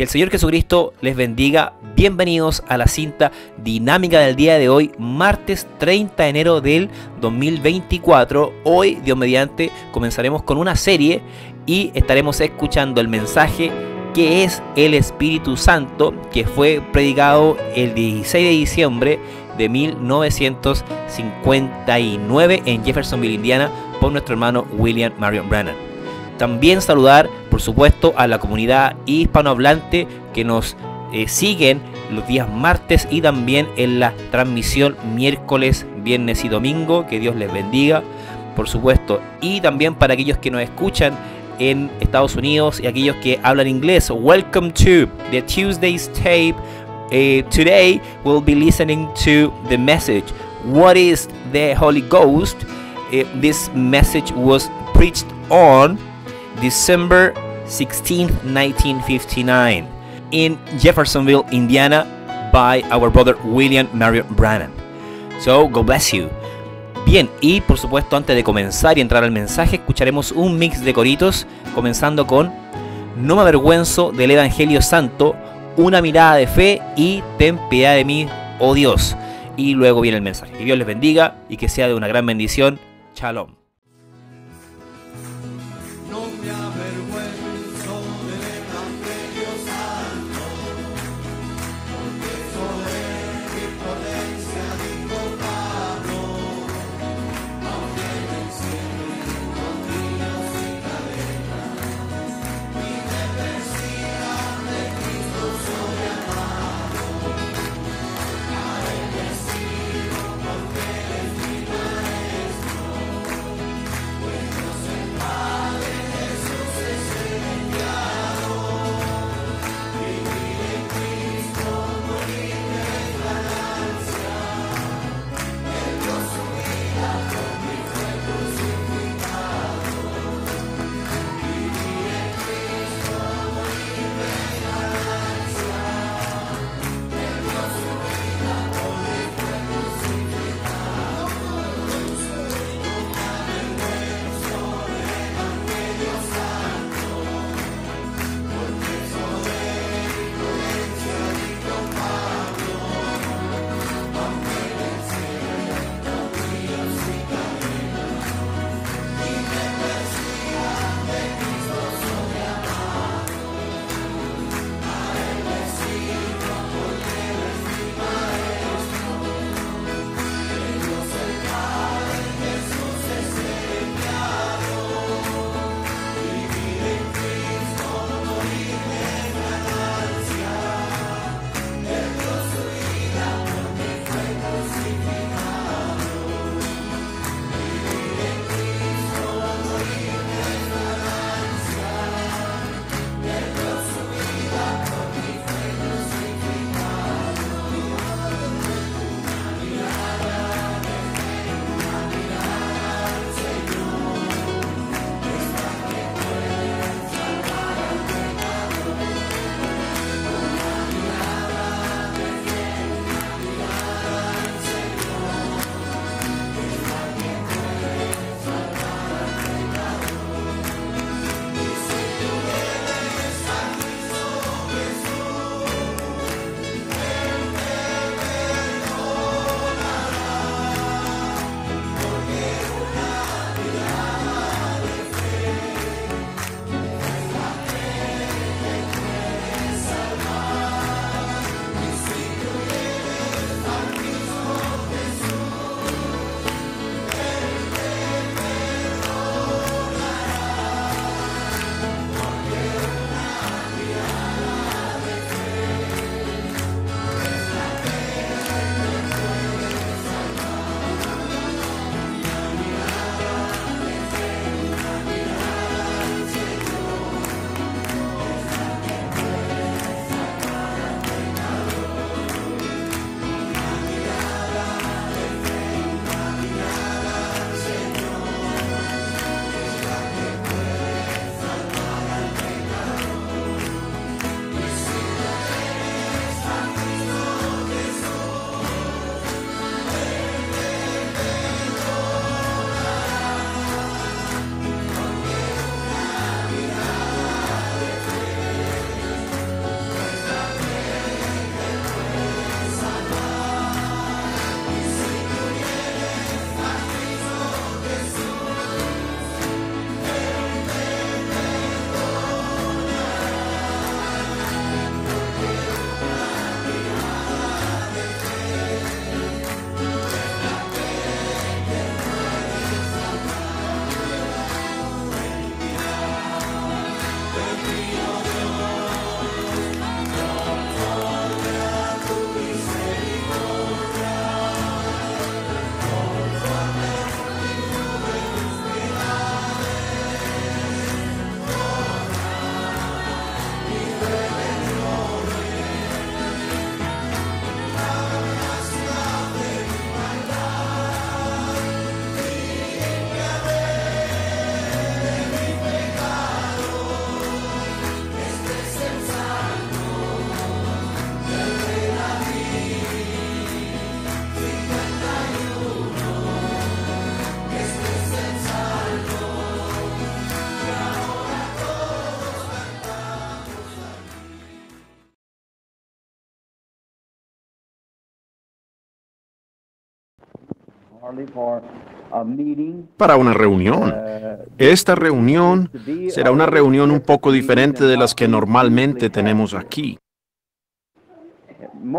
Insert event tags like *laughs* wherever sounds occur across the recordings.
Que el Señor Jesucristo les bendiga. Bienvenidos a la cinta dinámica del día de hoy, martes 30 de enero del 2024. Hoy, Dios mediante, comenzaremos con una serie y estaremos escuchando el mensaje que es el Espíritu Santo, que fue predicado el 16 de diciembre de 1959 en Jeffersonville, Indiana, por nuestro hermano William Marion Brennan. También saludar, por supuesto, a la comunidad hispanohablante que nos eh, siguen los días martes y también en la transmisión miércoles, viernes y domingo. Que Dios les bendiga, por supuesto. Y también para aquellos que nos escuchan en Estados Unidos y aquellos que hablan inglés, welcome to the Tuesday's tape. Eh, today we'll be listening to the message. What is the Holy Ghost? Eh, this message was preached on December 16, 1959, in Jeffersonville, Indiana, by our brother William Marion Brannan. So, God bless you. Bien, y por supuesto antes de comenzar y entrar al mensaje, escucharemos un mix de coritos, comenzando con No me avergüenzo del Evangelio Santo, una mirada de fe y ten piedad de mí, oh Dios. Y luego viene el mensaje. Que Dios les bendiga y que sea de una gran bendición. Shalom. para una reunión. Uh, Esta reunión será una reunión un poco diferente de las que normalmente tenemos aquí. Um,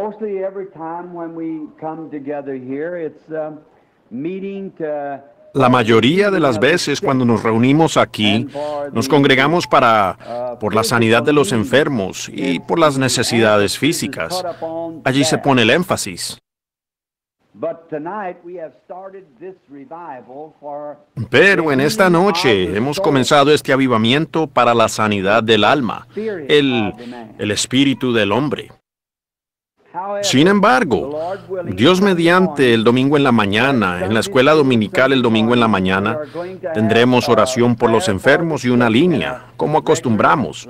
la mayoría de las veces cuando nos reunimos aquí, nos congregamos para uh, por la sanidad de los enfermos y por las necesidades físicas. Allí se pone el énfasis. Pero en esta noche hemos comenzado este avivamiento para la sanidad del alma, el, espíritu del hombre. Sin embargo, Dios mediante el domingo en la mañana, en la escuela dominical el domingo en la mañana, tendremos uh, oración por los enfermos y una línea, como acostumbramos,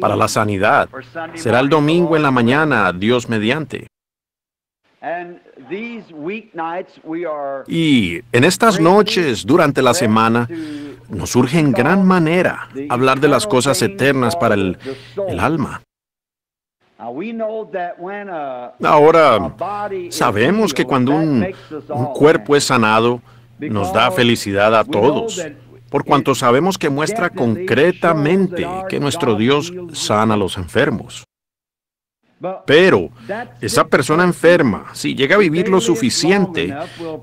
para la sanidad. Será el domingo en la mañana, Dios mediante. Y en estas noches, durante la semana, nos surge en gran manera hablar de las cosas eternas para el, alma. Ahora, sabemos que cuando un cuerpo es sanado, nos da felicidad a todos, por cuanto sabemos que muestra concretamente que nuestro Dios sana a los enfermos. Pero esa persona enferma, si llega a vivir lo suficiente,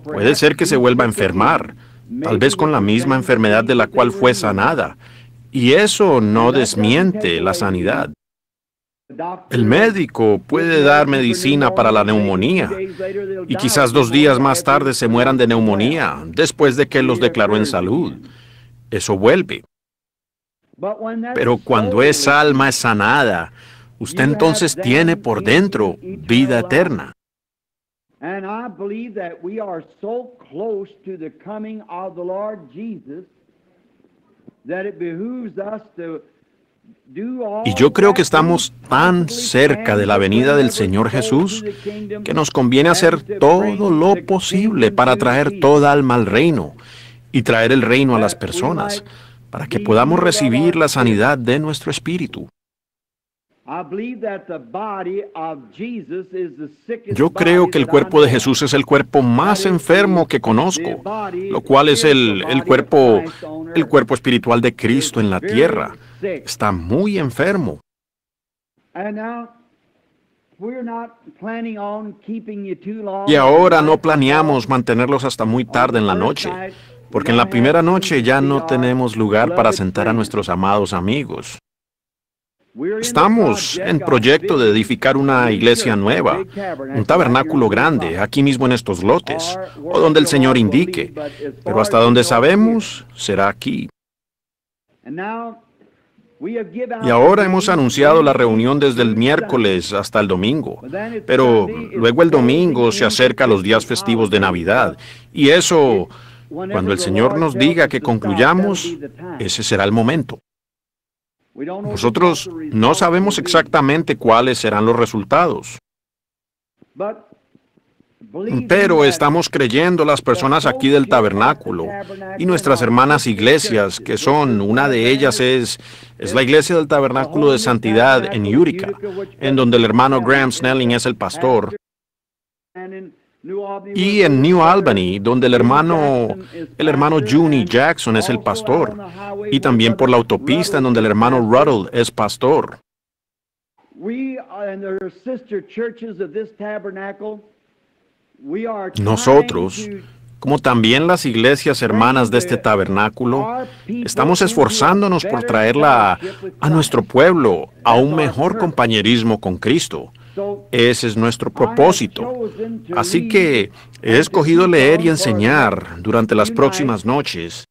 puede ser que se vuelva a enfermar, tal vez con la misma enfermedad de la cual fue sanada. Y eso no desmiente la sanidad. El médico puede dar medicina para la neumonía y quizás dos días más tarde se mueran de neumonía después de que los declaró en salud. Eso vuelve. Pero cuando esa alma es sanada, Usted entonces tiene por dentro vida eterna. Y yo creo que estamos tan cerca de la venida del Señor Jesús que nos conviene hacer todo lo posible para traer toda alma al reino y traer el reino a las personas, para que podamos recibir la sanidad de nuestro espíritu. Yo creo que el cuerpo de Jesús es el cuerpo más enfermo que conozco, lo cual es el, cuerpo, el cuerpo espiritual de Cristo en la tierra. Está muy enfermo. Y ahora no planeamos mantenerlos hasta muy tarde en la noche, porque en la primera noche ya no tenemos lugar para sentar a nuestros amados amigos. Estamos en proyecto de edificar una iglesia nueva, un tabernáculo grande, aquí mismo en estos lotes, o donde el Señor indique, pero hasta donde sabemos será aquí. Y ahora hemos anunciado la reunión desde el miércoles hasta el domingo, pero luego el domingo se acerca a los días festivos de Navidad y eso, cuando el Señor nos diga que concluyamos, ese será el momento. Nosotros no sabemos exactamente cuáles serán los resultados. Pero estamos creyendo las personas aquí del tabernáculo y nuestras hermanas iglesias, que son, una de ellas es, es la iglesia del tabernáculo de santidad en Utica, en donde el hermano Graham Snelling es el pastor y en New Albany, donde el hermano, el hermano Juni Jackson es el pastor, y también por la autopista en donde el hermano Ruddle es pastor. Nosotros, como también las iglesias hermanas de este tabernáculo, estamos esforzándonos por traerla a nuestro pueblo a un mejor compañerismo con Cristo. Ese es nuestro propósito. Así que he escogido leer y enseñar durante las próximas noches.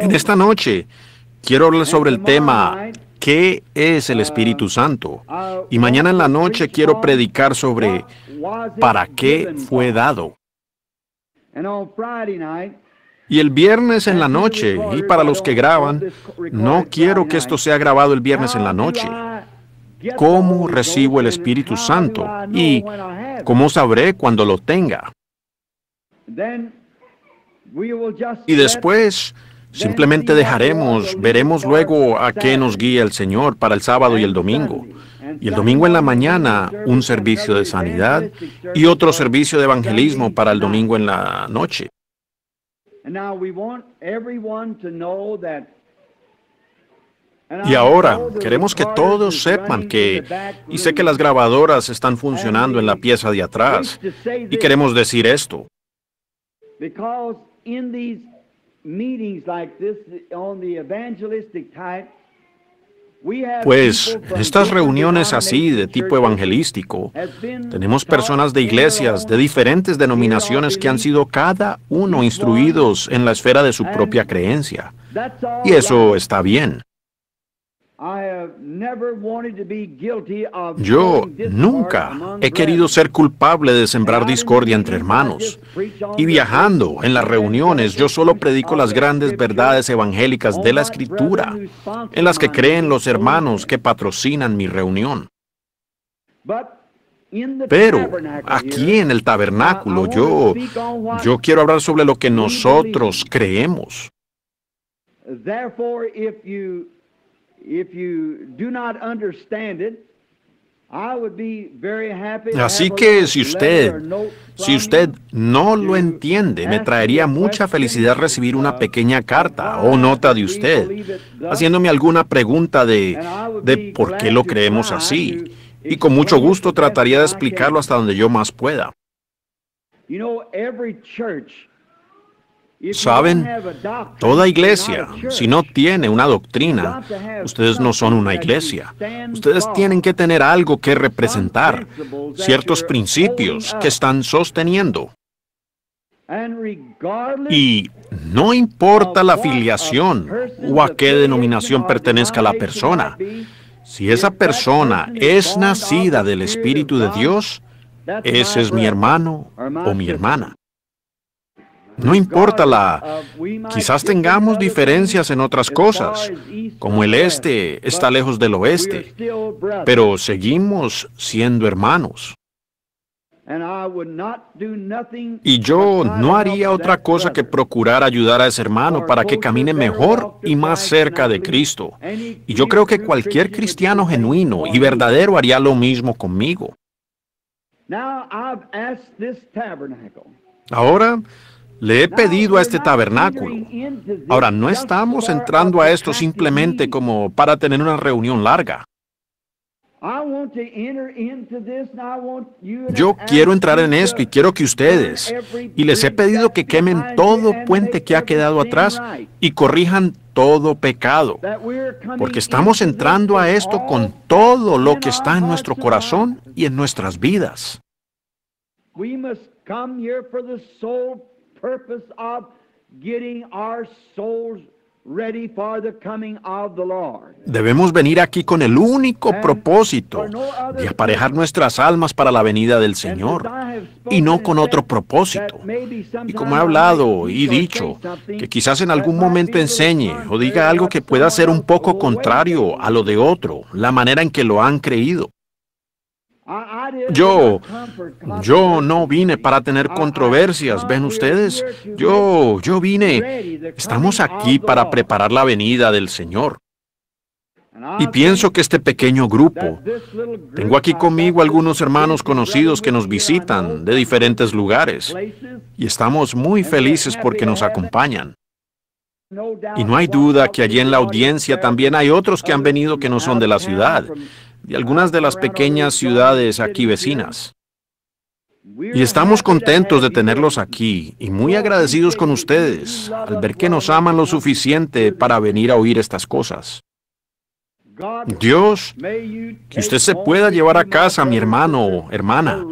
En esta noche quiero hablar sobre el tema ¿Qué es el Espíritu Santo? Y mañana en la noche quiero predicar sobre ¿Para qué fue dado? Y el viernes en la noche, y para los que graban, no quiero que esto sea grabado el viernes en la noche. ¿Cómo recibo el Espíritu Santo? ¿Y cómo sabré cuando lo tenga? Y después simplemente dejaremos, veremos luego a qué nos guía el Señor para el sábado y el domingo. Y el domingo en la mañana un servicio de sanidad y otro servicio de evangelismo para el domingo en la noche. Y ahora queremos que todos sepan que, y sé que las grabadoras están funcionando en la pieza de atrás, y queremos decir esto. Because in these meetings like this on the evangelistic type, pues en estas reuniones así de tipo evangelístico, tenemos personas de iglesias de diferentes denominaciones que han sido cada uno instruidos en la esfera de su propia creencia. Y eso está bien. Yo nunca he querido ser culpable de sembrar discordia entre hermanos. Y viajando en las reuniones, yo solo predico las grandes verdades evangélicas de la Escritura, en las que creen los hermanos que patrocinan mi reunión. Pero aquí en el tabernáculo yo, yo quiero hablar sobre lo que nosotros creemos. Así que si usted, si usted no lo entiende, me traería mucha felicidad recibir una pequeña carta o nota de usted, haciéndome alguna pregunta de, por qué lo creemos así. Y con mucho gusto trataría de explicarlo hasta donde yo más pueda. Saben, toda iglesia, si no tiene una doctrina, ustedes no son una iglesia. Ustedes tienen que tener algo que representar, ciertos principios que están sosteniendo. Y no importa la filiación o a qué denominación pertenezca la persona, si esa persona es nacida del Espíritu de Dios, ese es mi hermano o mi hermana. No importa la... Uh, quizás tengamos diferencias en otras cosas, como el este está lejos del oeste, pero seguimos siendo hermanos. Y yo no haría otra cosa que procurar ayudar a ese hermano para que camine mejor y más cerca de Cristo. Y yo creo que cualquier cristiano genuino y verdadero haría lo mismo conmigo. Ahora le he pedido a este tabernáculo. Ahora, no estamos entrando a esto simplemente como para tener una reunión larga. Yo quiero entrar en esto y quiero que ustedes, y les he pedido que quemen todo puente que ha quedado atrás y corrijan todo pecado, porque estamos entrando a esto con todo lo que está en nuestro corazón y en nuestras vidas. Debemos venir aquí con el único propósito de aparejar nuestras almas para la venida del Señor y no con otro propósito. Y como he hablado y dicho, que quizás en algún momento enseñe o diga algo que pueda ser un poco contrario a lo de otro, la manera en que lo han creído. Yo, yo no vine para tener controversias, ven ustedes. Yo, yo vine. Estamos aquí para preparar la venida del Señor. Y pienso que este pequeño grupo, tengo aquí conmigo algunos hermanos conocidos que nos visitan de diferentes lugares y estamos muy felices porque nos acompañan. Y no hay duda que allí en la audiencia también hay otros que han venido que no son de la ciudad, de algunas de las pequeñas ciudades aquí vecinas. Y estamos contentos de tenerlos aquí y muy agradecidos con ustedes al ver que nos aman lo suficiente para venir a oír estas cosas. Dios, que usted se pueda llevar a casa, mi hermano, o hermana,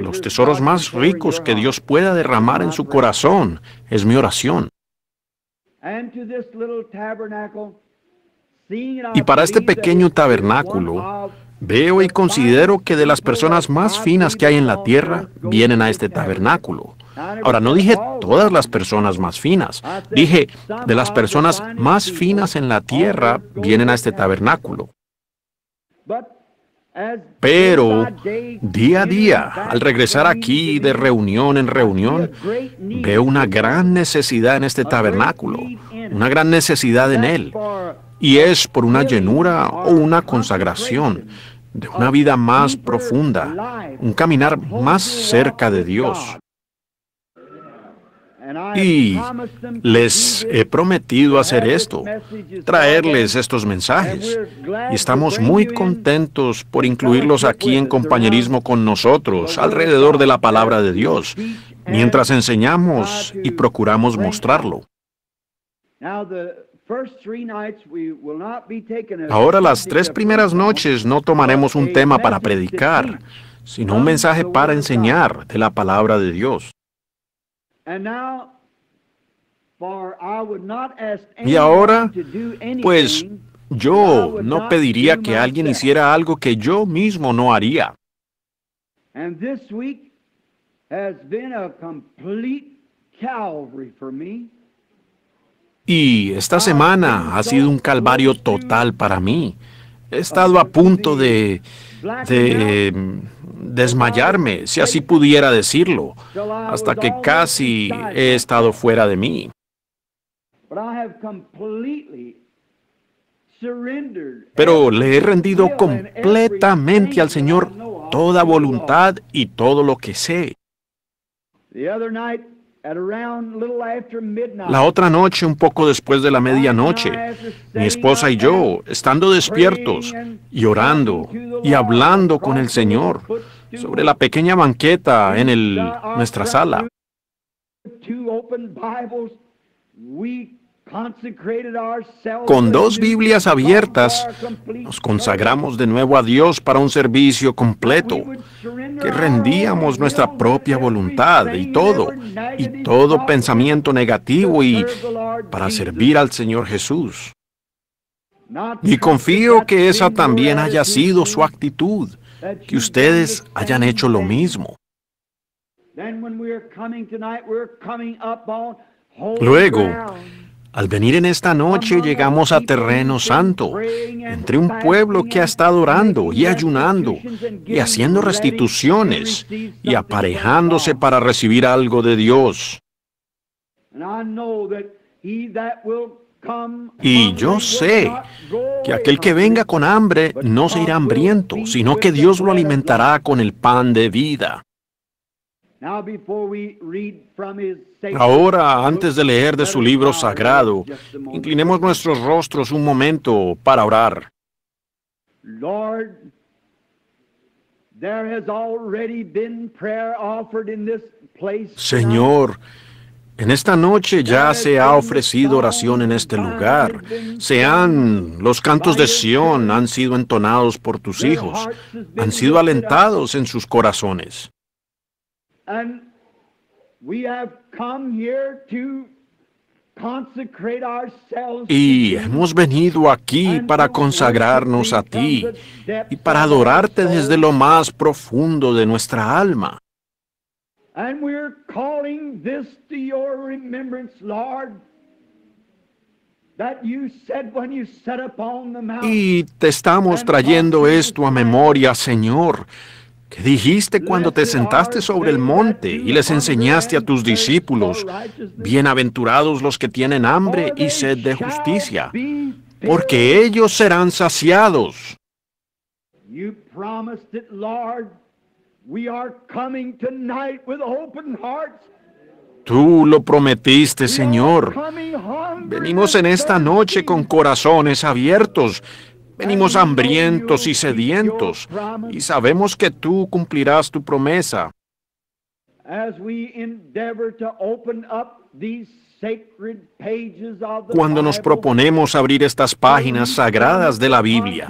los tesoros más ricos que Dios pueda derramar en su corazón, es mi oración. Y para este pequeño tabernáculo, veo y considero que de las personas más finas que hay en la tierra vienen a este tabernáculo. Ahora, no dije todas las personas más finas, dije de las personas más finas en la tierra vienen a este tabernáculo. Pero día a día, al regresar aquí de reunión en reunión, veo este una gran necesidad en este tabernáculo, una gran necesidad en él. Y es por una llenura o una consagración de una vida más profunda, un caminar más cerca de Dios. Y les he prometido hacer esto, traerles estos mensajes. Y estamos muy contentos por incluirlos aquí en compañerismo con nosotros, alrededor de la palabra de Dios, mientras enseñamos y procuramos mostrarlo. Ahora las tres primeras noches no tomaremos un tema para predicar, sino un mensaje para enseñar de la palabra de Dios. Y ahora, pues yo no pediría que alguien hiciera algo que yo mismo no haría. Y esta semana ha sido un calvario total para mí. He estado a punto de de em, desmayarme, si así pudiera decirlo, hasta que casi he estado fuera de mí. Pero le he rendido completamente al Señor toda voluntad y todo lo que sé. La otra noche, un poco después de la medianoche, mi esposa y yo, estando despiertos y orando y hablando con el Señor sobre la pequeña banqueta en nuestra sala. Con dos Biblias abiertas, nos consagramos de nuevo a Dios para un servicio completo, que rendíamos nuestra propia voluntad y todo, y todo pensamiento negativo y para servir al Señor Jesús. Y confío que esa también haya sido su actitud, que ustedes hayan hecho lo mismo. Luego, al venir en esta noche llegamos a terreno santo, entre un pueblo que ha estado orando y ayunando y haciendo restituciones y aparejándose para recibir algo de Dios. Y yo sé que aquel que venga con hambre no se irá hambriento, sino que Dios lo alimentará con el pan de vida. Ahora, antes de leer de su libro sagrado, inclinemos nuestros rostros un momento para orar. Señor, en esta noche ya se ha ofrecido oración en este lugar. Se los cantos de Sión han sido entonados por tus hijos, han sido alentados en sus corazones y hemos venido aquí para consagrarnos a ti y para adorarte desde lo más profundo de nuestra alma. Y te estamos trayendo esto a memoria, Señor, ¿Qué dijiste cuando te sentaste sobre el monte y les enseñaste a tus discípulos, bienaventurados los que tienen hambre y sed de justicia, porque ellos serán saciados? Tú lo prometiste, Señor. Venimos en esta noche con corazones abiertos Venimos hambrientos y sedientos, y sabemos que tú cumplirás tu promesa. Cuando nos proponemos abrir estas páginas sagradas de la Biblia,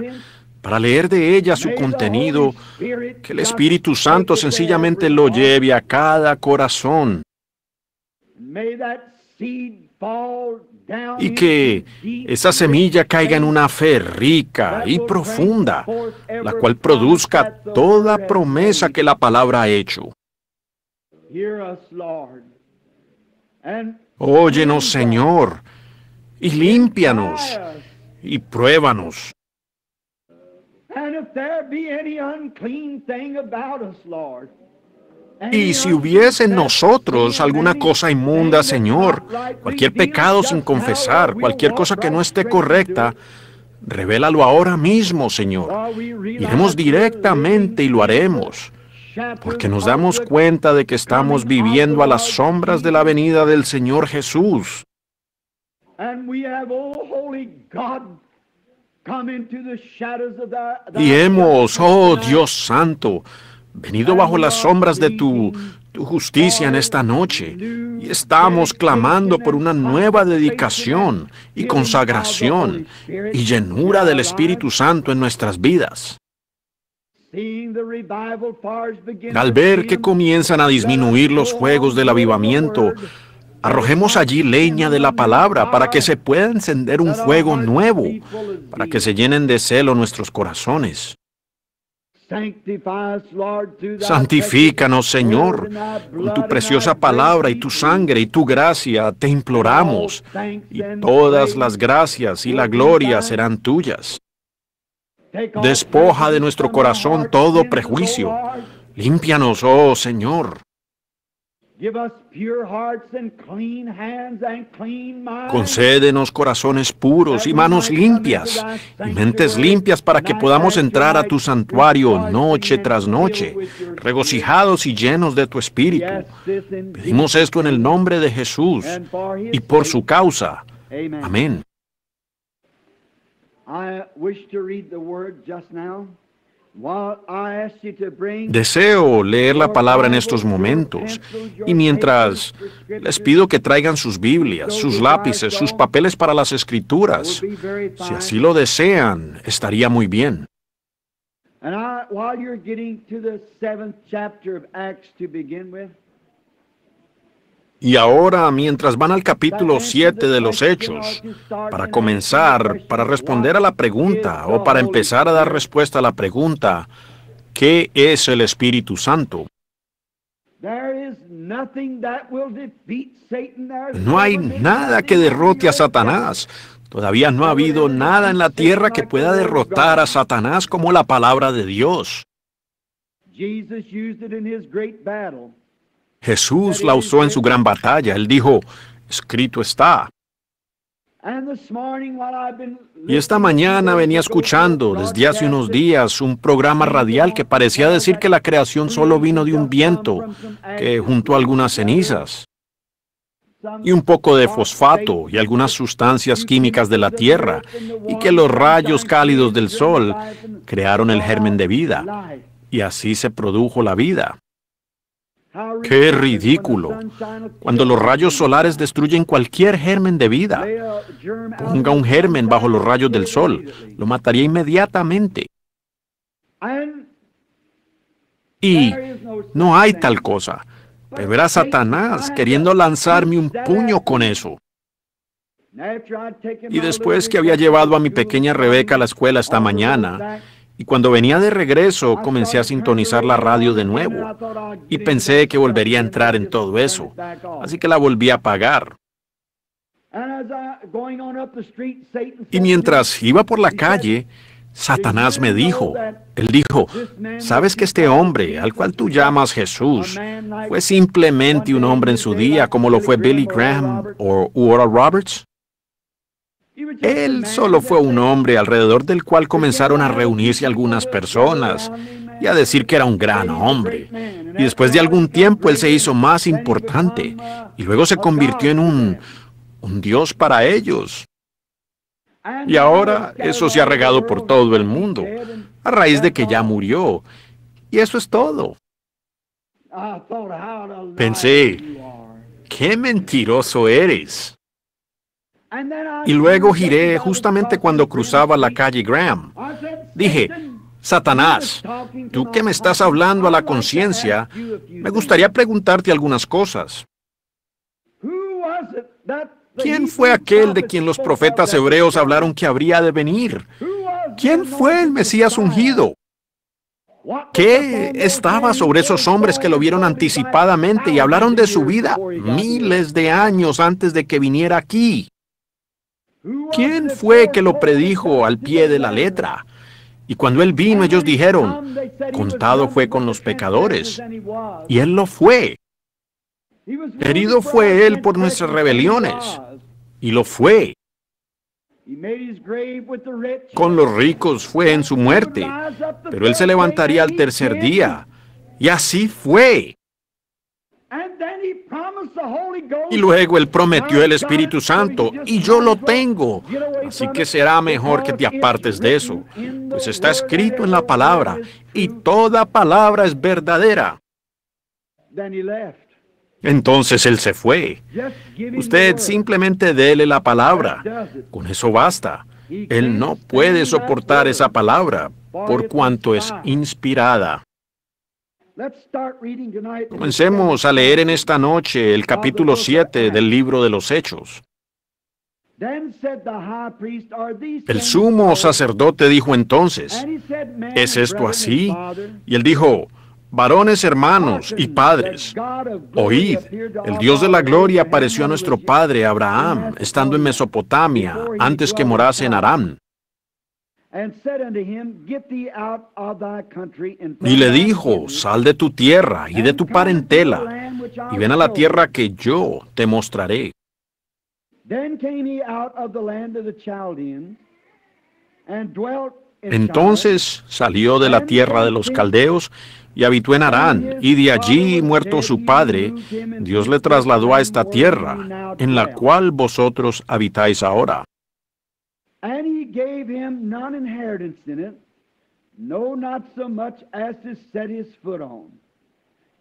para leer de ella su contenido, que el Espíritu Santo sencillamente lo lleve a cada corazón y que esa semilla caiga en una fe rica y profunda, la cual produzca toda promesa que la palabra ha hecho. Óyenos, Señor, y límpianos, y pruébanos. Y si hubiese en nosotros alguna cosa inmunda, Señor, cualquier pecado sin confesar, cualquier cosa que no esté correcta, revélalo ahora mismo, Señor. Iremos directamente y lo haremos, porque nos damos cuenta de que estamos viviendo a las sombras de la venida del Señor Jesús. Y hemos, oh Dios Santo, venido bajo las sombras de tu, justicia en esta noche. Y estamos clamando por una nueva dedicación y consagración y llenura del Espíritu Santo en nuestras vidas. Al ver que comienzan a disminuir los fuegos del avivamiento, Arrojemos allí leña de la palabra para que se pueda encender un fuego nuevo, para que se llenen de celo nuestros corazones. Santifícanos, Señor, con tu preciosa palabra y tu sangre y tu gracia te imploramos, oh, y todas las gracias y la gloria serán tuyas. Despoja de nuestro corazón todo prejuicio. Límpianos, oh Señor, Concédenos corazones puros y manos limpias y mentes limpias para que podamos entrar a tu santuario noche tras noche, regocijados y llenos de tu espíritu. Pedimos esto en el nombre de Jesús y por su causa. Amén. Deseo leer la palabra en estos momentos y mientras les pido que traigan sus Biblias, sus lápices, sus papeles para las escrituras. Si así lo desean, estaría muy bien. Y ahora, mientras van al capítulo 7 de los Hechos, para comenzar, para responder a la pregunta o para empezar a dar respuesta a la pregunta, ¿qué es el Espíritu Santo? No hay nada que derrote a Satanás. Todavía no ha habido nada en la tierra que pueda derrotar a Satanás como la palabra de Dios. Jesús la usó en su gran batalla. Él dijo, escrito está. Y esta mañana venía escuchando desde hace unos días un programa radial que parecía decir que la creación solo vino de un viento que juntó algunas cenizas y un poco de fosfato y algunas sustancias químicas de la tierra y que los rayos cálidos del sol crearon el germen de vida y así se produjo la vida. ¡Qué ridículo! Cuando los rayos solares destruyen cualquier germen de vida, ponga un germen bajo los rayos del sol, lo mataría inmediatamente. Y no hay tal cosa. Pero era Satanás queriendo lanzarme un puño con eso. Y después que había llevado a mi pequeña Rebeca a la escuela esta mañana, y cuando venía de regreso comencé a sintonizar la radio de nuevo y pensé que volvería a entrar en todo eso. Así que la volví a apagar. Uh, y mientras iba por la calle, Satanás me dijo, él dijo, sabes que este hombre, al cual tú llamas Jesús, fue simplemente un hombre en su día como lo fue Billy Graham o Oral Roberts. Él solo fue un hombre alrededor del cual comenzaron a reunirse algunas personas y a decir que era un gran hombre. Y después de algún tiempo él se hizo más importante y luego se convirtió en un, un dios para ellos. Y ahora eso se ha regado por todo el mundo, a raíz de que ya murió. Y eso es todo. Pensé, qué mentiroso eres. Y luego giré justamente cuando cruzaba la calle Graham. Dije, Satanás, tú que me estás hablando a la conciencia, me gustaría preguntarte algunas cosas. ¿Quién fue aquel de quien los profetas hebreos hablaron que habría de venir? ¿Quién fue el Mesías ungido? ¿Qué estaba sobre esos hombres que lo vieron anticipadamente y hablaron de su vida miles de años antes de que viniera aquí? ¿Quién fue que lo predijo al pie de la letra? Y cuando él vino, ellos dijeron, contado fue con los pecadores. Y él lo fue. Herido fue él por nuestras rebeliones. Y lo fue. Con los ricos fue en su muerte, pero él se levantaría al tercer día. Y así fue. Y luego Él prometió el Espíritu Santo y yo lo tengo. Así que será mejor que te apartes de eso. Pues está escrito en la palabra y toda palabra es verdadera. Entonces Él se fue. Usted simplemente dele la palabra. Con eso basta. Él no puede soportar esa palabra por cuanto es inspirada. Comencemos a leer en esta noche el capítulo 7 del libro de los Hechos. El sumo sacerdote dijo entonces, ¿es esto así? Y él dijo, Varones hermanos y padres, oíd, el Dios de la gloria apareció a nuestro padre Abraham, estando en Mesopotamia, antes que morase en Aram y le dijo, sal de tu tierra y de tu parentela, y ven a la tierra que yo te mostraré. Entonces salió de la tierra de los caldeos y habitó en Arán, y de allí, muerto su padre, Dios le trasladó a esta tierra, en la cual vosotros habitáis ahora.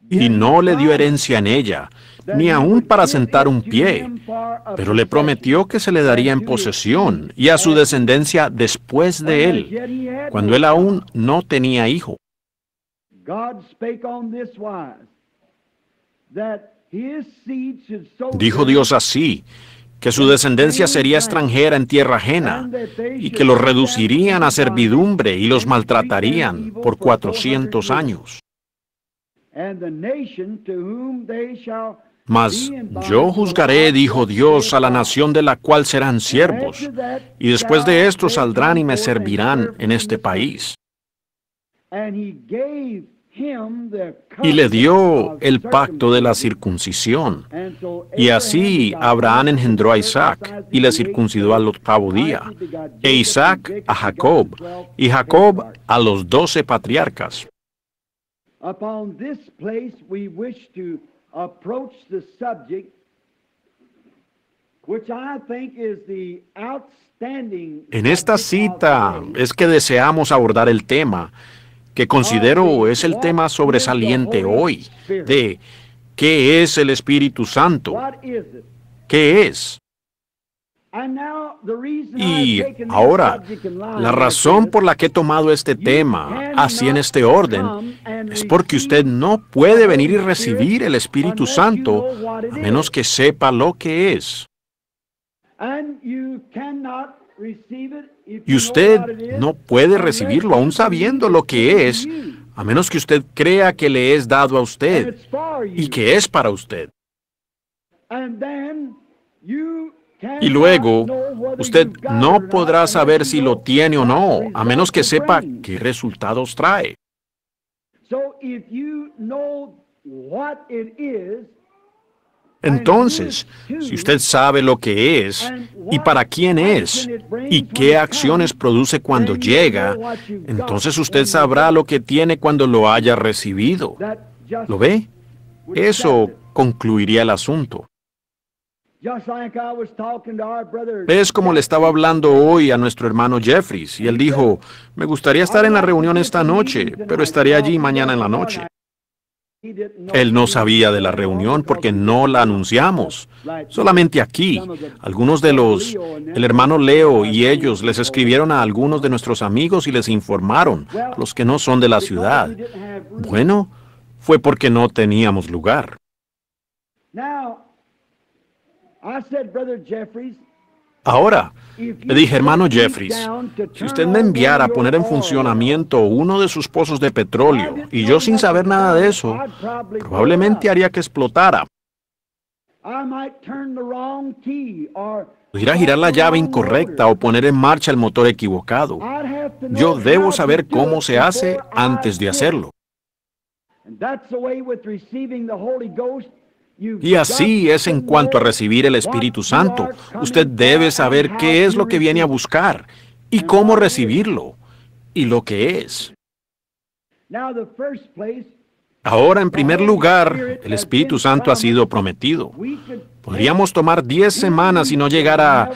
Y no le dio herencia en ella, ni aún para sentar un pie, pero le prometió que se le daría en posesión y a su descendencia después de él, cuando él aún no tenía hijo. Dijo Dios así, que su descendencia sería extranjera en tierra ajena y que los reducirían a servidumbre y los maltratarían por cuatrocientos años. Mas yo juzgaré, dijo Dios, a la nación de la cual serán siervos, y después de esto saldrán y me servirán en este país y le dio el pacto de la circuncisión. Y así Abraham engendró a Isaac y le circuncidó al octavo día, e Isaac a Jacob, y Jacob a los doce patriarcas. En esta cita es que deseamos abordar el tema que considero es el tema sobresaliente hoy, de qué es el Espíritu Santo, qué es. Y ahora, la razón por la que he tomado este tema así en este orden es porque usted no puede venir y recibir el Espíritu Santo a menos que sepa lo que es. Y usted no puede recibirlo aún sabiendo lo que es, a menos que usted crea que le es dado a usted y que es para usted. Y luego, usted no podrá saber si lo tiene o no, a menos que sepa qué resultados trae. Entonces, si usted sabe lo que es y para quién es y qué acciones produce cuando llega, entonces usted sabrá lo que tiene cuando lo haya recibido. ¿Lo ve? Eso concluiría el asunto. Es como le estaba hablando hoy a nuestro hermano Jeffries, y él dijo, me gustaría estar en la reunión esta noche, pero estaré allí mañana en la noche. Él no sabía de la reunión porque no la anunciamos, solamente aquí. Algunos de los, el hermano Leo y ellos les escribieron a algunos de nuestros amigos y les informaron, los que no son de la ciudad. Bueno, fue porque no teníamos lugar. Ahora, le dije, hermano Jeffries, si usted me enviara a poner en funcionamiento uno de sus pozos de petróleo y yo sin saber nada de eso, probablemente haría que explotara. Pudiera girar la llave incorrecta o poner en marcha el motor equivocado. Yo debo saber cómo se hace antes de hacerlo. Y así es en cuanto a recibir el Espíritu Santo. Usted debe saber qué es lo que viene a buscar y cómo recibirlo y lo que es. Ahora, en primer lugar, el Espíritu Santo ha sido prometido. Podríamos tomar 10 semanas y no llegar a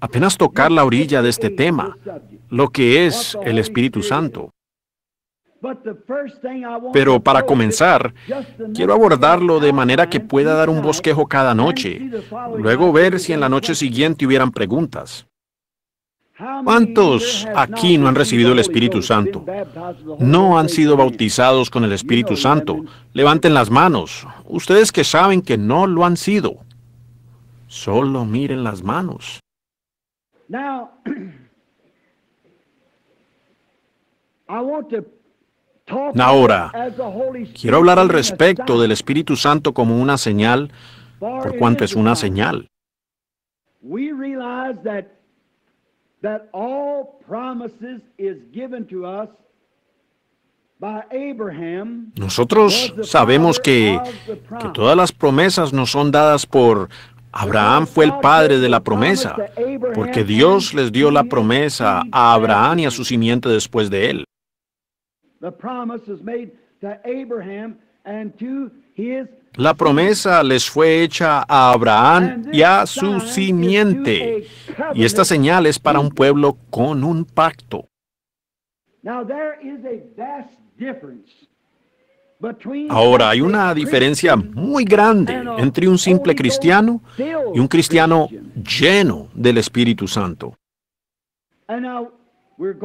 apenas tocar la orilla de este tema, lo que es el Espíritu Santo. Pero para comenzar, quiero abordarlo de manera que pueda dar un bosquejo cada noche, luego ver si en la noche siguiente hubieran preguntas. ¿Cuántos aquí no han recibido el Espíritu Santo? No han sido bautizados con el Espíritu Santo. Levanten las manos. Ustedes que saben que no lo han sido. Solo miren las manos. *clears throat* Ahora, quiero hablar al respecto del Espíritu Santo como una señal, por cuanto es una señal. Nosotros sabemos que, todas las promesas nos son dadas por Abraham fue el padre de la promesa, porque Dios les dio la promesa a Abraham y a su simiente después de él. La promesa les fue hecha a Abraham y a su simiente. Y esta señal es para un pueblo con un pacto. Ahora hay una diferencia muy grande entre un simple cristiano y un cristiano lleno del Espíritu Santo.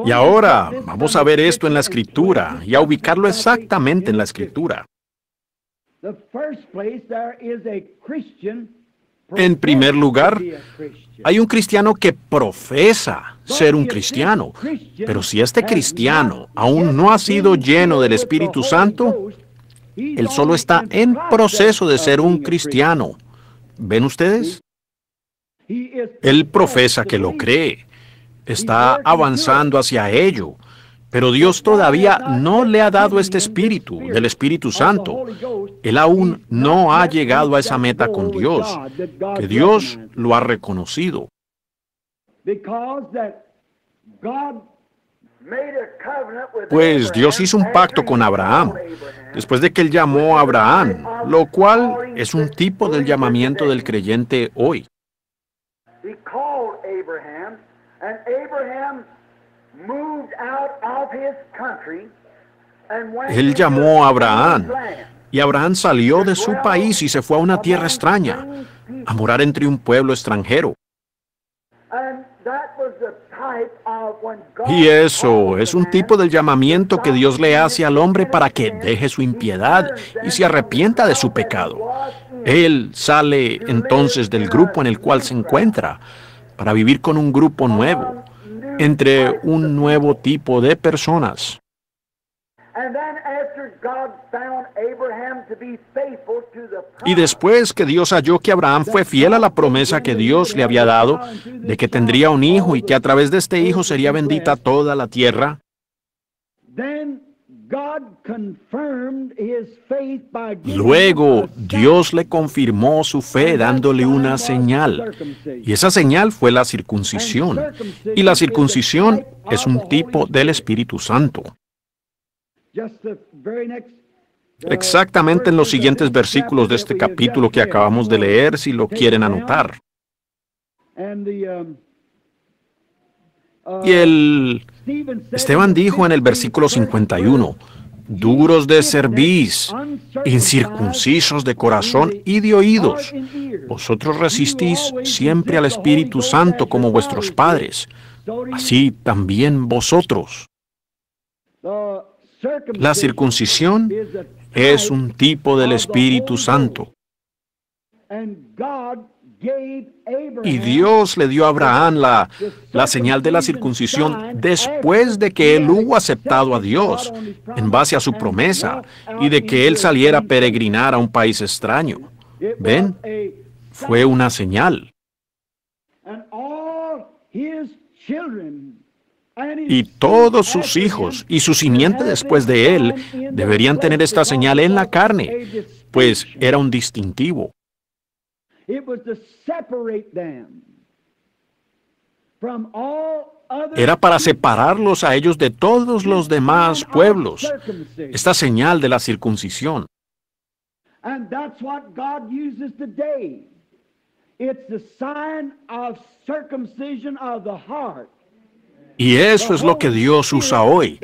Y ahora vamos a ver esto en la escritura y a ubicarlo exactamente en la escritura. En primer lugar, hay un cristiano que profesa ser un cristiano, pero si este cristiano aún no ha sido lleno del Espíritu Santo, él solo está en proceso de ser un cristiano. ¿Ven ustedes? Él profesa que lo cree, está avanzando hacia ello. Pero Dios todavía no le ha dado este espíritu, del Espíritu Santo. Él aún no ha llegado a esa meta con Dios, que Dios lo ha reconocido. Pues Dios hizo un pacto con Abraham, después de que él llamó a Abraham, lo cual es un tipo del llamamiento del creyente hoy. Abraham Él llamó a Abraham y Abraham salió de su país y se fue a una tierra extraña, a morar entre un pueblo extranjero. Y eso es un tipo del llamamiento que Dios le hace al hombre para que deje su impiedad y se arrepienta de su pecado. Él sale entonces del grupo en el cual se encuentra para vivir con un grupo nuevo, entre un nuevo tipo de personas. Y después que Dios halló que Abraham fue fiel a la promesa que Dios le había dado de que tendría un hijo y que a través de este hijo sería bendita toda la tierra, Luego Dios le confirmó su fe dándole una señal, y esa señal fue la circuncisión, y la circuncisión es un tipo del Espíritu Santo. Uh, Exactamente en los siguientes versículos de este capítulo que acabamos de leer, si lo quieren anotar. Um, y el uh, Esteban dijo en el versículo 51, duros de cerviz, incircuncisos de corazón y de oídos. Vosotros resistís siempre al Espíritu Santo como vuestros padres, así también vosotros. La circuncisión es un tipo del Espíritu Santo. Y Dios le dio a Abraham la, señal de la circuncisión después de que él hubo aceptado a Dios en base a su promesa y de que él saliera a peregrinar a un país extraño. ¿Ven? Fue una señal. Y todos sus hijos y su simiente después de él deberían tener esta señal en la carne, pues era un distintivo. Era para separarlos a ellos de todos los demás pueblos. Esta señal de la circuncisión. It's the sign of circumcision of the heart. Y eso es lo que Dios usa hoy.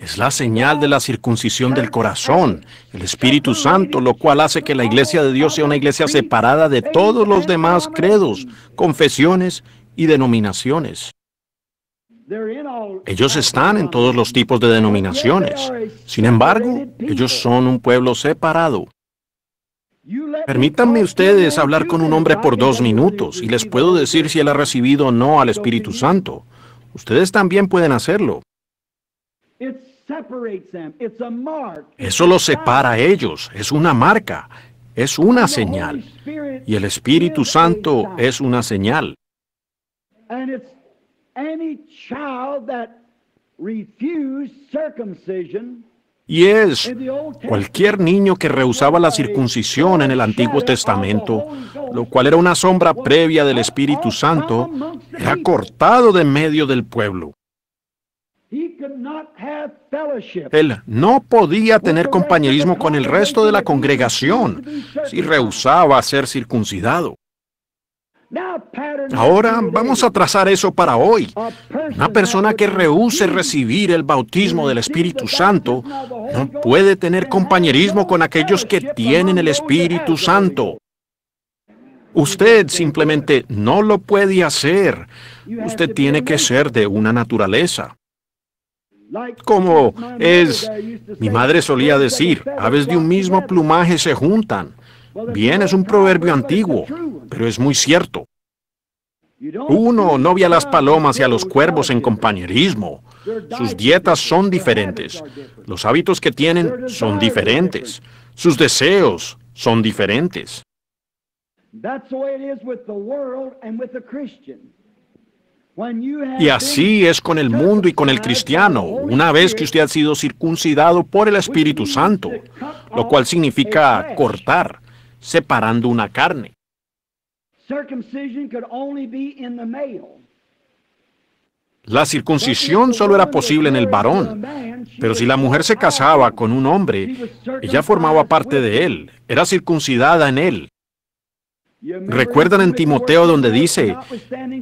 Es la señal de la circuncisión del corazón, el Espíritu Santo, lo cual hace que la iglesia de Dios sea una iglesia separada de todos los demás credos, confesiones y denominaciones. Ellos están en todos los tipos de denominaciones. Sin embargo, ellos son un pueblo separado. Permítanme ustedes hablar con un hombre por dos minutos y les puedo decir si él ha recibido o no al Espíritu Santo. Ustedes también pueden hacerlo. Eso los separa a ellos, es una marca, es una señal. Y el Espíritu Santo es una señal. Y es cualquier niño que rehusaba la circuncisión en el Antiguo Testamento, lo cual era una sombra previa del Espíritu Santo, era cortado de medio del pueblo. Él no podía tener compañerismo con el resto de la congregación si rehusaba ser circuncidado. Ahora vamos a trazar eso para hoy. Una persona que rehúse recibir el bautismo del Espíritu Santo no puede tener compañerismo con aquellos que tienen el Espíritu Santo. Usted simplemente no lo puede hacer. Usted tiene que ser de una naturaleza. Como es, mi madre solía decir, aves de un mismo plumaje se juntan. Bien, es un proverbio antiguo, pero es muy cierto. Uno no ve a las palomas y a los cuervos en compañerismo. Sus dietas son diferentes. Los hábitos que tienen son diferentes. Sus deseos son diferentes. Y así es con el mundo y con el cristiano, una vez que usted ha sido circuncidado por el Espíritu Santo, lo cual significa cortar, separando una carne. La circuncisión solo era posible en el varón, pero si la mujer se casaba con un hombre, ella formaba parte de él, era circuncidada en él. ¿Recuerdan en Timoteo donde dice,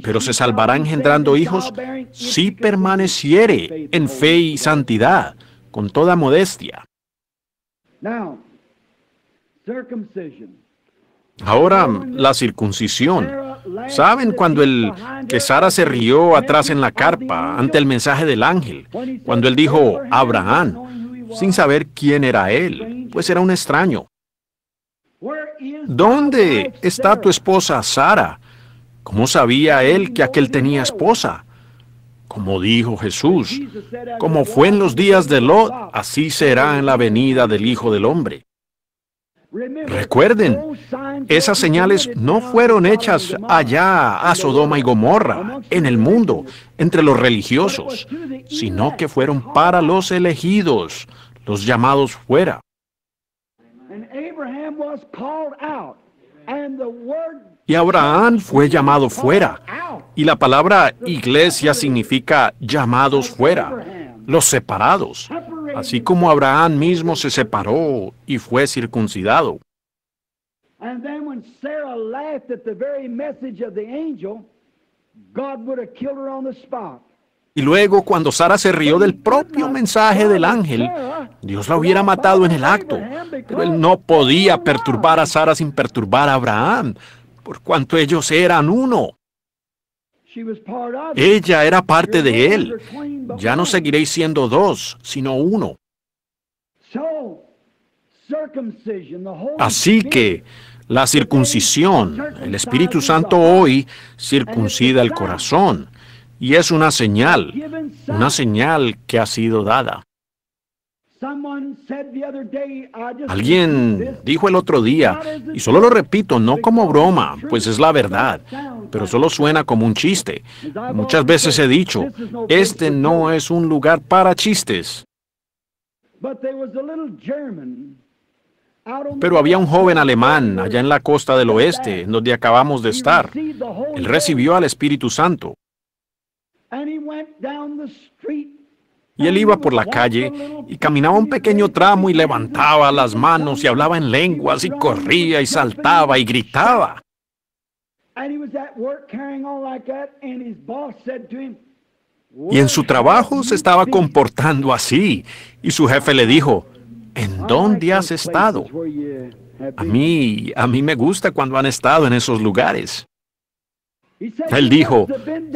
pero se salvará engendrando hijos si permaneciere en fe y santidad, con toda modestia? Ahora, la circuncisión. ¿Saben cuando el que Sara se rió atrás en la carpa ante el mensaje del ángel? Cuando él dijo Abraham, sin saber quién era él, pues era un extraño. ¿Dónde está tu esposa Sara? ¿Cómo sabía él que aquel tenía esposa? Como dijo Jesús, como fue en los días de Lot, así será en la venida del Hijo del Hombre. Recuerden, esas señales no fueron hechas allá a Sodoma y Gomorra, en el mundo, entre los religiosos, sino que fueron para los elegidos, los llamados fuera. Y Abraham fue llamado fuera. Y la palabra iglesia significa llamados fuera, los separados así como Abraham mismo se separó y fue circuncidado. Y luego cuando Sara se rió del propio mensaje del ángel, Dios la hubiera matado en el acto. Pero él no podía perturbar a Sara sin perturbar a Abraham, por cuanto ellos eran uno. Ella era parte de él. Ya no seguiréis siendo dos, sino uno. Así que la circuncisión, el Espíritu Santo hoy circuncida el corazón. Y es una señal, una señal que ha sido dada. Alguien dijo el otro día, y solo lo repito, no como broma, pues es la verdad, pero solo suena como un chiste. Muchas veces he dicho, este no es un lugar para chistes. Pero había un joven alemán allá en la costa del oeste, donde acabamos de estar. Él recibió al Espíritu Santo. Y él iba por la calle y caminaba un pequeño tramo y levantaba las manos y hablaba en lenguas y corría y saltaba y gritaba. Y en su trabajo se estaba comportando así. Y su jefe le dijo, ¿en dónde has estado? A mí, a mí me gusta cuando han estado en esos lugares. Él dijo,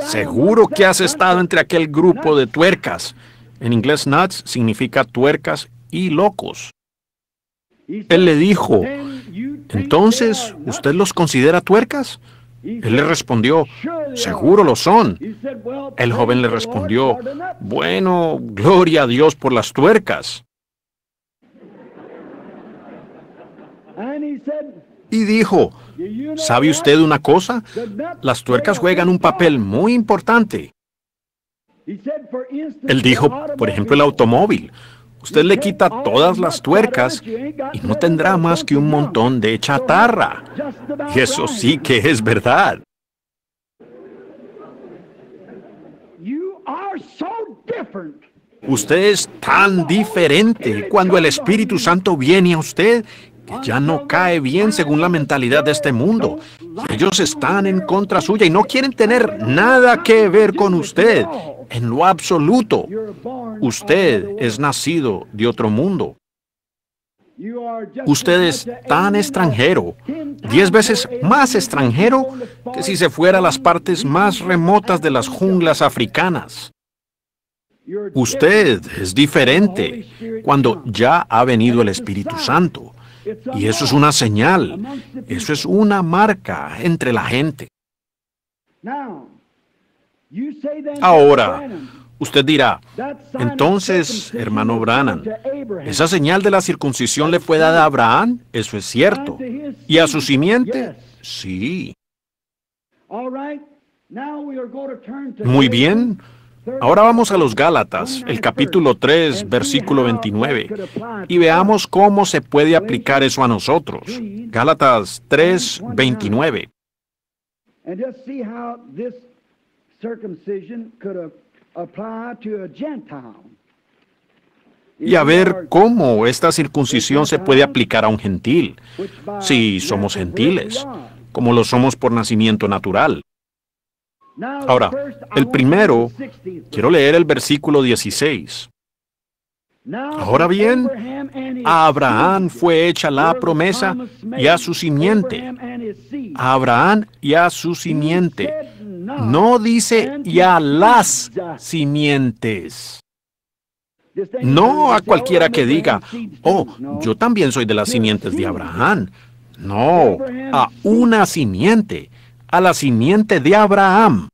seguro que has estado entre aquel grupo de tuercas. En inglés, nuts significa tuercas y locos. Él le dijo, entonces, ¿usted los considera tuercas? Él le respondió, seguro lo son. El joven le respondió, bueno, gloria a Dios por las tuercas. Y dijo, ¿sabe usted una cosa? Las tuercas juegan un papel muy importante. Él dijo, por ejemplo, el automóvil. Usted le quita todas las tuercas y no tendrá más que un montón de chatarra. eso sí que es verdad. Usted es tan diferente. Cuando el Espíritu Santo viene a usted, ya no cae bien según la mentalidad de este mundo. Ellos están en contra suya y no quieren tener nada que ver con usted, en lo absoluto. Usted es nacido de otro mundo. Usted es tan extranjero, diez veces más extranjero que si se fuera a las partes más remotas de las junglas africanas. Usted es diferente cuando ya ha venido el Espíritu Santo. Y eso es una señal, eso es una marca entre la gente. Ahora, usted dirá, entonces, hermano Brannan, ¿esa señal de la circuncisión le fue dada a Abraham? Eso es cierto. ¿Y a su simiente? Sí. Muy bien, Ahora vamos a los Gálatas, el capítulo 3, versículo 29, y veamos cómo se puede aplicar eso a nosotros. Gálatas 3, 29. Y a ver cómo esta circuncisión se puede aplicar a un gentil, si somos gentiles, como lo somos por nacimiento natural. Ahora, el primero, quiero leer el versículo 16. Ahora bien, a Abraham fue hecha la promesa y a su simiente. A Abraham y a su simiente. No dice y a las simientes. No a cualquiera que diga, oh, yo también soy de las simientes de Abraham. No, a una simiente a la simiente de Abraham,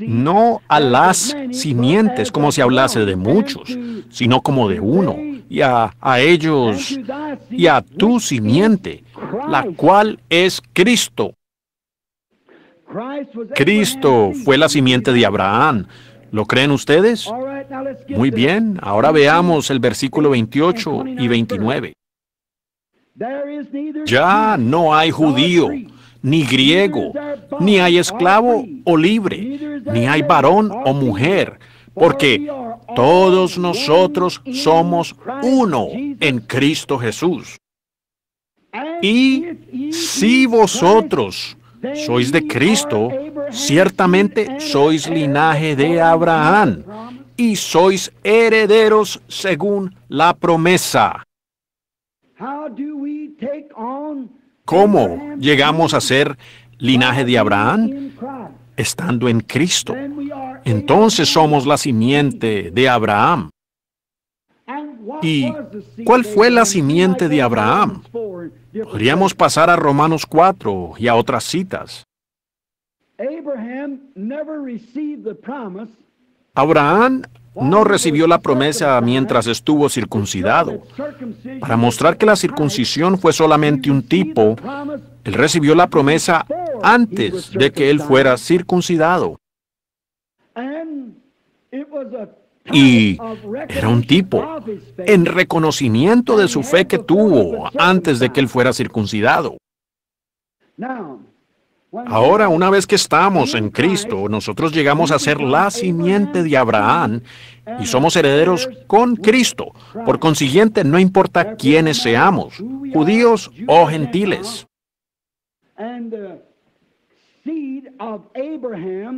no a las simientes como si hablase de muchos, sino como de uno, y a, a ellos, y a tu simiente, la cual es Cristo. Cristo fue la simiente de Abraham. ¿Lo creen ustedes? Muy bien, ahora veamos el versículo 28 y 29. Ya no hay judío, ni griego, ni hay esclavo o libre, ni hay varón o mujer, porque todos nosotros somos uno en Cristo Jesús. Y si vosotros sois de Cristo, ciertamente sois linaje de Abraham y sois herederos según la promesa. ¿Cómo llegamos a ser linaje de Abraham? Estando en Cristo. Entonces somos la simiente de Abraham. ¿Y cuál fue la simiente de Abraham? Podríamos pasar a Romanos 4 y a otras citas. Abraham no recibió la promesa mientras estuvo circuncidado. Para mostrar que la circuncisión fue solamente un tipo, él recibió la promesa antes de que él fuera circuncidado. Y era un tipo en reconocimiento de su fe que tuvo antes de que él fuera circuncidado. Ahora, una vez que estamos en Cristo, nosotros llegamos a ser la simiente de Abraham y somos herederos con Cristo. Por consiguiente, no importa quiénes seamos, judíos o gentiles.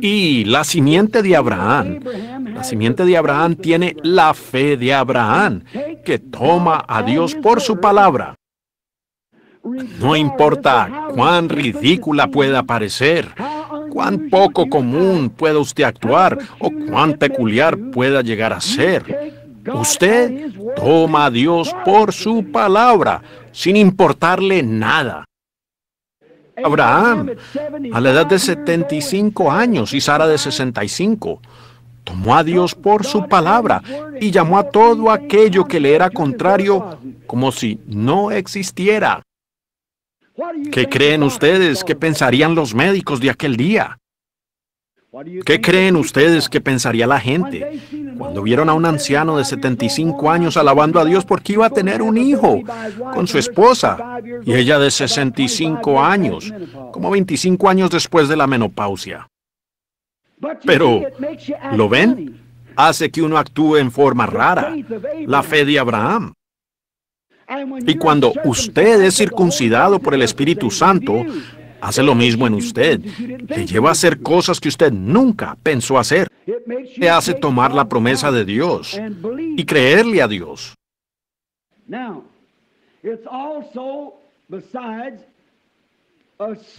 Y la simiente de Abraham, la simiente de Abraham tiene la fe de Abraham, que toma a Dios por su palabra no importa cuán ridícula pueda parecer, cuán poco común pueda usted actuar o cuán peculiar pueda llegar a ser. Usted toma a Dios por su palabra, sin importarle nada. Abraham, a la edad de 75 años y Sara de 65, tomó a Dios por su palabra y llamó a todo aquello que le era contrario como si no existiera. ¿Qué creen ustedes? que pensarían los médicos de aquel día? ¿Qué creen ustedes que pensaría la gente cuando vieron a un anciano de 75 años alabando a Dios porque iba a tener un hijo con su esposa y ella de 65 años, como 25 años después de la menopausia? Pero, ¿lo ven? Hace que uno actúe en forma rara, la fe de Abraham. Y cuando usted es circuncidado por el Espíritu Santo, hace lo mismo en usted. Le lleva a hacer cosas que usted nunca pensó hacer. Le hace tomar la promesa de Dios y creerle a Dios.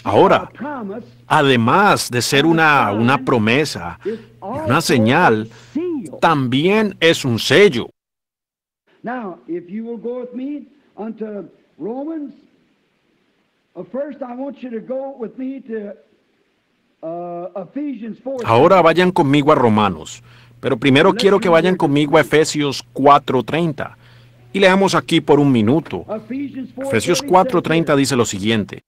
Ahora, además de ser una, una promesa, una señal, también es un sello. Ahora vayan conmigo a Romanos, pero primero quiero que vayan conmigo a Efesios 4:30. Y leamos aquí por un minuto. Efesios 4:30 dice lo siguiente.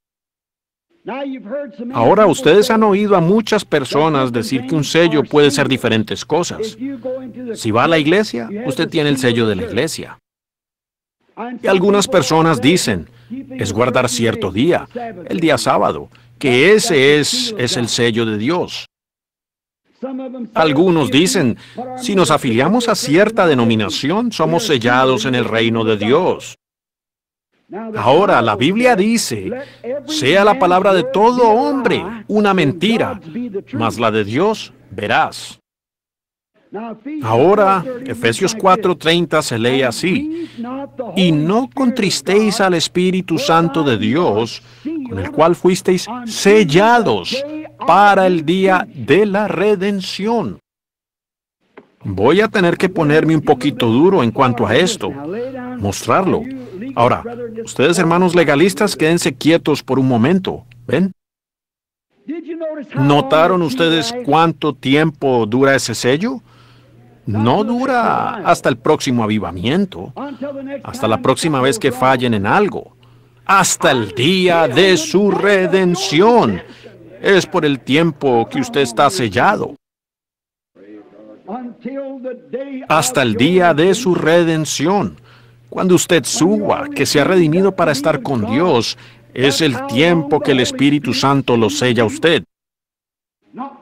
Ahora ustedes han oído a muchas personas decir que un sello puede ser diferentes cosas. Si va a la iglesia, usted tiene el sello de la iglesia. Y algunas personas dicen, es guardar cierto día, el día sábado, que ese es, es el sello de Dios. Algunos dicen, si nos afiliamos a cierta denominación, somos sellados en el reino de Dios. Ahora la Biblia dice, sea la palabra de todo hombre una mentira, mas la de Dios verás. Ahora, Efesios 4:30 se lee así, y no contristéis al Espíritu Santo de Dios, con el cual fuisteis sellados para el día de la redención. Voy a tener que ponerme un poquito duro en cuanto a esto, mostrarlo. Ahora, ustedes hermanos legalistas, quédense quietos por un momento, ¿ven? ¿Notaron ustedes cuánto tiempo dura ese sello? No dura hasta el próximo avivamiento, hasta la próxima vez que fallen en algo, hasta el día de su redención. Es por el tiempo que usted está sellado hasta el día de su redención. Cuando usted suba, que se ha redimido para estar con Dios, es el tiempo que el Espíritu Santo lo sella a usted.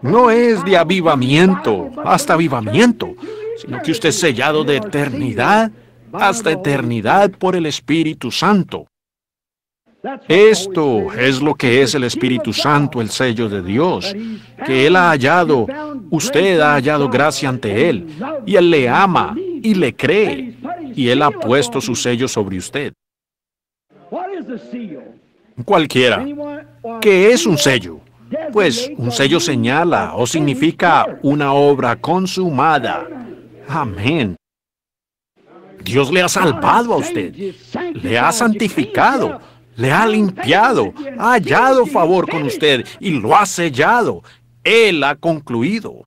No es de avivamiento hasta avivamiento, sino que usted es sellado de eternidad hasta eternidad por el Espíritu Santo. Esto es lo que es el Espíritu Santo, el sello de Dios, que Él ha hallado, usted ha hallado gracia ante Él, y Él le ama y le cree, y Él ha puesto su sello sobre usted. Cualquiera. ¿Qué es un sello? Pues un sello señala o significa una obra consumada. Amén. Dios le ha salvado a usted, le ha santificado, le ha limpiado, ha hallado favor con usted y lo ha sellado. Él ha concluido.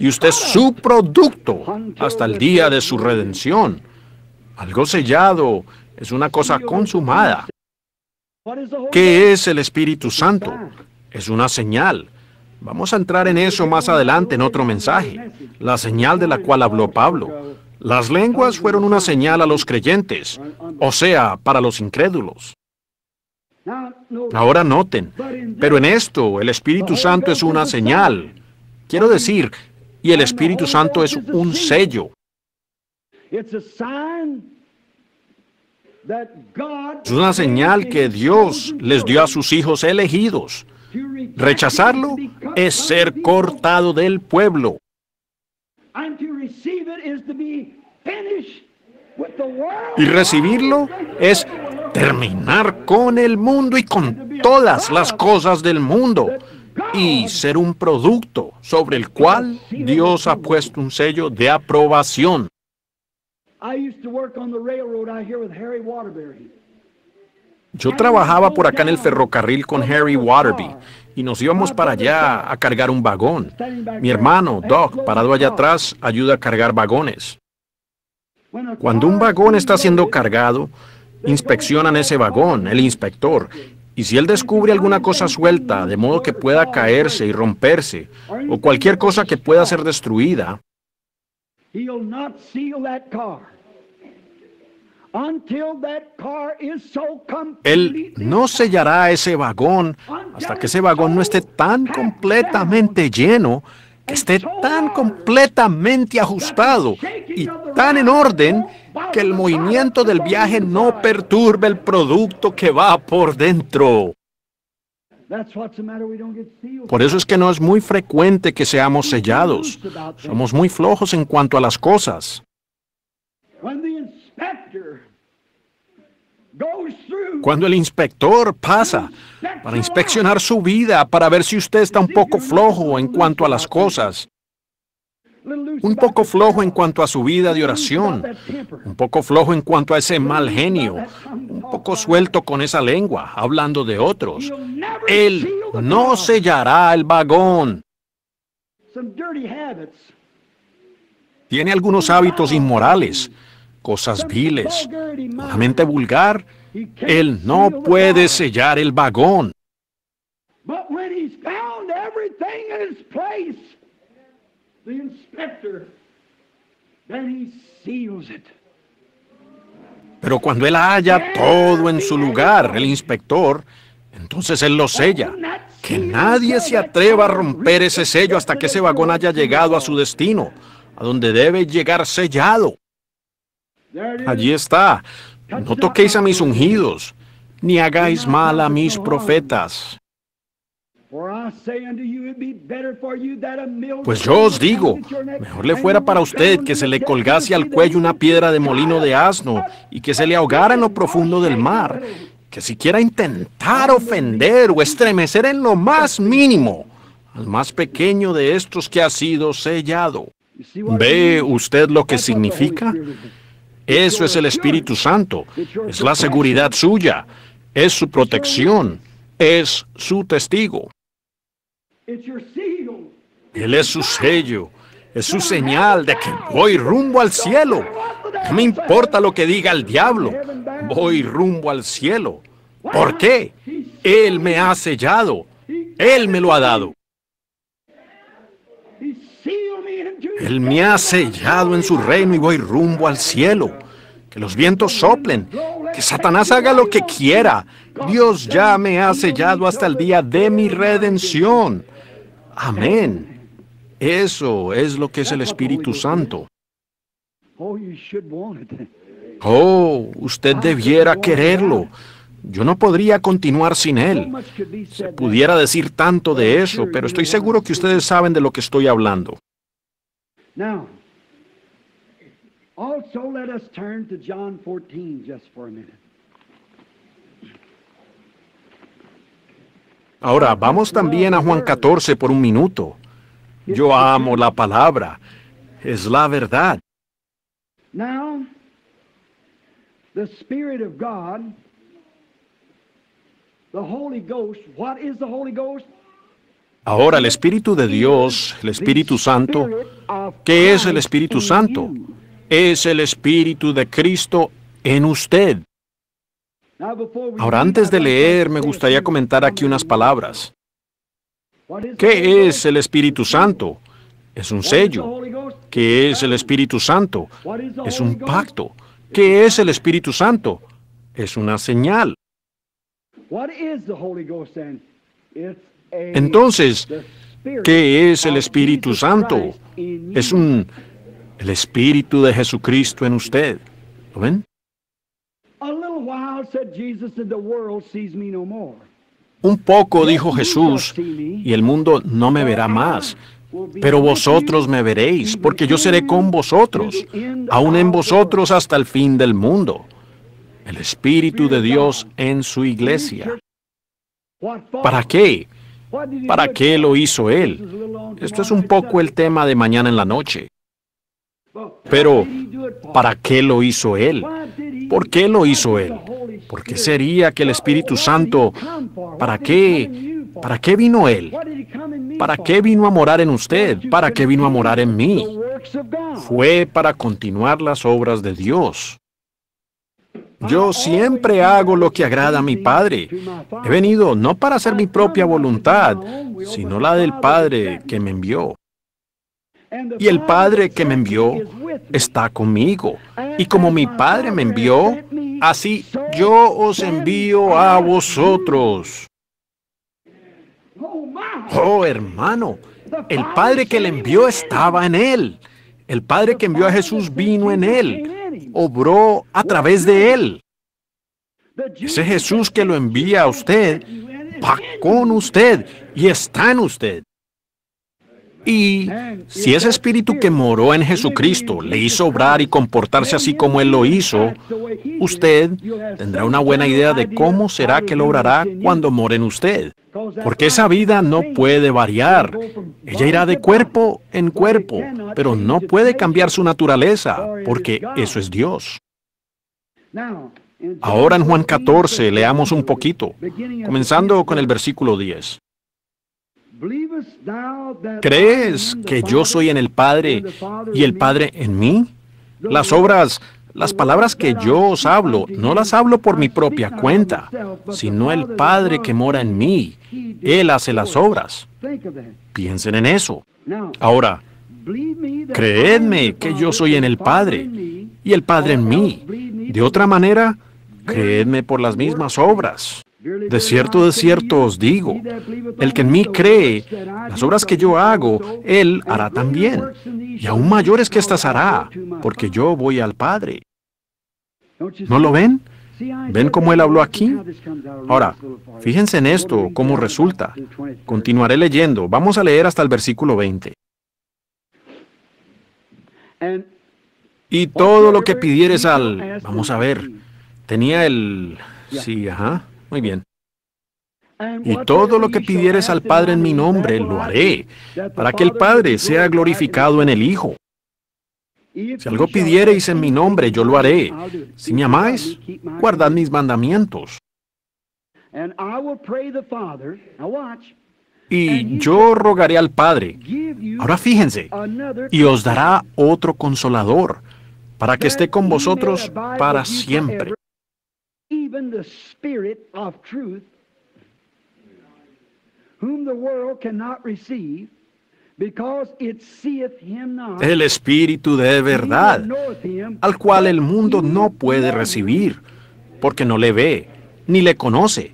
Y usted es su producto hasta el día de su redención. Algo sellado es una cosa consumada. ¿Qué es el Espíritu Santo? Es una señal. Vamos a entrar en eso más adelante en otro mensaje, la señal de la cual habló Pablo. Las lenguas fueron una señal a los creyentes, o sea, para los incrédulos. Ahora noten, pero en esto el Espíritu Santo es una señal. Quiero decir, y el Espíritu Santo es un sello. Es una señal que Dios les dio a sus hijos elegidos. Rechazarlo es ser cortado del pueblo. Y recibirlo es terminar con el mundo y con todas las cosas del mundo y ser un producto sobre el cual Dios ha puesto un sello de aprobación. Yo trabajaba por acá en el ferrocarril con Harry Waterby y nos íbamos para pues, allá a cargar un vagón. Mi hermano, eh, Doc, parado allá atrás, ayuda a cargar vagones. Cuando un vagón está siendo cargado, inspeccionan ese vagón, el inspector, y si él descubre alguna cosa suelta, de modo que pueda caerse y romperse, o cualquier cosa que pueda ser destruida, él no sellará ese vagón hasta que ese vagón no esté tan completamente lleno, que esté tan completamente ajustado y tan en orden que el movimiento del viaje no perturbe el producto que va por dentro. Por eso es que no es muy frecuente que seamos sellados. Somos muy flojos en cuanto a las cosas. Cuando el inspector pasa para inspeccionar su vida, para ver si usted está un poco flojo en cuanto a las cosas, un poco flojo en cuanto a su vida de oración, un poco flojo en cuanto a ese mal genio, un poco suelto con esa lengua, hablando de otros. Él no sellará el vagón. Tiene algunos hábitos inmorales cosas viles, la mente vulgar, él no puede sellar el vagón. Pero cuando él haya todo en su lugar, el inspector, entonces él lo oh, sella. Que nadie se atreva a romper ese sello hasta que ese vagón haya llegado a su destino, a donde debe llegar sellado. Allí está. No toquéis a mis ungidos, ni hagáis mal a mis profetas. Pues yo os digo, mejor le fuera para usted que se le colgase al cuello una piedra de molino de asno y que se le ahogara en lo profundo del mar, que siquiera intentar ofender o estremecer en lo más mínimo al más pequeño de estos que ha sido sellado. ¿Ve usted lo que significa? Eso es el Espíritu Santo, es la seguridad suya, es su protección, es su testigo. Él es su sello, es su señal de que voy rumbo al cielo. No me importa lo que diga el diablo, voy rumbo al cielo. ¿Por qué? Él me ha sellado, Él me lo ha dado. Él me ha sellado en su reino y voy rumbo al cielo. Que los vientos soplen, que Satanás haga lo que quiera. Dios ya me ha sellado hasta el día de mi redención. Amén. Eso es lo que es el Espíritu Santo. Oh, usted debiera quererlo. Yo no podría continuar sin él. Se pudiera decir tanto de eso, pero estoy seguro que ustedes saben de lo que estoy hablando. Now, also let us turn to John 14 just for a minute. Ahora, vamos también a Juan 14 por un minuto. Yo amo la palabra. Es la verdad. Now, the Spirit of God, the Holy Ghost, what is the Holy Ghost? Ahora, el Espíritu de Dios, el Espíritu Santo, ¿Qué es el Espíritu Santo? Es el Espíritu de Cristo en usted. Ahora, antes de leer, me gustaría comentar aquí unas palabras. ¿Qué es el Espíritu Santo? Es un sello. ¿Qué es el Espíritu Santo? Es un pacto. ¿Qué es el Espíritu Santo? Es una señal. Entonces, ¿Qué es el Espíritu Santo? Es un el Espíritu de Jesucristo en usted. ¿Lo ven? Un poco dijo Jesús, y el mundo no me verá más, pero vosotros me veréis, porque yo seré con vosotros, aún en vosotros hasta el fin del mundo. El Espíritu de Dios en su iglesia. ¿Para qué? ¿Para qué lo hizo él? Esto es un poco el tema de mañana en la noche. Pero, ¿para qué lo hizo él? ¿Por qué lo hizo él? ¿Por qué sería que el Espíritu Santo, ¿para qué? ¿Para qué vino él? ¿Para qué vino a morar en usted? ¿Para qué vino a morar en mí? Fue para continuar las obras de Dios. Yo ah, oh, siempre hago lo que agrada a mi Padre. He venido no para hacer mi ah, propia voluntad, sino la del Padre que me envió. Y el Padre que me envió está conmigo. Y como mi Padre me envió, así yo os envío a vosotros. Oh, oh hermano, el Padre que le envió estaba en él. El Padre que envió a Jesús vino en él obró a través de él. Ese Jesús que lo envía a usted va con usted y está en usted. Y si ese espíritu que moró en Jesucristo le hizo obrar y comportarse así como Él lo hizo, usted tendrá una buena idea de cómo será que lo obrará cuando more en usted. Porque esa vida no puede variar. Ella irá de cuerpo en cuerpo, pero no puede cambiar su naturaleza, porque eso es Dios. Ahora en Juan 14 leamos un poquito, comenzando con el versículo 10. ¿Crees que yo soy en el Padre y el Padre en mí? Las obras, las palabras que yo os hablo, no las hablo por mi propia cuenta, sino el Padre que mora en mí. Él hace las obras. Piensen en eso. Ahora, creedme que yo soy en el Padre y el Padre en mí. De otra manera, creedme por las mismas obras. De cierto, de cierto os digo, el que en mí cree, las obras que yo hago, él hará también, y aún mayores que estas hará, porque yo voy al Padre. ¿No lo ven? ¿Ven cómo él habló aquí? Ahora, fíjense en esto, cómo resulta. Continuaré leyendo, vamos a leer hasta el versículo 20. Y todo lo que pidieres al... Vamos a ver, tenía el... Sí, ajá. Muy bien. Y todo lo que pidieres al Padre en mi nombre, lo haré, para que el Padre sea glorificado en el Hijo. Si algo pidiereis en mi nombre, yo lo haré. Si me amáis, guardad mis mandamientos. Y yo rogaré al Padre. Ahora fíjense, y os dará otro consolador, para que esté con vosotros para siempre el Espíritu de verdad, al cual el mundo no puede recibir, porque no le ve, ni le conoce.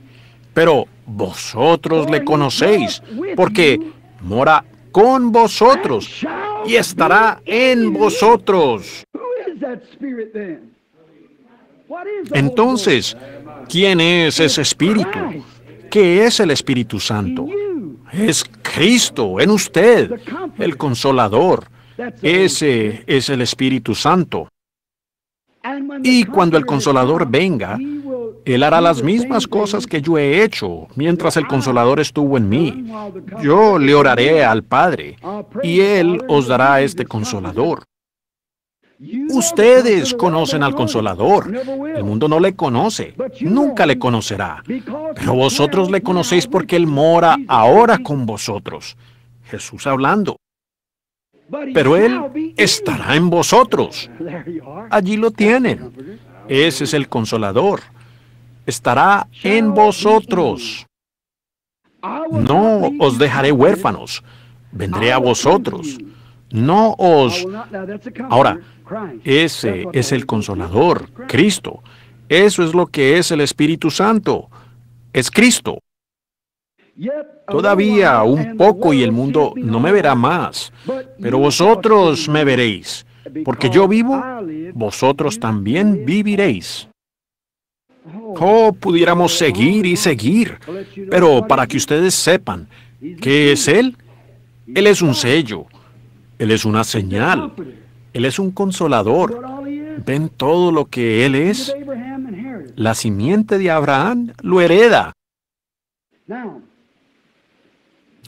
Pero vosotros le conocéis, porque mora con vosotros y estará en vosotros. Entonces, ¿quién es ese Espíritu? ¿Qué es el Espíritu Santo? Es Cristo en usted, el Consolador. Ese es el Espíritu Santo. Y cuando el Consolador venga, Él hará las mismas cosas que yo he hecho mientras el Consolador estuvo en mí. Yo le oraré al Padre y Él os dará este Consolador Ustedes conocen al Consolador. El mundo no le conoce, nunca le conocerá. Pero vosotros le conocéis porque Él mora ahora con vosotros. Jesús hablando. Pero Él estará en vosotros. Allí lo tienen. Ese es el Consolador. Estará en vosotros. No os dejaré huérfanos. Vendré a vosotros no os... Ahora, ese es el consolador, Cristo. Eso es lo que es el Espíritu Santo. Es Cristo. Todavía un poco y el mundo no me verá más, pero vosotros me veréis. Porque yo vivo, vosotros también viviréis. Oh, pudiéramos seguir y seguir, pero para que ustedes sepan, ¿qué es Él? Él es un sello, él es una señal. Él es un consolador. Ven todo lo que Él es. La simiente de Abraham lo hereda.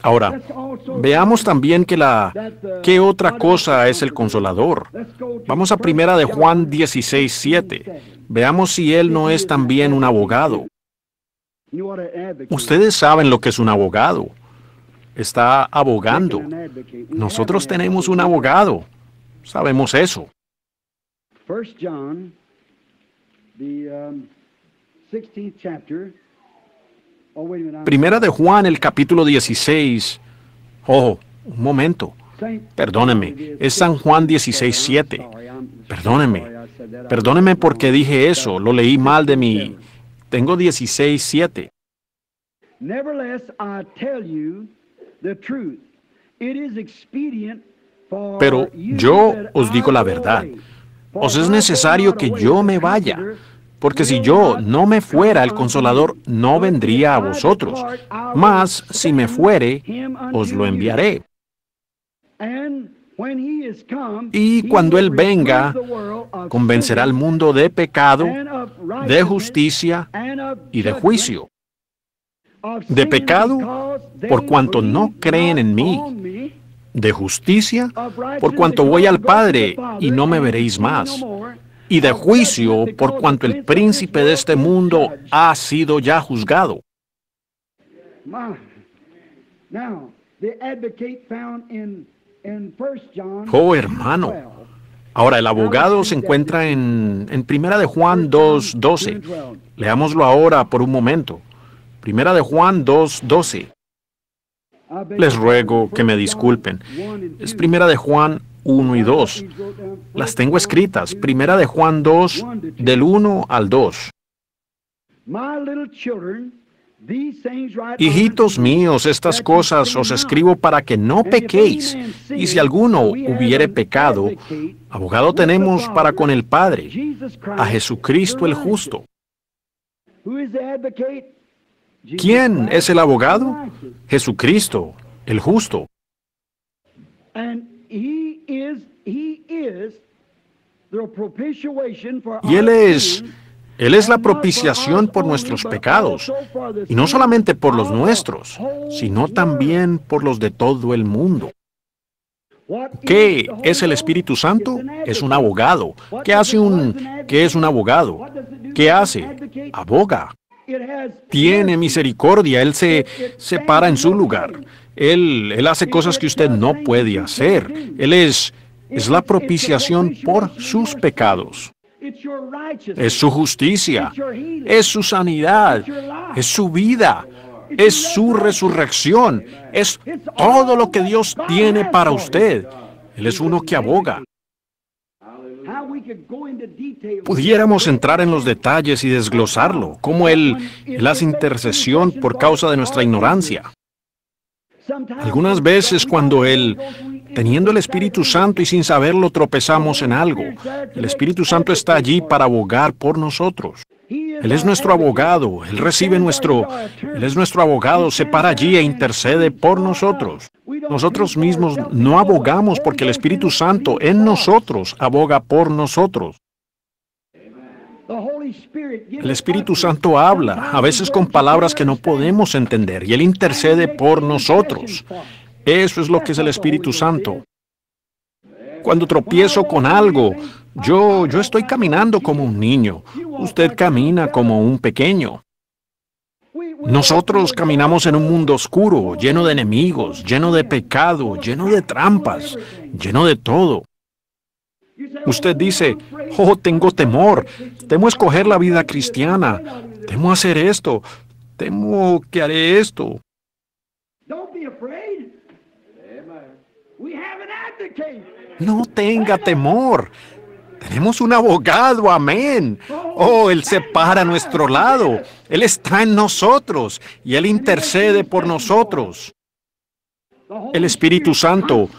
Ahora, veamos también que la qué otra cosa es el consolador. Vamos a primera de Juan 16, 7. Veamos si él no es también un abogado. Ustedes saben lo que es un abogado está abogando. Nosotros tenemos un abogado. Sabemos eso. Um, oh, Primera de Juan, el capítulo 16. Ojo, oh, un momento. Perdóneme, es San Juan 16, 7. Perdóneme, perdóneme porque dije eso, lo leí mal de mí. Tengo 16, 7. Pero yo os digo la verdad. Os es necesario que yo me vaya, porque si yo no me fuera, el consolador no vendría a vosotros. Mas si me fuere, os lo enviaré. Y cuando Él venga, convencerá al mundo de pecado, de justicia y de juicio de pecado por cuanto no creen en mí, de justicia por cuanto voy al Padre y no me veréis más, y de juicio por cuanto el príncipe de este mundo ha sido ya juzgado. Oh, oh hermano, ahora el abogado se encuentra en, en Primera de Juan 2.12. Leámoslo ahora por un momento. Primera de Juan 2.12. Les ruego que me disculpen. Es Primera de Juan 1 y 2. Las tengo escritas. Primera de Juan 2, del 1 al 2. Hijitos míos, estas cosas os escribo para que no pequéis. Y si alguno hubiere pecado, abogado tenemos para con el Padre, a Jesucristo el justo ¿Quién es el abogado? Jesucristo, el justo. Y Él es, Él es la propiciación por nuestros pecados, y no solamente por los nuestros, sino también por los de todo el mundo. ¿Qué es el Espíritu Santo? Es un abogado. ¿Qué hace un... ¿Qué es un abogado? ¿Qué hace? Aboga tiene misericordia, Él se, separa para en su lugar. Él, hace cosas que usted no puede hacer. Él es la propiciación por sus pecados. Es su justicia, es su sanidad, es su vida, es su resurrección, es todo lo que Dios tiene para usted. Él es uno que aboga, pudiéramos entrar en los detalles y desglosarlo, como Él, él hace intercesión por causa de nuestra ignorancia. Algunas veces cuando Él, teniendo el Espíritu Santo y sin saberlo, tropezamos en algo, el Espíritu Santo está allí para abogar por nosotros. Él es nuestro abogado, Él recibe nuestro, Él es nuestro abogado, se para allí e intercede por nosotros. Nosotros mismos no abogamos porque el Espíritu Santo en nosotros aboga por nosotros. El Espíritu Santo habla, a veces con palabras que no podemos entender, y Él intercede por nosotros. Eso es lo que es el Espíritu Santo. Cuando tropiezo con algo, yo, estoy caminando como un niño. Usted camina como un pequeño. Nosotros caminamos en un mundo oscuro, lleno de enemigos, lleno de pecado, lleno de trampas, lleno de todo. Usted dice, oh, tengo temor, temo escoger la vida cristiana, temo hacer esto, temo que haré esto. No tenga temor. Tenemos un abogado, amén. Oh, Él se para a nuestro lado. Él está en nosotros y Él intercede por nosotros. El Espíritu Santo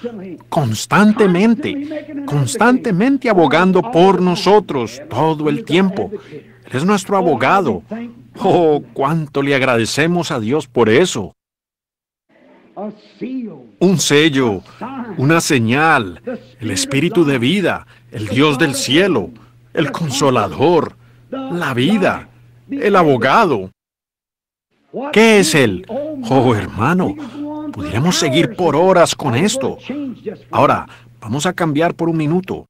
constantemente, constantemente abogando por nosotros todo el tiempo. Él es nuestro abogado. Oh, cuánto le agradecemos a Dios por eso. Un sello, una señal, el espíritu de vida, el Dios del cielo, el consolador, la vida, el abogado. ¿Qué es Él? Oh, hermano, pudiéramos seguir por horas con esto. Ahora, vamos a cambiar por un minuto.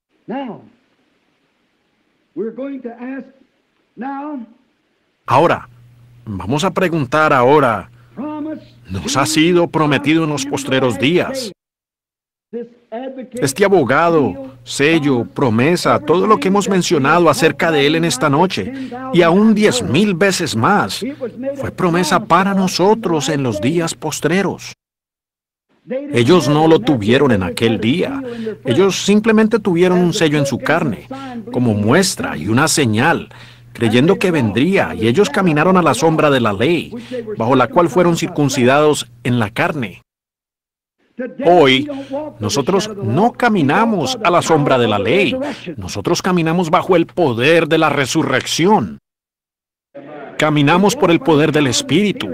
Ahora, vamos a preguntar ahora, ¿nos ha sido prometido en los postreros días este abogado, sello, promesa, todo lo que hemos mencionado acerca de Él en esta noche, y aún diez mil veces más, fue promesa para nosotros en los días postreros. Ellos no lo tuvieron en aquel día. Ellos simplemente tuvieron un sello en su carne, como muestra y una señal, creyendo que vendría, y ellos caminaron a la sombra de la ley, bajo la cual fueron circuncidados en la carne. Hoy nosotros no caminamos a la sombra de la ley, nosotros caminamos bajo el poder de la resurrección. Caminamos por el poder del Espíritu,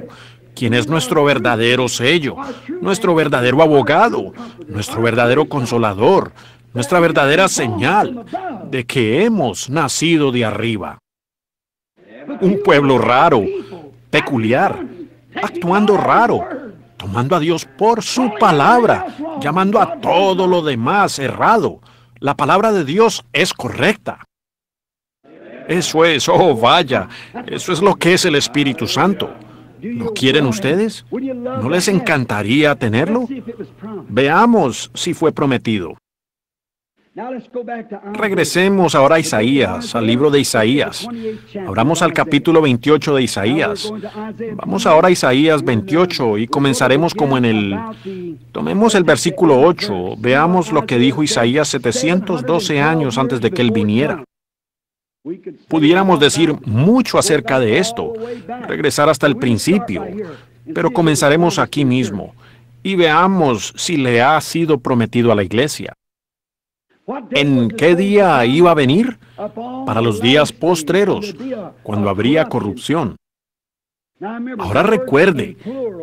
quien es nuestro verdadero sello, nuestro verdadero abogado, nuestro verdadero consolador, nuestra verdadera señal de que hemos nacido de arriba. Un pueblo raro, peculiar, actuando raro, tomando a Dios por su palabra, llamando a todo lo demás errado. La palabra de Dios es correcta. Eso es, oh vaya, eso es lo que es el Espíritu Santo. ¿Lo quieren ustedes? ¿No les encantaría tenerlo? Veamos si fue prometido. Regresemos ahora a Isaías, al libro de Isaías. Abramos al capítulo 28 de Isaías. Vamos ahora a Isaías 28 y comenzaremos como en el... Tomemos el versículo 8, veamos lo que dijo Isaías 712 años antes de que él viniera. Pudiéramos decir mucho acerca de esto, regresar hasta el principio, pero comenzaremos aquí mismo y veamos si le ha sido prometido a la iglesia en qué día iba a venir para los días postreros, cuando habría corrupción. Ahora recuerde,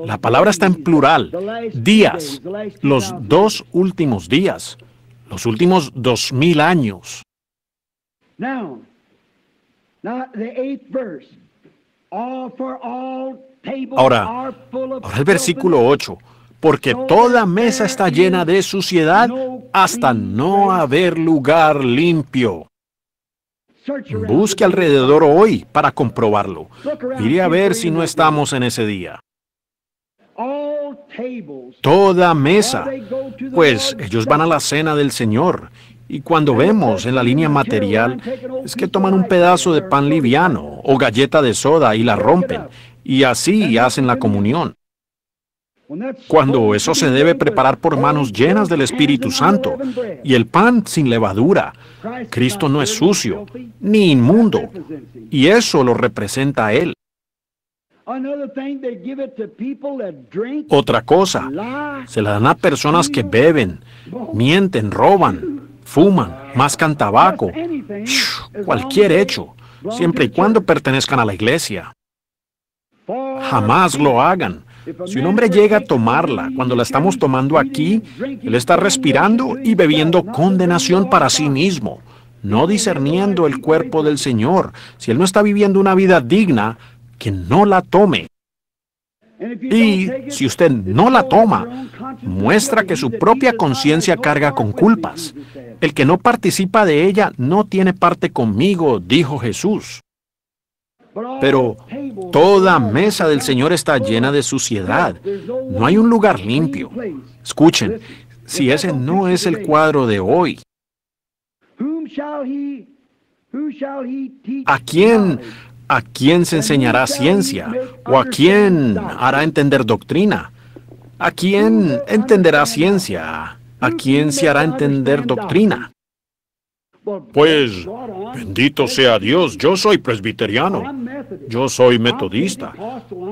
la palabra está en plural, días, los dos últimos días, los últimos dos mil años. Ahora, ahora el versículo 8, porque toda mesa está llena de suciedad hasta no haber lugar limpio. Busque alrededor hoy para comprobarlo. Iré a ver si no estamos en ese día. Toda mesa, pues ellos van a la cena del Señor y cuando vemos en la línea material, es que toman un pedazo de pan liviano o galleta de soda y la rompen, y así hacen la comunión. Cuando eso se debe preparar por manos llenas del Espíritu Santo y el pan sin levadura. Cristo no es sucio ni inmundo y eso lo representa a Él. Otra cosa, se la dan a personas que beben, mienten, roban, fuman, mascan tabaco, cualquier hecho, siempre y cuando pertenezcan a la iglesia. Jamás lo hagan, si un hombre llega a tomarla cuando la estamos tomando aquí, él está respirando y bebiendo condenación para sí mismo, no discerniendo el cuerpo del Señor. Si él no está viviendo una vida digna, que no la tome. Y si usted no la toma, muestra que su propia conciencia carga con culpas. El que no participa de ella no tiene parte conmigo, dijo Jesús. Pero toda mesa del Señor está llena de suciedad. No hay un lugar limpio. Escuchen, si ese no es el cuadro de hoy, ¿a quién, a quién se enseñará ciencia? ¿O a quién hará entender doctrina? ¿A quién entenderá ciencia? ¿A quién se hará entender doctrina? Pues, bendito sea Dios, yo soy presbiteriano, yo soy metodista,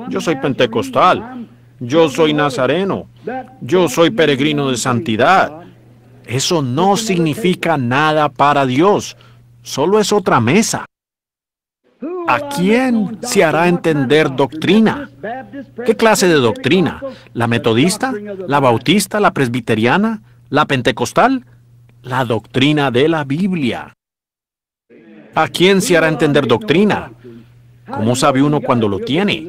yo soy pentecostal, yo soy nazareno, yo soy peregrino de santidad. Eso no significa nada para Dios, solo es otra mesa. ¿A quién se hará entender doctrina? ¿Qué clase de doctrina? ¿La metodista? ¿La bautista? ¿La presbiteriana? ¿La pentecostal? la doctrina de la Biblia. ¿A quién se hará entender doctrina? ¿Cómo sabe uno cuando lo tiene?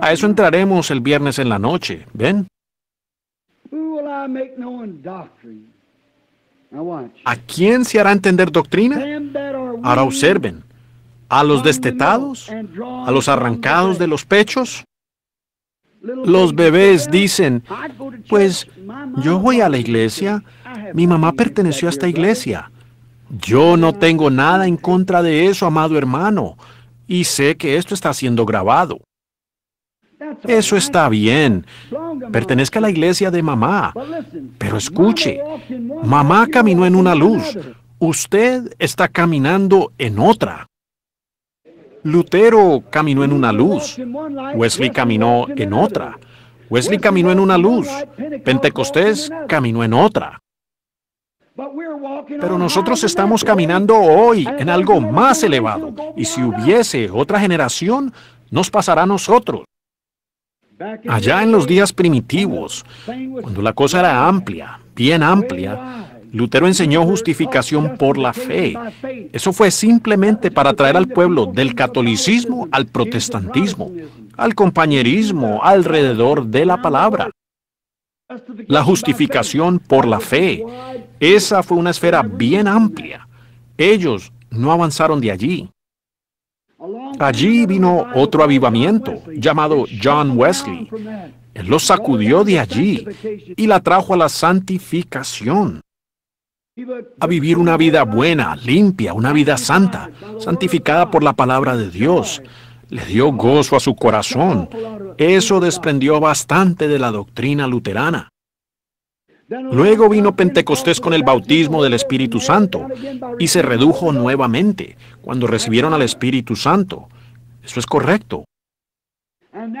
A eso entraremos el viernes en la noche, ¿ven? ¿A quién se hará entender doctrina? Ahora observen, a los destetados, a los arrancados de los pechos. Los bebés dicen, pues yo voy a la iglesia, mi mamá perteneció a esta iglesia. Yo no tengo nada en contra de eso, amado hermano, y sé que esto está siendo grabado. Eso está bien. Pertenezca a la iglesia de mamá. Pero escuche, mamá caminó en una luz. Usted está caminando en otra. Lutero caminó en una luz. Wesley caminó en otra. Wesley caminó en una luz. Pentecostés caminó en otra. Pero nosotros estamos caminando hoy en algo más elevado, y si hubiese otra generación, nos pasará a nosotros. Allá en los días primitivos, cuando la cosa era amplia, bien amplia, Lutero enseñó justificación por la fe. Eso fue simplemente para traer al pueblo del catolicismo al protestantismo, al compañerismo alrededor de la palabra. La justificación por la fe. Esa fue una esfera bien amplia. Ellos no avanzaron de allí. Allí vino otro avivamiento llamado John Wesley. Él los sacudió de allí y la trajo a la santificación, a vivir una vida buena, limpia, una vida santa, santificada por la palabra de Dios, le dio gozo a su corazón. Eso desprendió bastante de la doctrina luterana. Luego vino Pentecostés con el bautismo del Espíritu Santo y se redujo nuevamente cuando recibieron al Espíritu Santo. Eso es correcto.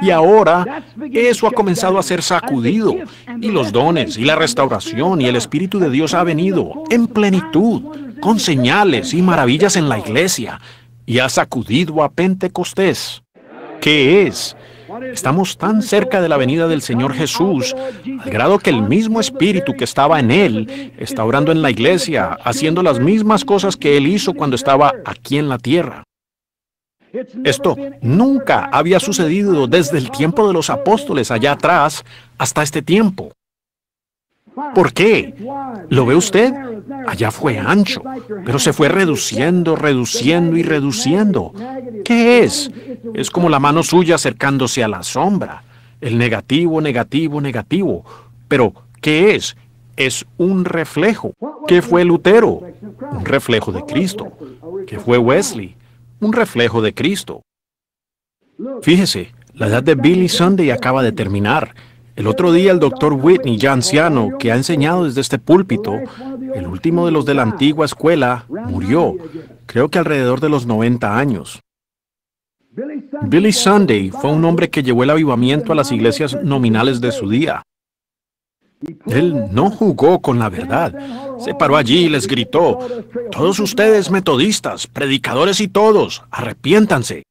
Y ahora eso ha comenzado a ser sacudido y los dones y la restauración y el Espíritu de Dios ha venido en plenitud, con señales y maravillas en la iglesia y ha sacudido a Pentecostés. ¿Qué es? Estamos tan cerca de la venida del Señor Jesús, al grado que el mismo Espíritu que estaba en Él está orando en la iglesia, haciendo las mismas cosas que Él hizo cuando estaba aquí en la tierra. Esto nunca había sucedido desde el tiempo de los apóstoles allá atrás hasta este tiempo. ¿Por qué? ¿Lo ve usted? Allá fue ancho, pero se fue reduciendo, reduciendo y reduciendo. ¿Qué es? Es como la mano suya acercándose a la sombra. El negativo, negativo, negativo. Pero, ¿qué es? Es un reflejo. ¿Qué fue Lutero? Un reflejo de Cristo. ¿Qué fue Wesley? Un reflejo de Cristo. Fíjese, la edad de Billy Sunday acaba de terminar el otro día el doctor Whitney, ya anciano, que ha enseñado desde este púlpito, el último de los de la antigua escuela, murió, creo que alrededor de los 90 años. Billy Sunday fue un hombre que llevó el avivamiento a las iglesias nominales de su día. Él no jugó con la verdad. Se paró allí y les gritó, todos ustedes metodistas, predicadores y todos, arrepiéntanse.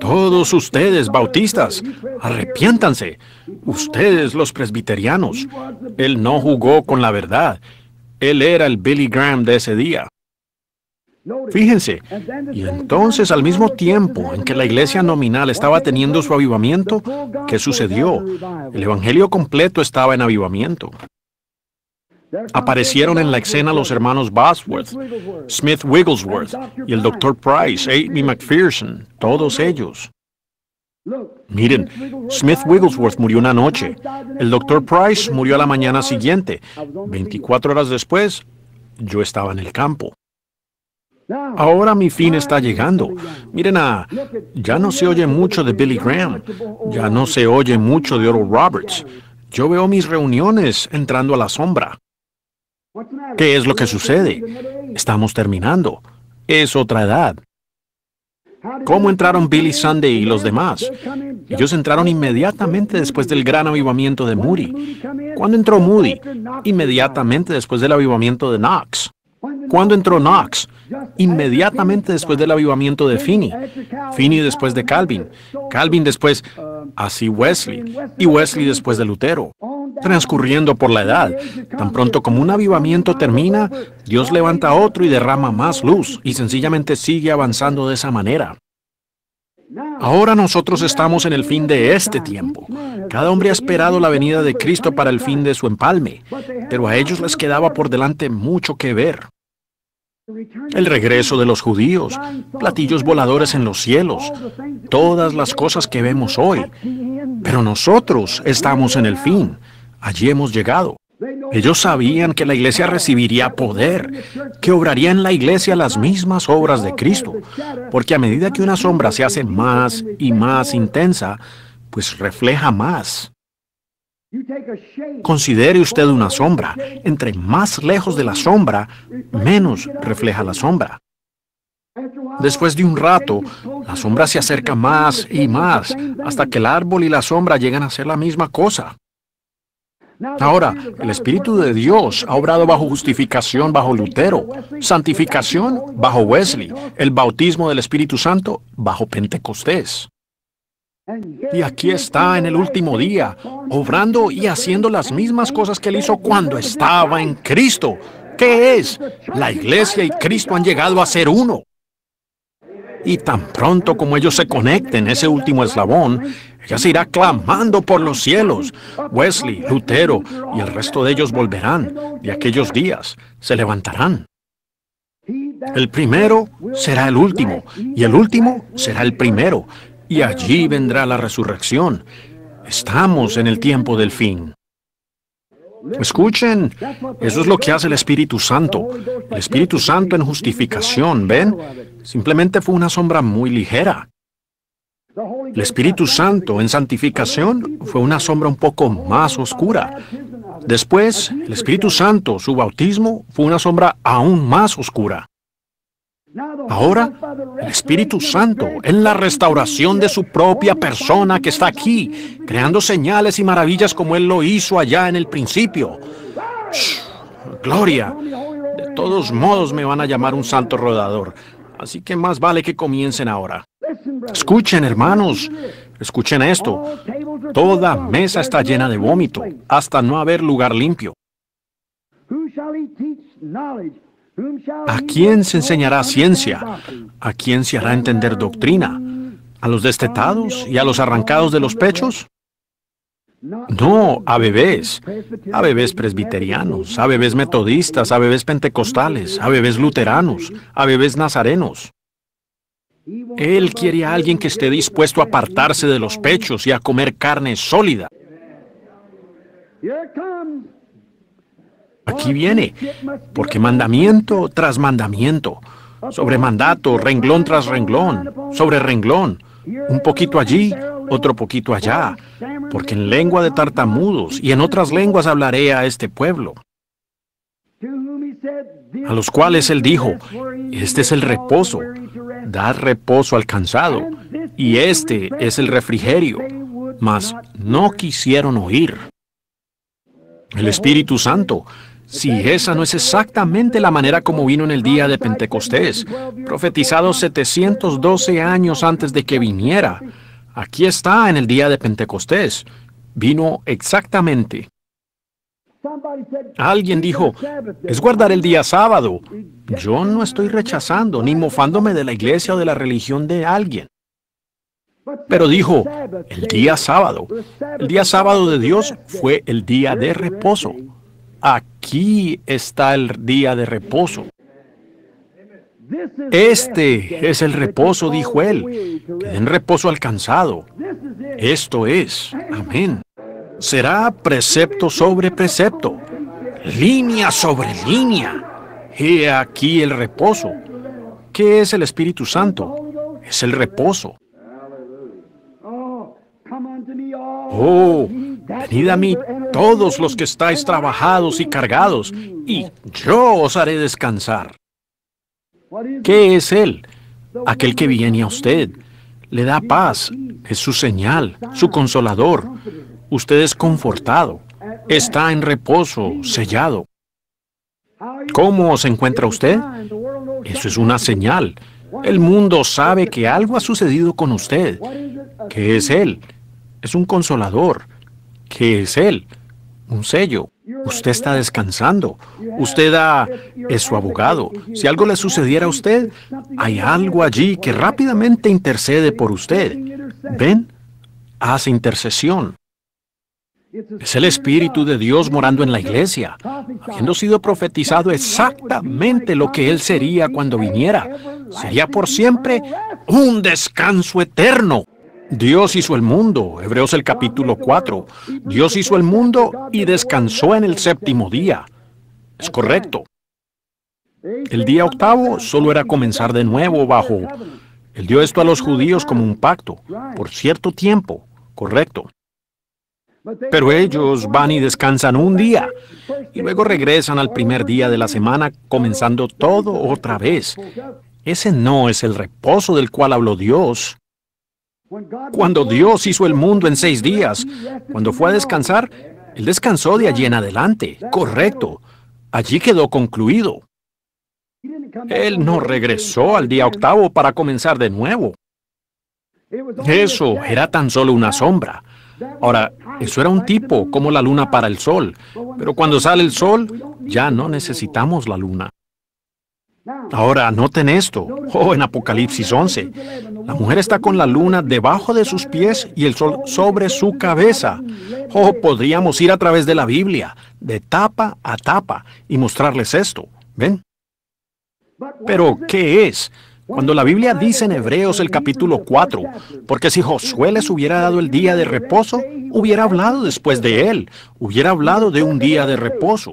Todos ustedes, bautistas, arrepiéntanse. Ustedes, los presbiterianos. Él no jugó con la verdad. Él era el Billy Graham de ese día. Fíjense, y entonces al mismo tiempo en que la iglesia nominal estaba teniendo su avivamiento, ¿qué sucedió? El Evangelio completo estaba en avivamiento. Aparecieron en la escena los hermanos Bosworth, Smith Wigglesworth y el Dr. Price, Amy McPherson, todos ellos. Miren, Smith Wigglesworth murió una noche. El Dr. Price murió a la mañana siguiente. 24 horas después, yo estaba en el campo. Ahora mi fin está llegando. Miren ah, Ya no se oye mucho de Billy Graham. Ya no se oye mucho de Oral Roberts. Yo veo mis reuniones entrando a la sombra. ¿Qué es lo que sucede? Estamos terminando. Es otra edad. ¿Cómo entraron Billy Sunday y los demás? Ellos entraron inmediatamente después del gran avivamiento de Moody. ¿Cuándo entró Moody? Inmediatamente después del avivamiento de Knox. ¿Cuándo entró Knox? Inmediatamente después del avivamiento de Finney. Finney después de Calvin. Calvin después, así Wesley. Y Wesley después de Lutero transcurriendo por la edad. Tan pronto como un avivamiento termina, Dios levanta otro y derrama más luz y sencillamente sigue avanzando de esa manera. Ahora nosotros estamos en el fin de este tiempo. Cada hombre ha esperado la venida de Cristo para el fin de su empalme, pero a ellos les quedaba por delante mucho que ver. El regreso de los judíos, platillos voladores en los cielos, todas las cosas que vemos hoy. Pero nosotros estamos en el fin. Allí hemos llegado. Ellos sabían que la iglesia recibiría poder, que obraría en la iglesia las mismas obras de Cristo, porque a medida que una sombra se hace más y más intensa, pues refleja más. Considere usted una sombra. Entre más lejos de la sombra, menos refleja la sombra. Después de un rato, la sombra se acerca más y más, hasta que el árbol y la sombra llegan a ser la misma cosa. Ahora, el Espíritu de Dios ha obrado bajo justificación bajo Lutero, santificación bajo Wesley, el bautismo del Espíritu Santo bajo Pentecostés. Y aquí está en el último día, obrando y haciendo las mismas cosas que él hizo cuando estaba en Cristo. ¿Qué es? La iglesia y Cristo han llegado a ser uno. Y tan pronto como ellos se conecten, ese último eslabón, ella se irá clamando por los cielos. Wesley, Lutero y el resto de ellos volverán Y aquellos días, se levantarán. El primero será el último y el último será el primero y allí vendrá la resurrección. Estamos en el tiempo del fin. Escuchen, eso es lo que hace el Espíritu Santo. El Espíritu Santo en justificación, ¿ven? Simplemente fue una sombra muy ligera. El Espíritu Santo en santificación fue una sombra un poco más oscura. Después, el Espíritu Santo, su bautismo, fue una sombra aún más oscura. Ahora, el Espíritu Santo, en la restauración de su propia persona que está aquí, creando señales y maravillas como Él lo hizo allá en el principio. gloria. De todos modos me van a llamar un santo rodador, así que más vale que comiencen ahora. Escuchen, hermanos, escuchen esto. Oh, Toda mesa está llena de vómito, hasta no haber lugar limpio. ¿A quién se enseñará ciencia? ¿A quién se hará entender doctrina? ¿A los destetados y a los arrancados de los pechos? No, a bebés, a bebés presbiterianos, a bebés metodistas, a bebés pentecostales, a bebés luteranos, a bebés nazarenos. Él quiere a alguien que esté dispuesto a apartarse de los pechos y a comer carne sólida. Aquí viene, porque mandamiento tras mandamiento, sobre mandato, renglón tras renglón, sobre renglón, un poquito allí, otro poquito allá, porque en lengua de tartamudos y en otras lenguas hablaré a este pueblo a los cuales él dijo, este es el reposo, dad reposo al cansado, y este es el refrigerio, mas no quisieron oír. El Espíritu Santo, si esa no es exactamente la manera como vino en el día de Pentecostés, profetizado 712 años antes de que viniera, aquí está en el día de Pentecostés, vino exactamente Alguien dijo, es guardar el día sábado. Yo no estoy rechazando ni mofándome de la iglesia o de la religión de alguien. Pero dijo, el día sábado, el día sábado de Dios fue el día de reposo. Aquí está el día de reposo. Este es el reposo, dijo él, Den reposo alcanzado. Esto es, amén será precepto sobre precepto, línea sobre línea. He aquí el reposo. ¿Qué es el Espíritu Santo? Es el reposo. Oh, venid a mí todos los que estáis trabajados y cargados, y yo os haré descansar. ¿Qué es Él? Aquel que viene a usted. Le da paz, es su señal, su consolador, usted es confortado, está en reposo, sellado. ¿Cómo se encuentra usted? Eso es una señal. El mundo sabe que algo ha sucedido con usted. ¿Qué es Él? Es un consolador. ¿Qué es Él? Un sello. Usted está descansando. Usted es su abogado. Si algo le sucediera a usted, hay algo allí que rápidamente intercede por usted. ¿Ven? Hace intercesión. Es el Espíritu de Dios morando en la iglesia, habiendo sido profetizado exactamente lo que Él sería cuando viniera. Sería por siempre un descanso eterno. Dios hizo el mundo, Hebreos el capítulo 4. Dios hizo el mundo y descansó en el séptimo día. Es correcto. El día octavo solo era comenzar de nuevo bajo... Él dio esto a los judíos como un pacto, por cierto tiempo, correcto. Pero ellos van y descansan un día y luego regresan al primer día de la semana comenzando todo otra vez. Ese no es el reposo del cual habló Dios. Cuando Dios hizo el mundo en seis días, cuando fue a descansar, Él descansó de allí en adelante. Correcto. Allí quedó concluido. Él no regresó al día octavo para comenzar de nuevo. Eso era tan solo una sombra. Ahora, eso era un tipo, como la luna para el sol, pero cuando sale el sol, ya no necesitamos la luna. Ahora, noten esto. Oh, en Apocalipsis 11. La mujer está con la luna debajo de sus pies y el sol sobre su cabeza. O oh, podríamos ir a través de la Biblia, de tapa a tapa, y mostrarles esto. ¿Ven? Pero, ¿qué es? Cuando la Biblia dice en Hebreos el capítulo 4, porque si Josué les hubiera dado el día de reposo, hubiera hablado después de él, hubiera hablado de un día de reposo.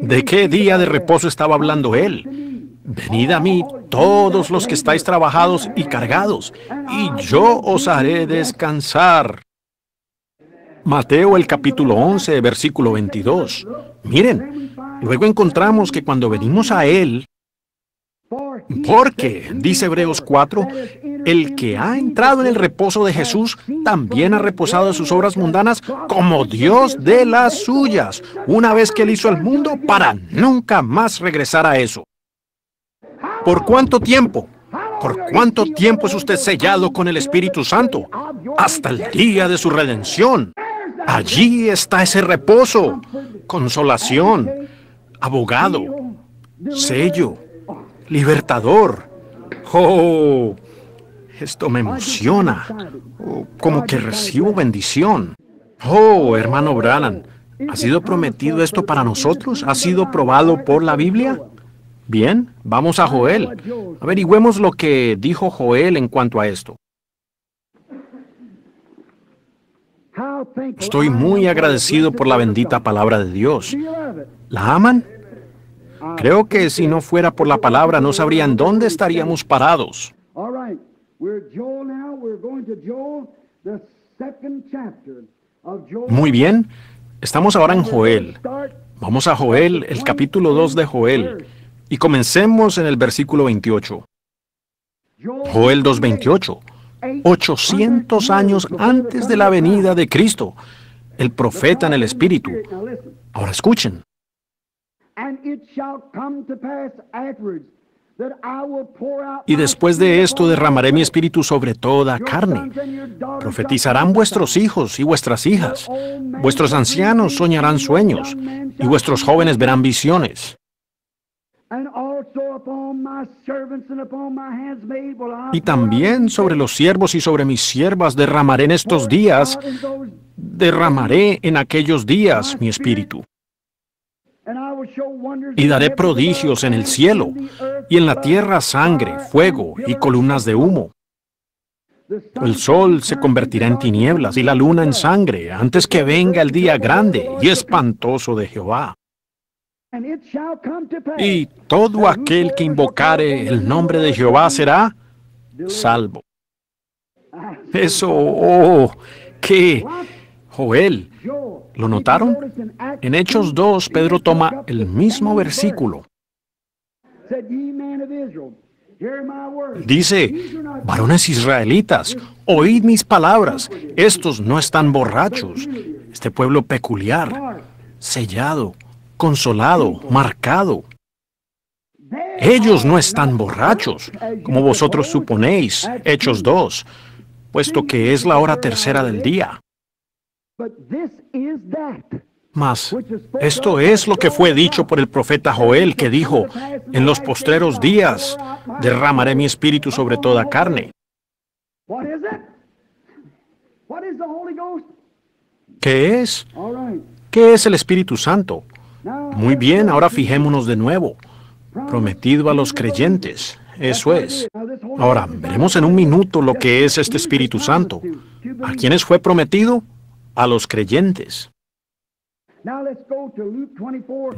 ¿De qué día de reposo estaba hablando él? Venid a mí todos los que estáis trabajados y cargados, y yo os haré descansar. Mateo el capítulo 11, versículo 22. Miren, luego encontramos que cuando venimos a Él, porque, dice Hebreos 4, el que ha entrado en el reposo de Jesús también ha reposado de sus obras mundanas como Dios de las suyas, una vez que él hizo el mundo para nunca más regresar a eso. ¿Por cuánto tiempo? ¿Por cuánto tiempo es usted sellado con el Espíritu Santo? Hasta el día de su redención. Allí está ese reposo, consolación, abogado, sello libertador. ¡Oh! Esto me emociona. Oh, como que recibo bendición. Oh, hermano Brannan, ¿ha sido prometido esto para nosotros? ¿Ha sido probado por la Biblia? Bien, vamos a Joel. Averigüemos lo que dijo Joel en cuanto a esto. Estoy muy agradecido por la bendita palabra de Dios. ¿La aman? Creo que si no fuera por la palabra no sabrían dónde estaríamos parados. Muy bien, estamos ahora en Joel. Vamos a Joel, el capítulo 2 de Joel, y comencemos en el versículo 28. Joel 2.28, 800 años antes de la venida de Cristo, el profeta en el Espíritu. Ahora escuchen, y después de esto derramaré mi espíritu sobre toda carne. Profetizarán vuestros hijos y vuestras hijas. Vuestros ancianos soñarán sueños y vuestros jóvenes verán visiones. Y también sobre los siervos y sobre mis siervas derramaré en estos días, derramaré en aquellos días mi espíritu. Y daré prodigios en el cielo, y en la tierra sangre, fuego y columnas de humo. El sol se convertirá en tinieblas y la luna en sangre antes que venga el día grande y espantoso de Jehová. Y todo aquel que invocare el nombre de Jehová será salvo. Eso, oh, qué, Joel. ¿Lo notaron? En Hechos 2, Pedro toma el mismo versículo. Dice, varones israelitas, oíd mis palabras, estos no están borrachos, este pueblo peculiar, sellado, consolado, marcado. Ellos no están borrachos, como vosotros suponéis, Hechos 2, puesto que es la hora tercera del día. Mas esto es lo que fue dicho por el profeta Joel, que dijo, en los postreros días derramaré mi espíritu sobre toda carne. ¿Qué es? ¿Qué es el Espíritu Santo? Muy bien, ahora fijémonos de nuevo. Prometido a los creyentes. Eso es. Ahora, veremos en un minuto lo que es este Espíritu Santo. ¿A quiénes fue prometido? a los creyentes.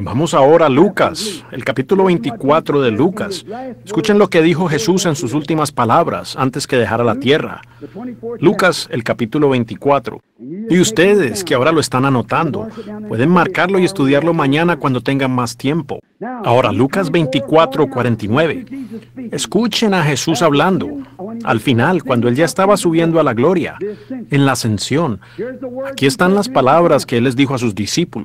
Vamos ahora a Lucas, el capítulo 24 de Lucas. Escuchen lo que dijo Jesús en sus últimas palabras antes que dejara la tierra. Lucas, el capítulo 24. Y ustedes, que ahora lo están anotando, pueden marcarlo y estudiarlo mañana cuando tengan más tiempo. Ahora, Lucas 24, 49. Escuchen a Jesús hablando. Al final, cuando él ya estaba subiendo a la gloria, en la ascensión, aquí están las palabras que él les dijo a sus discípulos.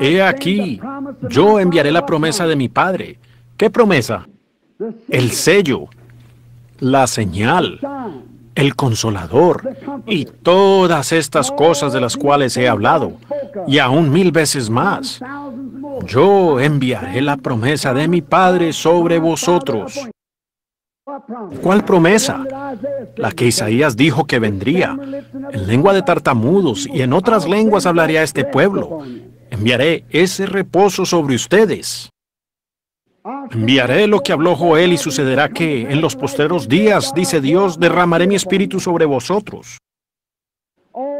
He aquí, yo enviaré la promesa de mi Padre. ¿Qué promesa? El sello, la señal, el consolador y todas estas cosas de las cuales he hablado, y aún mil veces más. Yo enviaré la promesa de mi Padre sobre vosotros. ¿Cuál promesa? La que Isaías dijo que vendría. En lengua de tartamudos y en otras lenguas hablaré a este pueblo. Enviaré ese reposo sobre ustedes. Enviaré lo que habló Joel y sucederá que en los posteros días, dice Dios, derramaré mi espíritu sobre vosotros.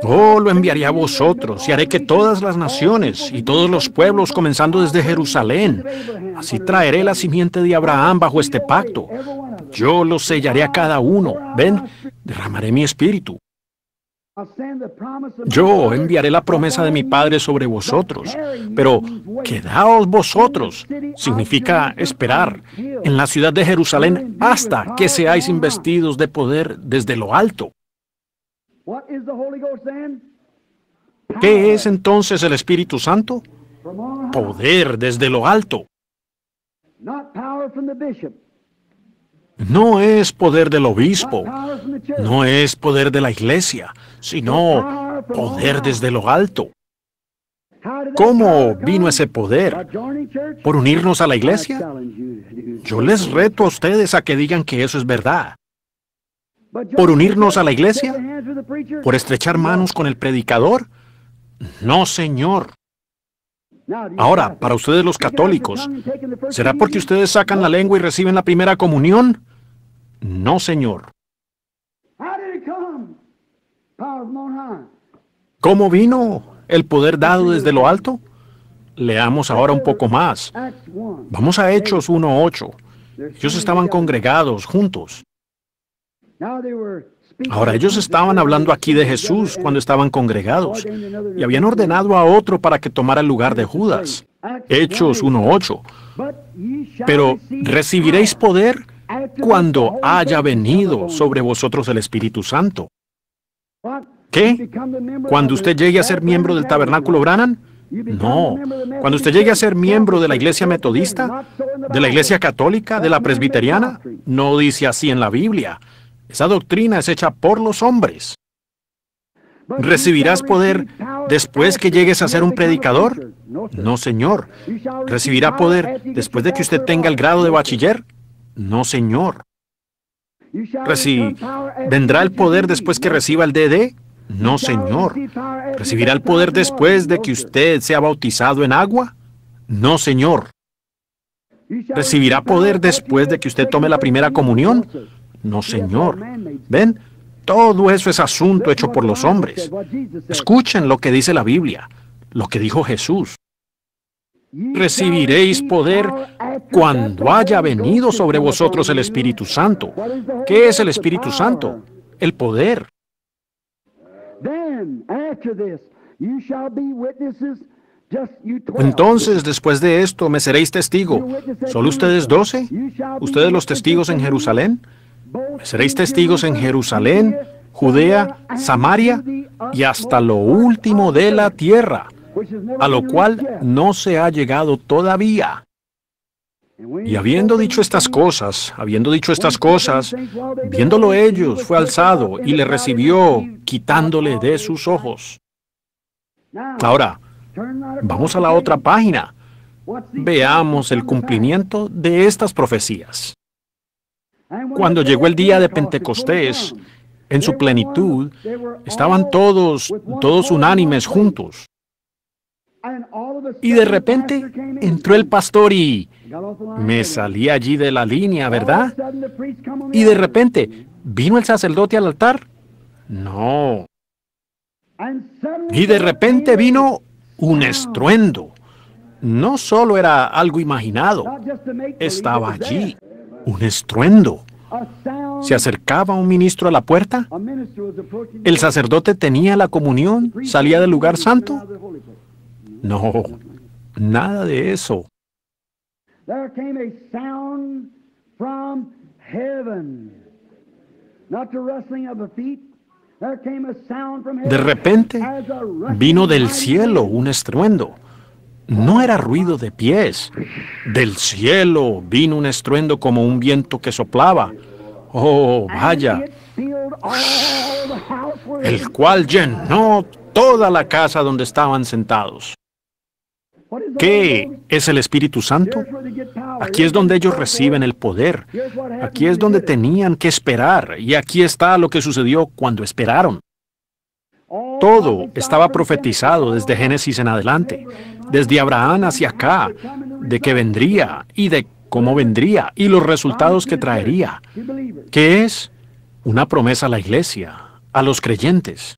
Oh, lo enviaré a vosotros y haré que todas las naciones y todos los pueblos, comenzando desde Jerusalén, así traeré la simiente de Abraham bajo este pacto. Yo los sellaré a cada uno. Ven, derramaré mi espíritu. Yo enviaré la promesa de mi Padre sobre vosotros, pero quedaos vosotros significa esperar en la ciudad de Jerusalén hasta que seáis investidos de poder desde lo alto. ¿Qué es entonces el Espíritu Santo? Poder desde lo alto. No es poder del obispo, no es poder de la iglesia, sino poder desde lo alto. ¿Cómo vino ese poder? ¿Por unirnos a la iglesia? Yo les reto a ustedes a que digan que eso es verdad. ¿Por unirnos a la iglesia? ¿Por estrechar manos con el predicador? No, Señor. Ahora, para ustedes los católicos, ¿será porque ustedes sacan la lengua y reciben la primera comunión? No, Señor. ¿Cómo vino el poder dado desde lo alto? Leamos ahora un poco más. Vamos a Hechos 1.8. Ellos estaban congregados juntos. Ahora ellos estaban hablando aquí de Jesús cuando estaban congregados y habían ordenado a otro para que tomara el lugar de Judas. Hechos 1.8. Pero recibiréis poder cuando haya venido sobre vosotros el Espíritu Santo. ¿Qué? ¿Cuando usted llegue a ser miembro del tabernáculo Branan? No. Cuando usted llegue a ser miembro de la iglesia metodista, de la iglesia católica, de la presbiteriana, no dice así en la Biblia. Esa doctrina es hecha por los hombres. ¿Recibirás poder después que llegues a ser un predicador? No, señor. ¿Recibirá poder después de que usted tenga el grado de bachiller? No, señor. ¿Vendrá el poder después que reciba el DD? No, señor. ¿Recibirá el poder después de que usted sea bautizado en agua? No, señor. ¿Recibirá poder después de que usted tome la primera comunión? No, Señor. ¿Ven? Todo eso es asunto hecho por los hombres. Escuchen lo que dice la Biblia, lo que dijo Jesús. Recibiréis poder cuando haya venido sobre vosotros el Espíritu Santo. ¿Qué es el Espíritu Santo? El poder. Entonces, después de esto, me seréis testigo. ¿Solo ustedes doce? ¿Ustedes los testigos en Jerusalén? Seréis testigos en Jerusalén, Judea, Samaria y hasta lo último de la tierra, a lo cual no se ha llegado todavía. Y habiendo dicho estas cosas, habiendo dicho estas cosas, viéndolo ellos, fue alzado y le recibió, quitándole de sus ojos. Ahora, vamos a la otra página. Veamos el cumplimiento de estas profecías. Cuando llegó el día de Pentecostés, en su plenitud, estaban todos, todos unánimes juntos. Y de repente entró el pastor y me salí allí de la línea, ¿verdad? Y de repente, ¿vino el sacerdote al altar? No. Y de repente vino un estruendo. No solo era algo imaginado, estaba allí un estruendo. Se acercaba un ministro a la puerta. El sacerdote tenía la comunión, salía del lugar santo. No, nada de eso. De repente vino del cielo un estruendo no era ruido de pies. Del cielo vino un estruendo como un viento que soplaba. Oh, vaya. El cual llenó toda la casa donde estaban sentados. ¿Qué es el Espíritu Santo? Aquí es donde ellos reciben el poder. Aquí es donde tenían que esperar. Y aquí está lo que sucedió cuando esperaron. Todo estaba profetizado desde Génesis en adelante, desde Abraham hacia acá, de que vendría y de cómo vendría y los resultados que traería, que es una promesa a la iglesia, a los creyentes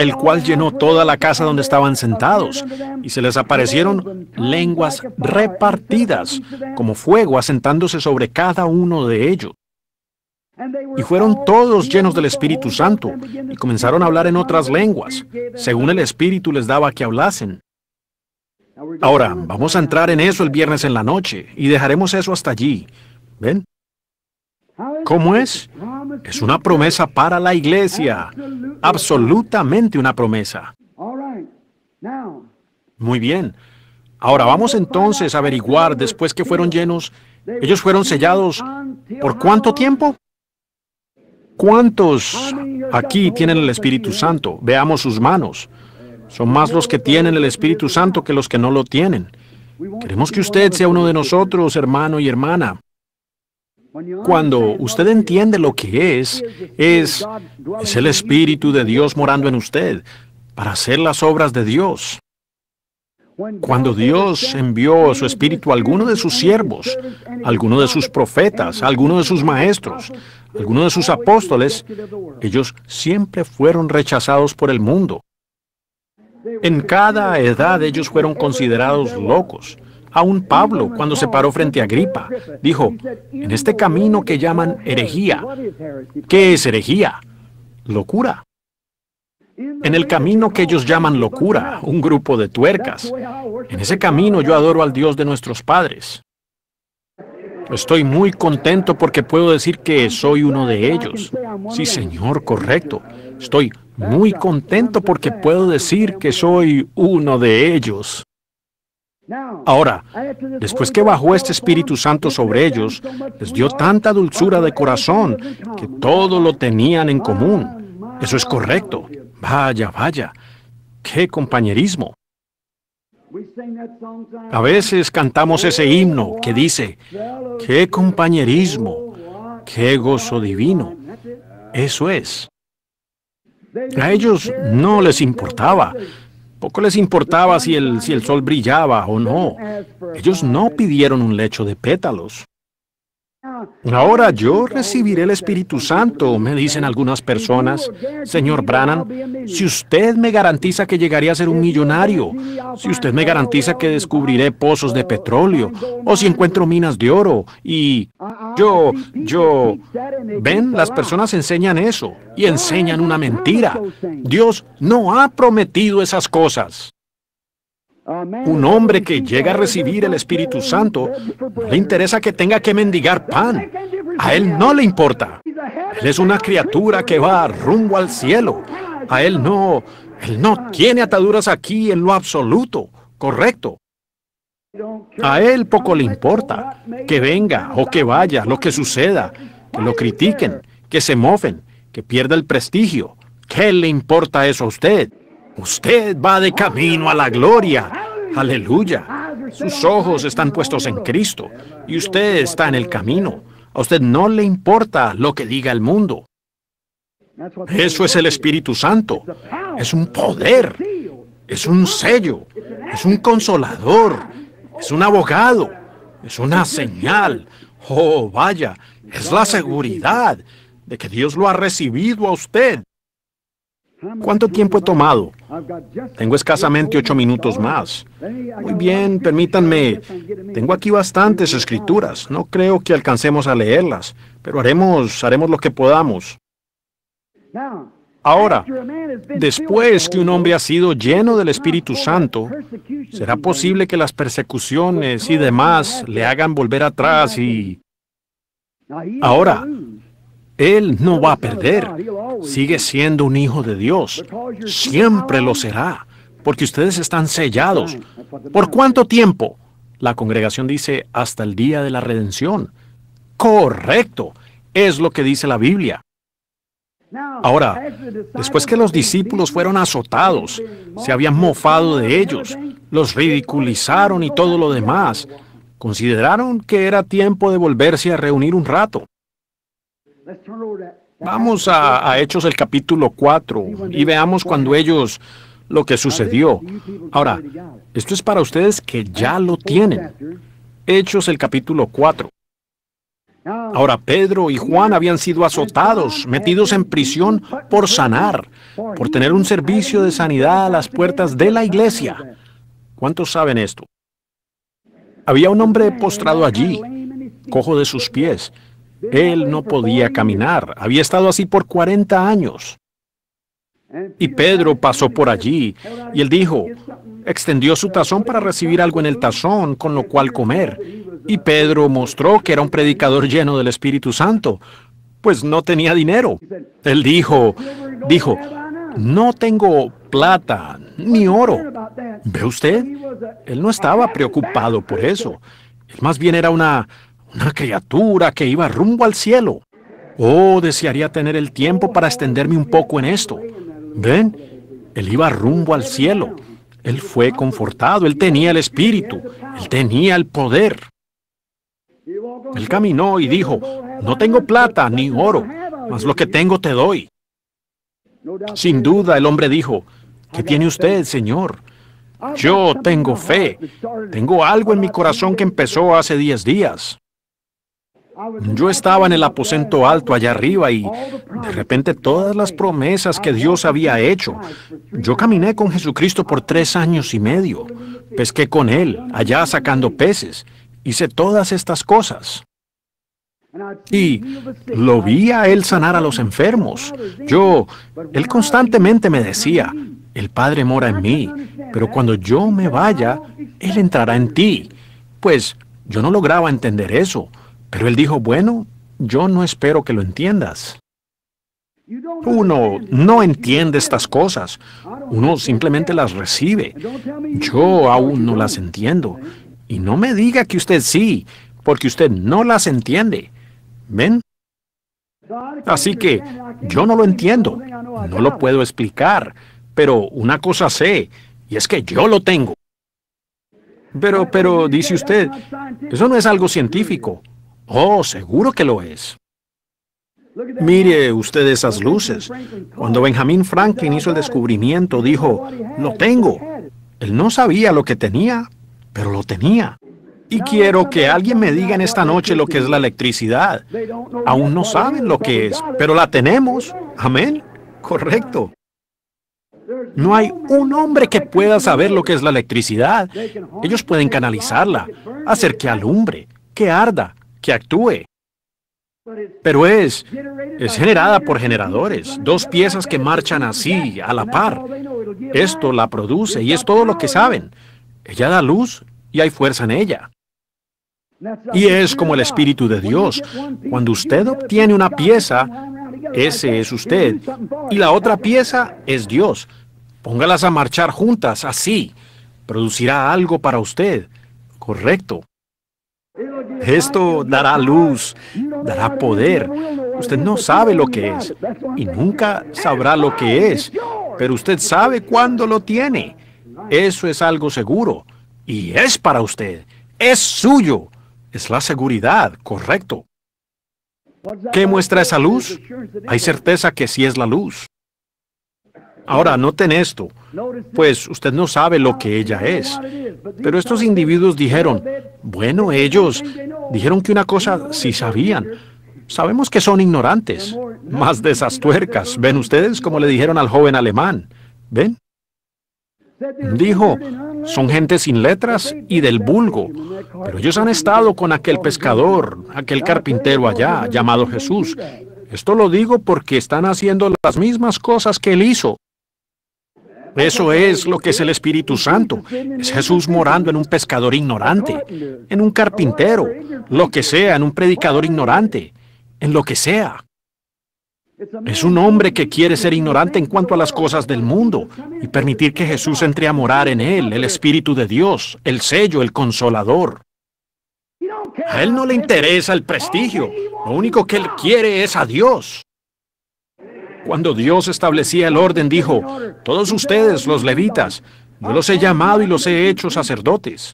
el cual llenó toda la casa donde estaban sentados, y se les aparecieron lenguas repartidas, como fuego asentándose sobre cada uno de ellos. Y fueron todos llenos del Espíritu Santo y comenzaron a hablar en otras lenguas, según el Espíritu les daba que hablasen. Ahora, vamos a entrar en eso el viernes en la noche y dejaremos eso hasta allí. ¿Ven? ¿Cómo es? Es una promesa para la iglesia. Absolutamente una promesa. Muy bien. Ahora vamos entonces a averiguar después que fueron llenos, ellos fueron sellados por cuánto tiempo? ¿Cuántos aquí tienen el Espíritu Santo? Veamos sus manos. Son más los que tienen el Espíritu Santo que los que no lo tienen. Queremos que usted sea uno de nosotros, hermano y hermana. Cuando usted entiende lo que es, es, el Espíritu de Dios morando en usted para hacer las obras de Dios. Cuando Dios envió a su espíritu a alguno de sus siervos, a alguno de sus profetas, a alguno de sus maestros, a alguno de sus apóstoles, ellos siempre fueron rechazados por el mundo. En cada edad ellos fueron considerados locos. Aún Pablo, cuando se paró frente a Gripa, dijo, en este camino que llaman herejía, ¿qué es herejía? Locura en el camino que ellos llaman locura, un grupo de tuercas. En ese camino yo adoro al Dios de nuestros padres. Estoy muy contento porque puedo decir que soy uno de ellos. Sí, señor, correcto. Estoy muy contento porque puedo decir que soy uno de ellos. Ahora, después que bajó este Espíritu Santo sobre ellos, les dio tanta dulzura de corazón que todo lo tenían en común. Eso es correcto. Vaya, vaya, qué compañerismo. A veces cantamos ese himno que dice, qué compañerismo, qué gozo divino. Eso es. A ellos no les importaba. Poco les importaba si el, si el sol brillaba o no. Ellos no pidieron un lecho de pétalos. Ahora yo recibiré el Espíritu Santo, me dicen algunas personas. Señor Brannan, si usted me garantiza que llegaría a ser un millonario, si usted me garantiza que descubriré pozos de petróleo, o si encuentro minas de oro, y yo, yo... Ven, las personas enseñan eso, y enseñan una mentira. Dios no ha prometido esas cosas. Un hombre que llega a recibir el Espíritu Santo, no le interesa que tenga que mendigar pan. A él no le importa. Él es una criatura que va rumbo al cielo. A él no, él no tiene ataduras aquí en lo absoluto, correcto. A él poco le importa que venga o que vaya, lo que suceda, que lo critiquen, que se mofen, que pierda el prestigio. ¿Qué le importa eso a usted? Usted va de camino a la gloria. Aleluya. Sus ojos están puestos en Cristo y usted está en el camino. A usted no le importa lo que diga el mundo. Eso es el Espíritu Santo. Es un poder. Es un sello. Es un consolador. Es un abogado. Es una señal. Oh, vaya. Es la seguridad de que Dios lo ha recibido a usted. ¿Cuánto tiempo he tomado? Tengo escasamente ocho minutos más. Muy bien, permítanme. Tengo aquí bastantes escrituras. No creo que alcancemos a leerlas, pero haremos, haremos lo que podamos. Ahora, después que un hombre ha sido lleno del Espíritu Santo, será posible que las persecuciones y demás le hagan volver atrás y... Ahora, él no va a perder. Sigue siendo un hijo de Dios. Siempre lo será, porque ustedes están sellados. ¿Por cuánto tiempo? La congregación dice hasta el día de la redención. Correcto, es lo que dice la Biblia. Ahora, después que los discípulos fueron azotados, se habían mofado de ellos, los ridiculizaron y todo lo demás, consideraron que era tiempo de volverse a reunir un rato. Vamos a, Hechos el capítulo 4 y veamos cuando ellos lo que sucedió. Ahora, esto es para ustedes que ya lo tienen. Hechos el capítulo 4. Ahora Pedro y Juan habían sido azotados, metidos en prisión por sanar, por tener un servicio de sanidad a las puertas de la iglesia. ¿Cuántos saben esto? Había un hombre postrado allí, cojo de sus pies, él no podía caminar, había estado así por 40 años. Y Pedro pasó por allí y él dijo, extendió su tazón para recibir algo en el tazón, con lo cual comer. Y Pedro mostró que era un predicador lleno del Espíritu Santo, pues no tenía dinero. Él dijo, dijo, no tengo plata ni oro. ¿Ve usted? Él no estaba preocupado por eso. Él más bien era una una criatura que iba rumbo al cielo. Oh, desearía tener el tiempo para extenderme un poco en esto. ¿Ven? Él iba rumbo al cielo. Él fue confortado, él tenía el espíritu, él tenía el poder. Él caminó y dijo, no tengo plata ni oro, mas lo que tengo te doy. Sin duda el hombre dijo, ¿qué tiene usted, Señor? Yo tengo fe, tengo algo en mi corazón que empezó hace diez días. Yo estaba en el aposento alto allá arriba y de repente todas las promesas que Dios había hecho. Yo caminé con Jesucristo por tres años y medio. Pesqué con Él, allá sacando peces. Hice todas estas cosas. Y lo vi a Él sanar a los enfermos. Yo, Él constantemente me decía, el Padre mora en mí, pero cuando yo me vaya, Él entrará en ti. Pues yo no lograba entender eso. Pero él dijo, bueno, yo no espero que lo entiendas. Uno no entiende estas cosas. Uno simplemente las recibe. Yo aún no las entiendo. Y no me diga que usted sí, porque usted no las entiende. ¿Ven? Así que yo no lo entiendo. No lo puedo explicar. Pero una cosa sé, y es que yo lo tengo. Pero, pero, dice usted, eso no es algo científico. Oh, seguro que lo es. Mire usted esas luces. Cuando Benjamin Franklin hizo el descubrimiento, dijo, lo tengo. Él no sabía lo que tenía, pero lo tenía. Y quiero que alguien me diga en esta noche lo que es la electricidad. Aún no saben lo que es, pero la tenemos. Amén. Correcto. No hay un hombre que pueda saber lo que es la electricidad. Ellos pueden canalizarla, hacer que alumbre, que arda, que actúe. Pero es, es generada por generadores, dos piezas que marchan así, a la par. Esto la produce y es todo lo que saben. Ella da luz y hay fuerza en ella. Y es como el Espíritu de Dios. Cuando usted obtiene una pieza, ese es usted. Y la otra pieza es Dios. Póngalas a marchar juntas, así. Producirá algo para usted. Correcto. Esto dará luz, dará poder. Usted no sabe lo que es y nunca sabrá lo que es, pero usted sabe cuándo lo tiene. Eso es algo seguro y es para usted, es suyo, es la seguridad, correcto. ¿Qué muestra esa luz? Hay certeza que sí es la luz. Ahora, noten esto, pues usted no sabe lo que ella es. Pero estos individuos dijeron, bueno, ellos dijeron que una cosa sí sabían. Sabemos que son ignorantes, más de esas tuercas. ¿Ven ustedes como le dijeron al joven alemán? ¿Ven? Dijo, son gente sin letras y del vulgo, pero ellos han estado con aquel pescador, aquel carpintero allá, llamado Jesús. Esto lo digo porque están haciendo las mismas cosas que él hizo. Eso es lo que es el Espíritu Santo. Es Jesús morando en un pescador ignorante, en un carpintero, lo que sea, en un predicador ignorante, en lo que sea. Es un hombre que quiere ser ignorante en cuanto a las cosas del mundo y permitir que Jesús entre a morar en él, el Espíritu de Dios, el sello, el consolador. A él no le interesa el prestigio, lo único que él quiere es a Dios. Cuando Dios establecía el orden, dijo, todos ustedes, los levitas, yo los he llamado y los he hecho sacerdotes.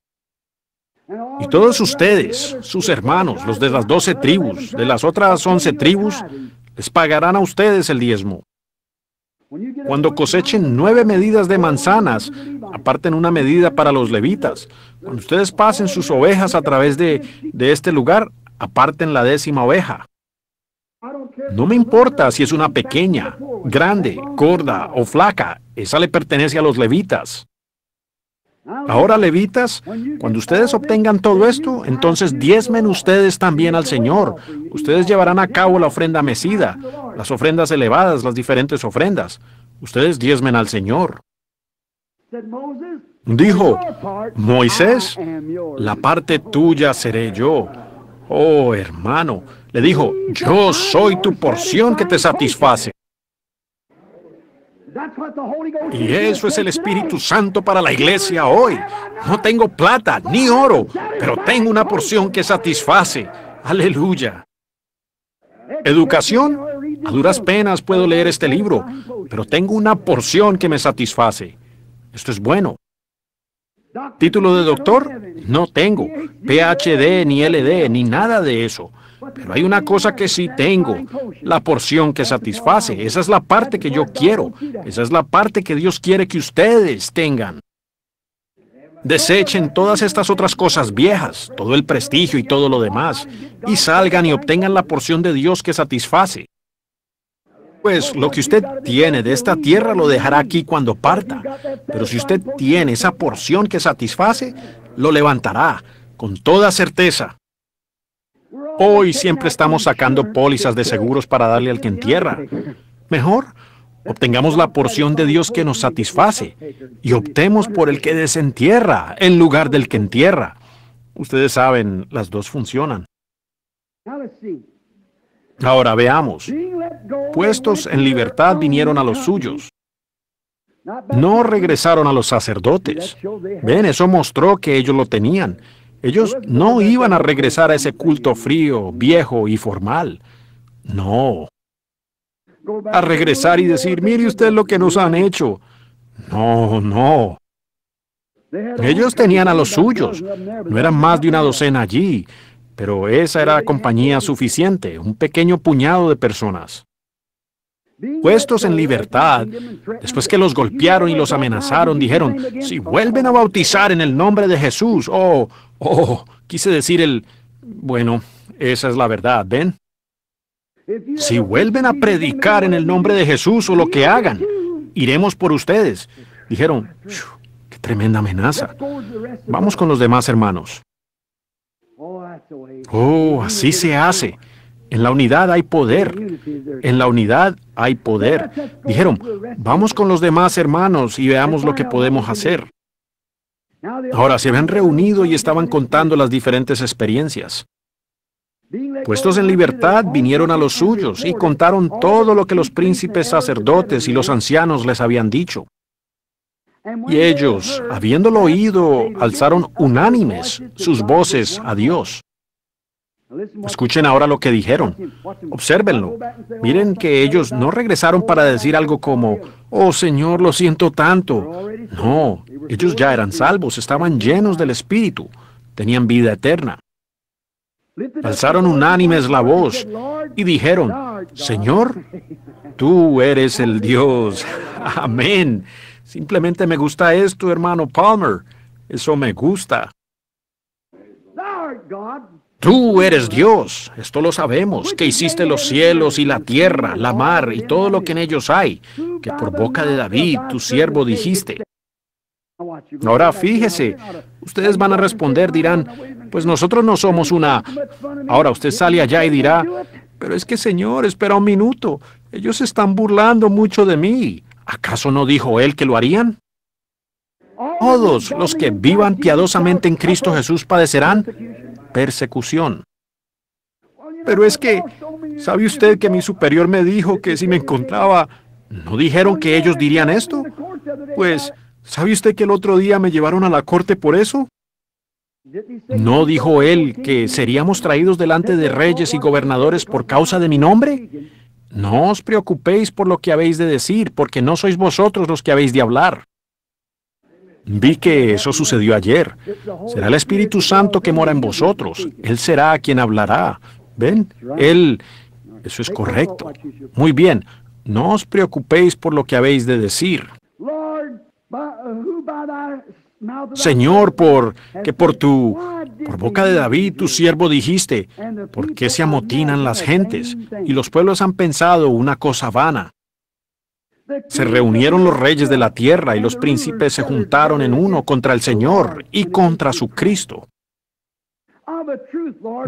Y todos ustedes, sus hermanos, los de las doce tribus, de las otras once tribus, les pagarán a ustedes el diezmo. Cuando cosechen nueve medidas de manzanas, aparten una medida para los levitas. Cuando ustedes pasen sus ovejas a través de, de este lugar, aparten la décima oveja. No me importa si es una pequeña, grande, gorda o flaca, esa le pertenece a los levitas. Ahora, levitas, cuando ustedes obtengan todo esto, entonces diezmen ustedes también al Señor. Ustedes llevarán a cabo la ofrenda mecida, las ofrendas elevadas, las diferentes ofrendas. Ustedes diezmen al Señor. Dijo, Moisés, la parte tuya seré yo. Oh, hermano, le dijo, yo soy tu porción que te satisface. Y eso es el Espíritu Santo para la iglesia hoy. No tengo plata ni oro, pero tengo una porción que satisface. Aleluya. Educación. A duras penas puedo leer este libro, pero tengo una porción que me satisface. Esto es bueno. Título de doctor. No tengo. PhD, ni LD, ni nada de eso. Pero hay una cosa que sí tengo, la porción que satisface. Esa es la parte que yo quiero. Esa es la parte que Dios quiere que ustedes tengan. Desechen todas estas otras cosas viejas, todo el prestigio y todo lo demás, y salgan y obtengan la porción de Dios que satisface. Pues lo que usted tiene de esta tierra lo dejará aquí cuando parta, pero si usted tiene esa porción que satisface, lo levantará, con toda certeza. Hoy siempre estamos sacando pólizas de seguros para darle al que entierra. Mejor, obtengamos la porción de Dios que nos satisface y optemos por el que desentierra en lugar del que entierra. Ustedes saben, las dos funcionan. Ahora veamos. Puestos en libertad vinieron a los suyos. No regresaron a los sacerdotes. Ven, eso mostró que ellos lo tenían. Ellos no iban a regresar a ese culto frío, viejo y formal. No. A regresar y decir, mire usted lo que nos han hecho. No, no. Ellos tenían a los suyos. No eran más de una docena allí. Pero esa era compañía suficiente, un pequeño puñado de personas. Puestos en libertad, después que los golpearon y los amenazaron, dijeron, si vuelven a bautizar en el nombre de Jesús, oh, Oh, quise decir el... Bueno, esa es la verdad, ¿ven? Si vuelven a predicar en el nombre de Jesús o lo que hagan, iremos por ustedes. Dijeron, qué tremenda amenaza. Vamos con los demás hermanos. Oh, así se hace. En la unidad hay poder. En la unidad hay poder. Dijeron, vamos con los demás hermanos y veamos lo que podemos hacer. Ahora se habían reunido y estaban contando las diferentes experiencias. Puestos en libertad, vinieron a los suyos y contaron todo lo que los príncipes sacerdotes y los ancianos les habían dicho. Y ellos, habiéndolo oído, alzaron unánimes sus voces a Dios. Escuchen ahora lo que dijeron. Obsérvenlo. Miren que ellos no regresaron para decir algo como, oh Señor, lo siento tanto. No, ellos ya eran salvos, estaban llenos del Espíritu, tenían vida eterna. Alzaron unánimes la voz y dijeron, Señor, tú eres el Dios. *laughs* Amén. Simplemente me gusta esto, hermano Palmer. Eso me gusta. Tú eres Dios, esto lo sabemos, que hiciste los cielos y la tierra, la mar y todo lo que en ellos hay, que por boca de David, tu siervo, dijiste. Ahora fíjese, ustedes van a responder, dirán, pues nosotros no somos una... Ahora usted sale allá y dirá, pero es que Señor, espera un minuto, ellos están burlando mucho de mí. ¿Acaso no dijo él que lo harían? Todos los que vivan piadosamente en Cristo Jesús padecerán persecución. Pero es que, ¿sabe usted que mi superior me dijo que si me encontraba, ¿no dijeron que ellos dirían esto? Pues, ¿sabe usted que el otro día me llevaron a la corte por eso? ¿No dijo él que seríamos traídos delante de reyes y gobernadores por causa de mi nombre? No os preocupéis por lo que habéis de decir, porque no sois vosotros los que habéis de hablar. Vi que eso sucedió ayer. Será el Espíritu Santo que mora en vosotros. Él será quien hablará. ¿Ven? Él... Eso es correcto. Muy bien. No os preocupéis por lo que habéis de decir. Señor, por que por tu por boca de David, tu siervo, dijiste, ¿por qué se amotinan las gentes? Y los pueblos han pensado una cosa vana. Se reunieron los reyes de la tierra y los príncipes se juntaron en uno contra el Señor y contra su Cristo.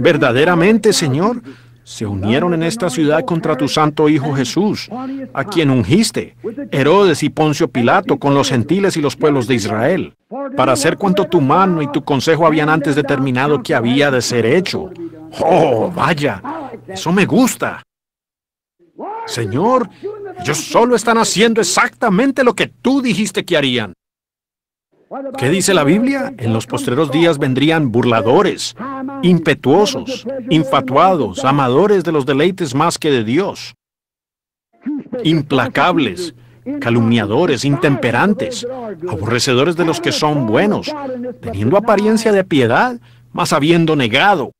Verdaderamente, Señor, se unieron en esta ciudad contra tu santo Hijo Jesús, a quien ungiste, Herodes y Poncio Pilato, con los gentiles y los pueblos de Israel, para hacer cuanto tu mano y tu consejo habían antes determinado que había de ser hecho. ¡Oh, vaya! Eso me gusta. Señor, ellos solo están haciendo exactamente lo que tú dijiste que harían. ¿Qué dice la Biblia? En los postreros días vendrían burladores, impetuosos, infatuados, amadores de los deleites más que de Dios, implacables, calumniadores, intemperantes, aborrecedores de los que son buenos, teniendo apariencia de piedad, mas habiendo negado.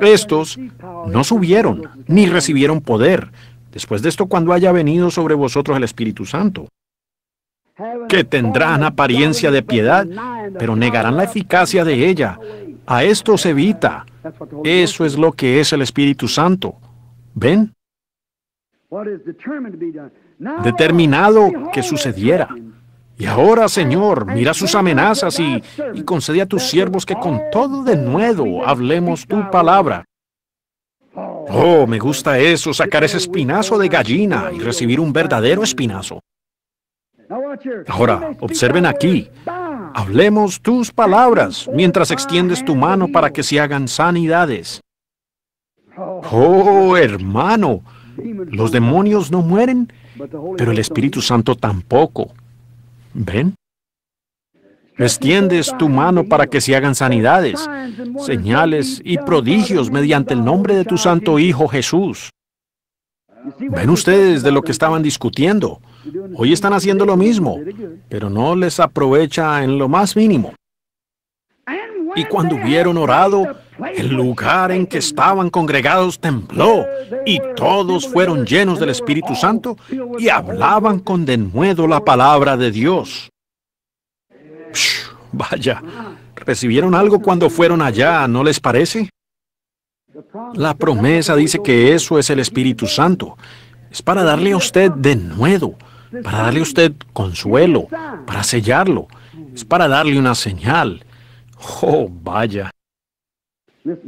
Estos no subieron ni recibieron poder, después de esto cuando haya venido sobre vosotros el Espíritu Santo, que tendrán apariencia de piedad, pero negarán la eficacia de ella. A esto se evita. Eso es lo que es el Espíritu Santo. ¿Ven? Determinado que sucediera. Y ahora, Señor, mira sus amenazas y, concede a tus siervos que con todo de nuevo hablemos tu palabra. Oh, me gusta eso, sacar ese espinazo de gallina y recibir un verdadero espinazo. Ahora, observen aquí. Hablemos tus palabras mientras extiendes tu mano para que se hagan sanidades. Oh, hermano, los demonios no mueren, pero el Espíritu Santo tampoco. ¿Ven? Extiendes tu mano para que se hagan sanidades, señales y prodigios mediante el nombre de tu Santo Hijo Jesús. Ven ustedes de lo que estaban discutiendo. Hoy están haciendo lo mismo, pero no les aprovecha en lo más mínimo. Y cuando hubieron orado, el lugar en que estaban congregados tembló y todos fueron llenos del Espíritu Santo y hablaban con denuedo la palabra de Dios vaya, recibieron algo cuando fueron allá, ¿no les parece? La promesa dice que eso es el Espíritu Santo. Es para darle a usted de nuevo, para darle a usted consuelo, para sellarlo. Es para darle una señal. Oh, vaya.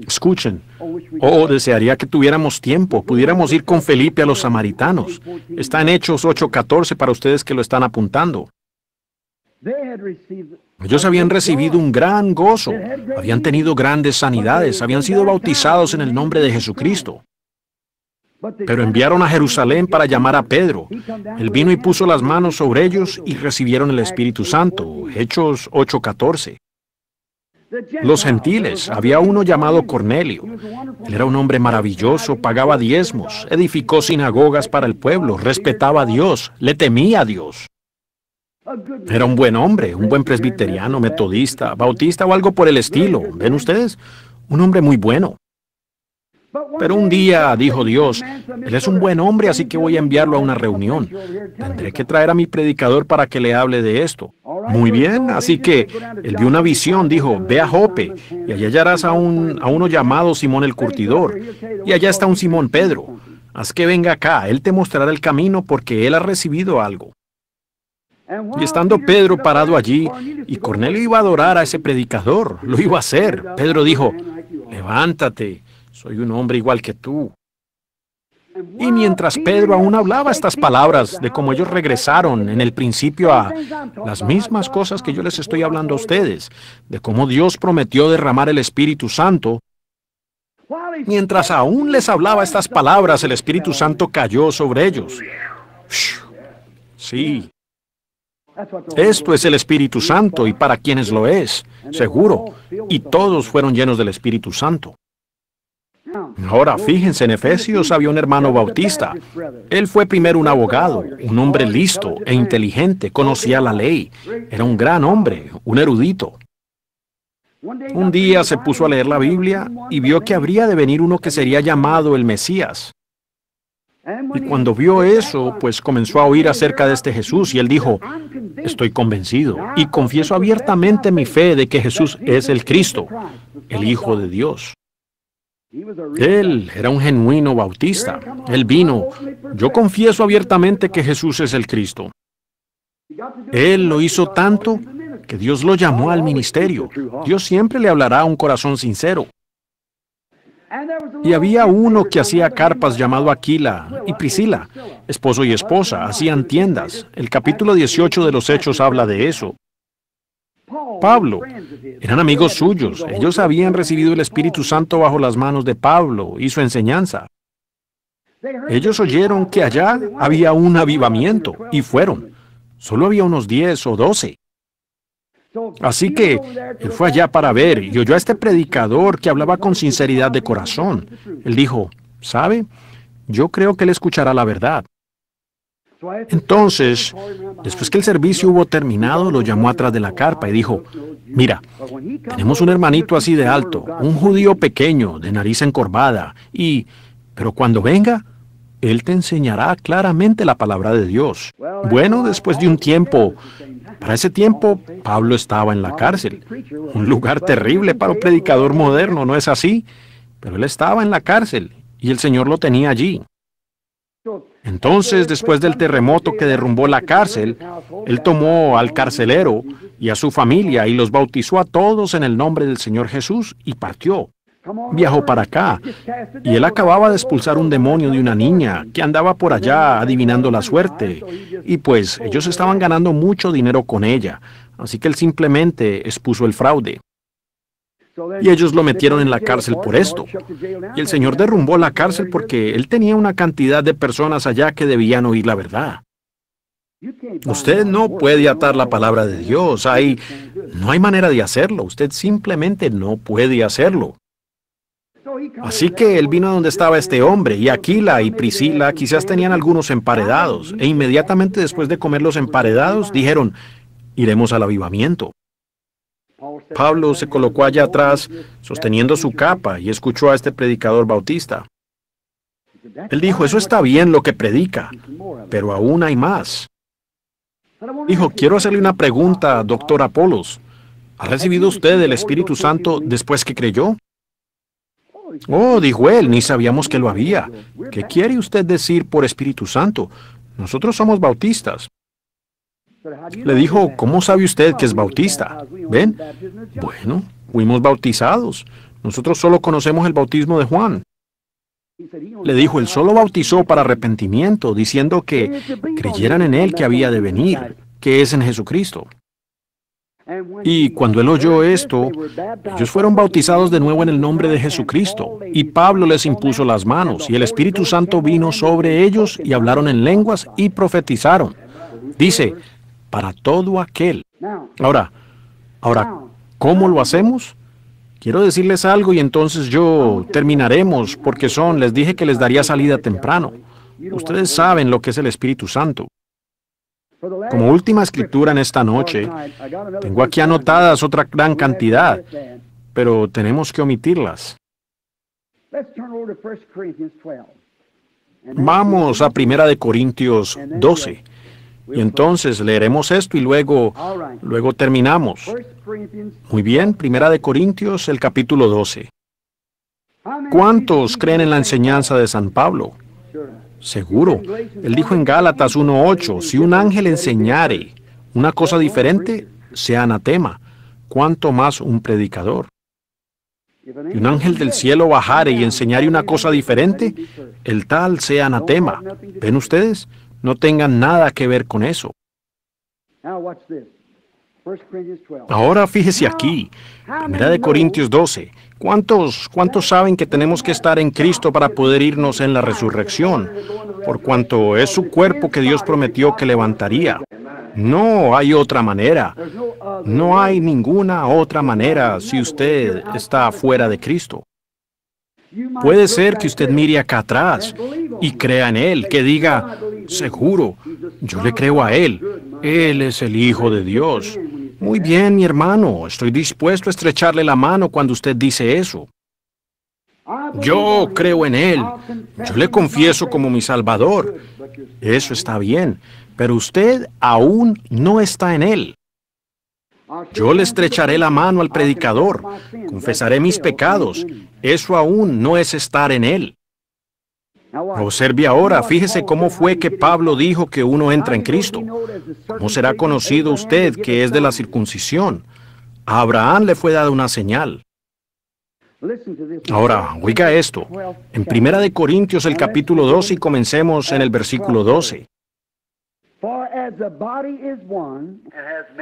Escuchen, oh, desearía que tuviéramos tiempo, pudiéramos ir con Felipe a los samaritanos. Está en Hechos 8:14 para ustedes que lo están apuntando. Ellos habían recibido un gran gozo, habían tenido grandes sanidades, habían sido bautizados en el nombre de Jesucristo. Pero enviaron a Jerusalén para llamar a Pedro. Él vino y puso las manos sobre ellos y recibieron el Espíritu Santo. Hechos 8:14. Los gentiles, había uno llamado Cornelio. Él era un hombre maravilloso, pagaba diezmos, edificó sinagogas para el pueblo, respetaba a Dios, le temía a Dios. Era un buen hombre, un buen presbiteriano, metodista, bautista o algo por el estilo. ¿Ven ustedes? Un hombre muy bueno. Pero un día dijo Dios, Él es un buen hombre, así que voy a enviarlo a una reunión. Tendré que traer a mi predicador para que le hable de esto. Muy bien, así que él vio una visión, dijo, ve a Jope, y allá hallarás a, a uno llamado Simón el Curtidor, y allá está un Simón Pedro. Haz que venga acá, él te mostrará el camino porque él ha recibido algo. Y estando Pedro parado allí, y Cornelio iba a adorar a ese predicador, lo iba a hacer, Pedro dijo, levántate, soy un hombre igual que tú. Y mientras Pedro aún hablaba estas palabras de cómo ellos regresaron en el principio a las mismas cosas que yo les estoy hablando a ustedes, de cómo Dios prometió derramar el Espíritu Santo, mientras aún les hablaba estas palabras, el Espíritu Santo cayó sobre ellos. Sí, esto es el Espíritu Santo y para quienes lo es, seguro. Y todos fueron llenos del Espíritu Santo. Ahora, fíjense, en Efesios había un hermano bautista. Él fue primero un abogado, un hombre listo e inteligente, conocía la ley, era un gran hombre, un erudito. Un día se puso a leer la Biblia y vio que habría de venir uno que sería llamado el Mesías. Y cuando vio eso, pues comenzó a oír acerca de este Jesús y él dijo, estoy convencido y confieso abiertamente mi fe de que Jesús es el Cristo, el Hijo de Dios. Él era un genuino bautista. Él vino, yo confieso abiertamente que Jesús es el Cristo. Él lo hizo tanto que Dios lo llamó al ministerio. Dios siempre le hablará a un corazón sincero. Y había uno que hacía carpas llamado Aquila y Priscila, esposo y esposa, hacían tiendas. El capítulo 18 de los Hechos habla de eso. Pablo, eran amigos suyos, ellos habían recibido el Espíritu Santo bajo las manos de Pablo y su enseñanza. Ellos oyeron que allá había un avivamiento y fueron. Solo había unos 10 o 12. Así que él fue allá para ver y oyó a este predicador que hablaba con sinceridad de corazón. Él dijo, ¿sabe? Yo creo que él escuchará la verdad. Entonces, después que el servicio hubo terminado, lo llamó atrás de la carpa y dijo, mira, tenemos un hermanito así de alto, un judío pequeño, de nariz encorvada, y, pero cuando venga, él te enseñará claramente la palabra de Dios. Bueno, después de un tiempo, para ese tiempo Pablo estaba en la cárcel, un lugar terrible para un predicador moderno, ¿no es así? Pero él estaba en la cárcel y el Señor lo tenía allí. Entonces, después del terremoto que derrumbó la cárcel, él tomó al carcelero y a su familia y los bautizó a todos en el nombre del Señor Jesús y partió viajó para acá y él acababa de expulsar un demonio de una niña que andaba por allá adivinando la suerte. Y pues ellos estaban ganando mucho dinero con ella, así que él simplemente expuso el fraude. Y ellos lo metieron en la cárcel por esto. Y el señor derrumbó la cárcel porque él tenía una cantidad de personas allá que debían oír la verdad. Usted no puede atar la palabra de Dios. Hay, no hay manera de hacerlo. Usted simplemente no puede hacerlo. Así que él vino a donde estaba este hombre, y Aquila y Priscila quizás tenían algunos emparedados, e inmediatamente después de comer los emparedados dijeron, iremos al avivamiento. Pablo se colocó allá atrás, sosteniendo su capa, y escuchó a este predicador bautista. Él dijo, eso está bien lo que predica, pero aún hay más. Dijo, quiero hacerle una pregunta, doctor Apolos. ¿Ha recibido usted el Espíritu Santo después que creyó? Oh, dijo él, ni sabíamos que lo había. ¿Qué quiere usted decir por Espíritu Santo? Nosotros somos bautistas. Le dijo, ¿cómo sabe usted que es bautista? ¿Ven? Bueno, fuimos bautizados. Nosotros solo conocemos el bautismo de Juan. Le dijo, él solo bautizó para arrepentimiento, diciendo que creyeran en él que había de venir, que es en Jesucristo. Y cuando él oyó esto, ellos fueron bautizados de nuevo en el nombre de Jesucristo. Y Pablo les impuso las manos, y el Espíritu Santo vino sobre ellos, y hablaron en lenguas y profetizaron. Dice, para todo aquel. Ahora, ahora, ¿cómo lo hacemos? Quiero decirles algo y entonces yo terminaremos, porque son, les dije que les daría salida temprano. Ustedes saben lo que es el Espíritu Santo. Como última escritura en esta noche, tengo aquí anotadas otra gran cantidad, pero tenemos que omitirlas. Vamos a Primera de Corintios 12. Y entonces leeremos esto y luego luego terminamos. Muy bien, Primera de Corintios, el capítulo 12. ¿Cuántos creen en la enseñanza de San Pablo? Seguro. Él dijo en Gálatas 1.8, si un ángel enseñare una cosa diferente, sea anatema, cuanto más un predicador. Y un ángel del cielo bajare y enseñare una cosa diferente, el tal sea anatema. ¿Ven ustedes? No tengan nada que ver con eso. Ahora fíjese aquí, de Corintios 12, ¿Cuántos, ¿Cuántos saben que tenemos que estar en Cristo para poder irnos en la resurrección? Por cuanto es su cuerpo que Dios prometió que levantaría. No hay otra manera. No hay ninguna otra manera si usted está fuera de Cristo. Puede ser que usted mire acá atrás y crea en Él, que diga, seguro, yo le creo a Él. Él es el Hijo de Dios. Muy bien, mi hermano, estoy dispuesto a estrecharle la mano cuando usted dice eso. Yo creo en Él. Yo le confieso como mi Salvador. Eso está bien, pero usted aún no está en Él. Yo le estrecharé la mano al predicador, confesaré mis pecados. Eso aún no es estar en Él. Observe ahora, fíjese cómo fue que Pablo dijo que uno entra en Cristo. ¿Cómo será conocido usted que es de la circuncisión? A Abraham le fue dada una señal. Ahora, oiga esto. En Primera de Corintios el capítulo 12, y comencemos en el versículo 12.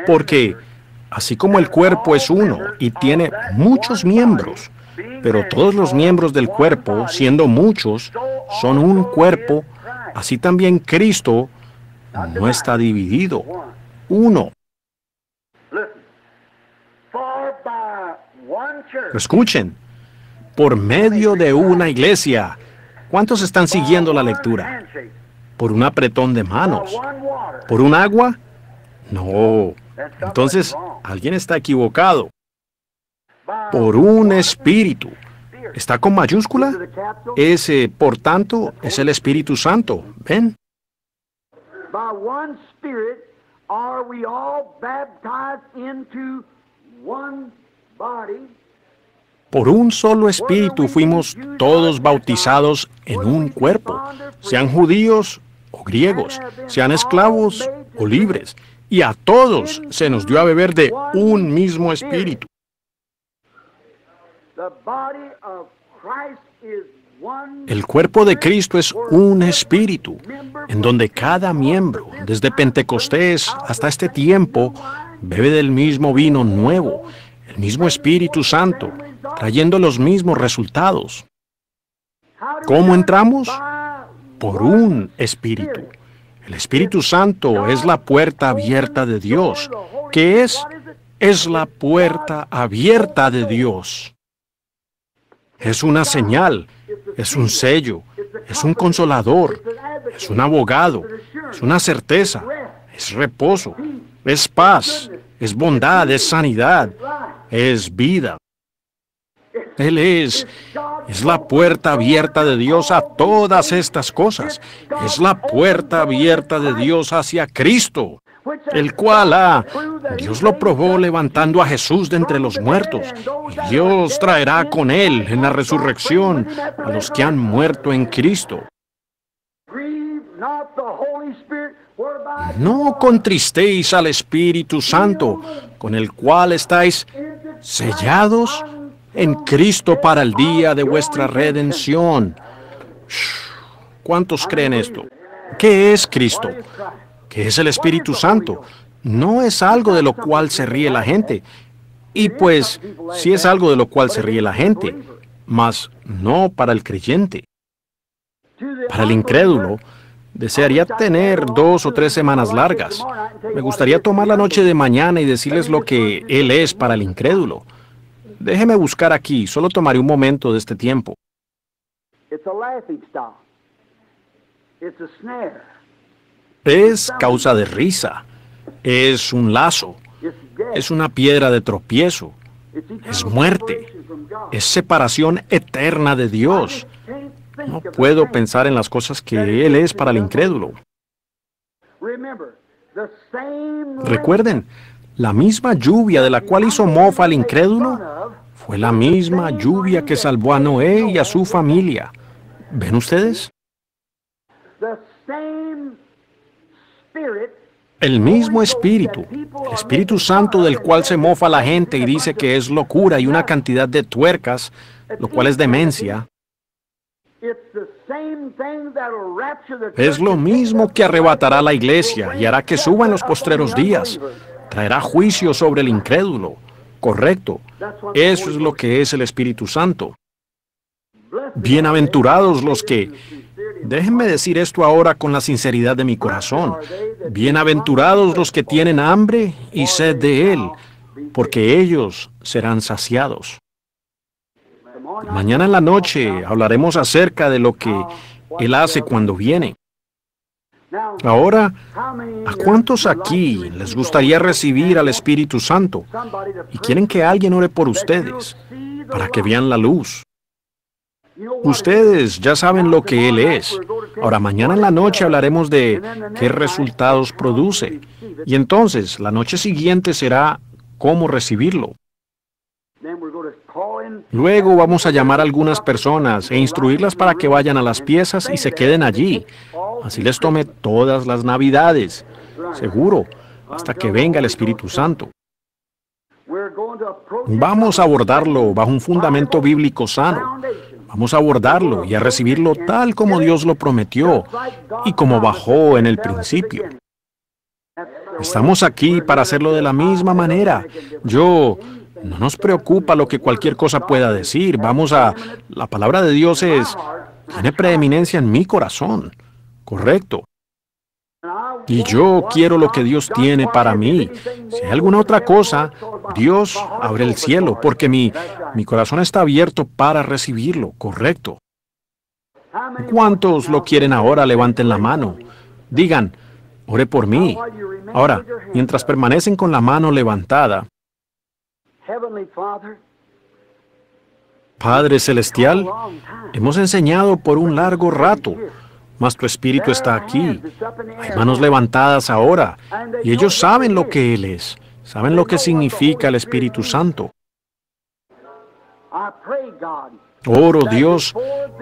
Porque así como el cuerpo es uno y tiene muchos miembros, pero todos los miembros del cuerpo, siendo muchos, son un cuerpo, así también Cristo no está dividido, uno. Escuchen, por medio de una iglesia, ¿cuántos están siguiendo la lectura? ¿Por un apretón de manos? ¿Por un agua? No. Entonces, alguien está equivocado. Por un espíritu está con mayúscula, Ese, eh, por tanto, es el Espíritu Santo. ¿Ven? Por un solo espíritu fuimos todos bautizados en un cuerpo, sean judíos o griegos, sean esclavos o libres, y a todos se nos dio a beber de un mismo espíritu. El cuerpo de Cristo es un espíritu, en donde cada miembro, desde Pentecostés hasta este tiempo, bebe del mismo vino nuevo, el mismo Espíritu Santo, trayendo los mismos resultados. ¿Cómo entramos? Por un espíritu. El Espíritu Santo es la puerta abierta de Dios. ¿Qué es? Es la puerta abierta de Dios es una señal, es un sello, es un consolador, es un abogado, es una certeza, es reposo, es paz, es bondad, es sanidad, es vida. Él es, es la puerta abierta de Dios a todas estas cosas. Es la puerta abierta de Dios hacia Cristo el cual ha ah, Dios lo probó levantando a Jesús de entre los muertos. Y Dios traerá con él en la resurrección a los que han muerto en Cristo. No contristéis al Espíritu Santo, con el cual estáis sellados en Cristo para el día de vuestra redención. ¿Cuántos creen esto? ¿Qué es Cristo? que es el Espíritu Santo. No es algo de lo cual se ríe la gente. Y pues, sí es algo de lo cual se ríe la gente, mas no para el creyente. Para el incrédulo, desearía tener dos o tres semanas largas. Me gustaría tomar la noche de mañana y decirles lo que Él es para el incrédulo. Déjeme buscar aquí, solo tomaré un momento de este tiempo. Es causa de risa. Es un lazo. Es una piedra de tropiezo. Es muerte. Es separación eterna de Dios. No puedo pensar en las cosas que Él es para el incrédulo. Recuerden, la misma lluvia de la cual hizo mofa al incrédulo fue la misma lluvia que salvó a Noé y a su familia. ¿Ven ustedes? El mismo espíritu, el Espíritu Santo del cual se mofa la gente y dice que es locura y una cantidad de tuercas, lo cual es demencia, es lo mismo que arrebatará la iglesia y hará que suba en los postreros días. Traerá juicio sobre el incrédulo. Correcto. Eso es lo que es el Espíritu Santo. Bienaventurados los que Déjenme decir esto ahora con la sinceridad de mi corazón. Bienaventurados los que tienen hambre y sed de Él, porque ellos serán saciados. Mañana en la noche hablaremos acerca de lo que Él hace cuando viene. Ahora, ¿a cuántos aquí les gustaría recibir al Espíritu Santo y quieren que alguien ore por ustedes para que vean la luz? Ustedes ya saben lo que Él es. Ahora mañana en la noche hablaremos de qué resultados produce. Y entonces la noche siguiente será cómo recibirlo. Luego vamos a llamar a algunas personas e instruirlas para que vayan a las piezas y se queden allí. Así les tome todas las navidades, seguro, hasta que venga el Espíritu Santo. Vamos a abordarlo bajo un fundamento bíblico sano Vamos a abordarlo y a recibirlo tal como Dios lo prometió y como bajó en el principio. Estamos aquí para hacerlo de la misma manera. Yo, no nos preocupa lo que cualquier cosa pueda decir. Vamos a... La palabra de Dios es... Tiene preeminencia en mi corazón. Correcto y yo quiero lo que Dios tiene para mí. Si hay alguna otra cosa, Dios abre el cielo, porque mi, mi corazón está abierto para recibirlo, correcto. ¿Cuántos lo quieren ahora? Levanten la mano. Digan, ore por mí. Ahora, mientras permanecen con la mano levantada, Padre Celestial, hemos enseñado por un largo rato tu espíritu está aquí. Hay manos levantadas ahora y ellos saben lo que Él es, saben lo que significa el Espíritu Santo. Oro Dios,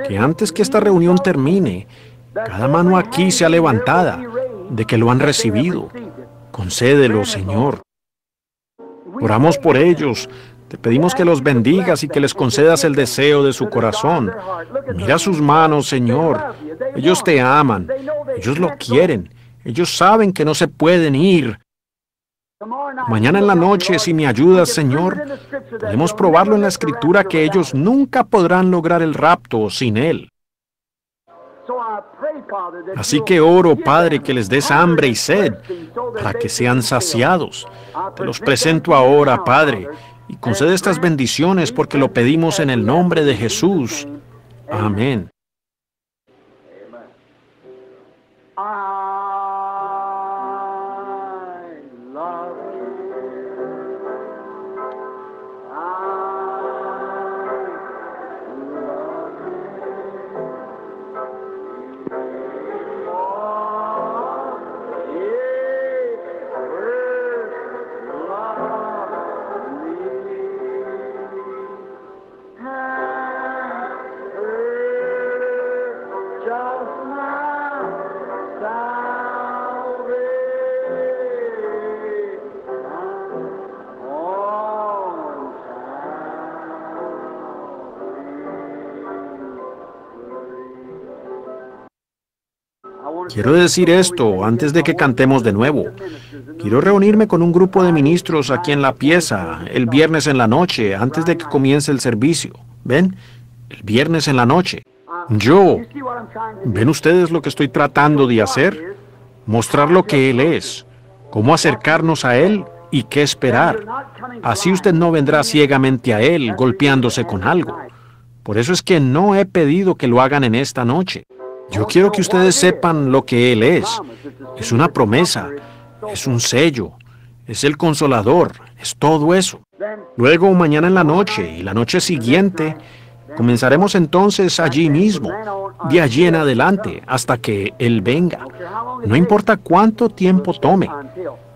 que antes que esta reunión termine, cada mano aquí sea levantada de que lo han recibido. Concédelo, Señor. Oramos por ellos, te pedimos que los bendigas y que les concedas el deseo de su corazón. Mira sus manos, Señor. Ellos te aman. Ellos lo quieren. Ellos saben que no se pueden ir. Mañana en la noche, si me ayudas, Señor, podemos probarlo en la escritura que ellos nunca podrán lograr el rapto sin Él. Así que oro, Padre, que les des hambre y sed, para que sean saciados. Te los presento ahora, Padre, y concede estas bendiciones porque lo pedimos en el nombre de Jesús. Amén. Quiero decir esto antes de que cantemos de nuevo. Quiero reunirme con un grupo de ministros aquí en la pieza el viernes en la noche, antes de que comience el servicio. ¿Ven? El viernes en la noche. Yo. ¿Ven ustedes lo que estoy tratando de hacer? Mostrar lo que Él es, cómo acercarnos a Él y qué esperar. Así usted no vendrá ciegamente a Él golpeándose con algo. Por eso es que no he pedido que lo hagan en esta noche. Yo quiero que ustedes sepan lo que Él es. Es una promesa, es un sello, es el consolador, es todo eso. Luego, mañana en la noche y la noche siguiente, comenzaremos entonces allí mismo, de allí en adelante, hasta que Él venga. No importa cuánto tiempo tome,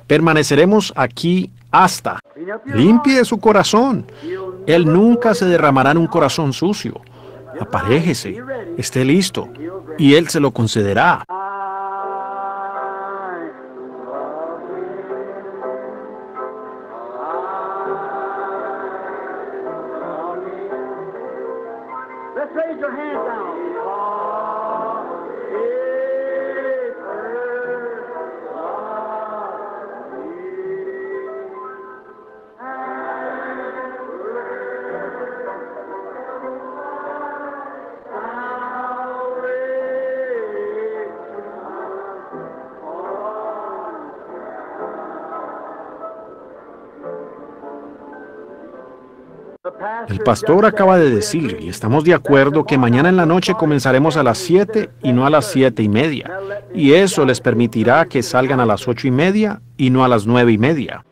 permaneceremos aquí hasta. Limpie su corazón. Él nunca se derramará en un corazón sucio. Aparejese, esté listo, y Él se lo concederá. El pastor acaba de decir, y estamos de acuerdo, que mañana en la noche comenzaremos a las 7 y no a las siete y media. Y eso les permitirá que salgan a las ocho y media y no a las nueve y media.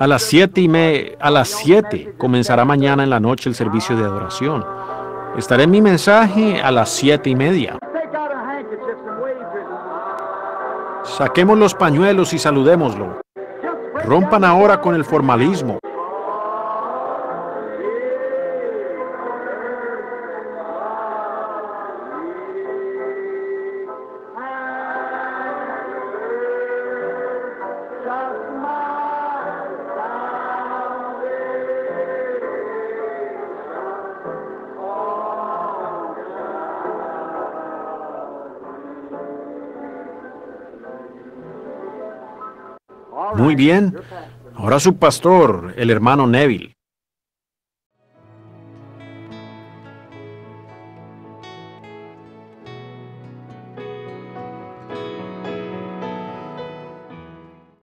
A las 7 y a las 7 comenzará mañana en la noche el servicio de adoración. Estaré en mi mensaje a las siete y media. Saquemos los pañuelos y saludémoslo. Rompan ahora con el formalismo. muy bien. Ahora su pastor, el hermano Neville.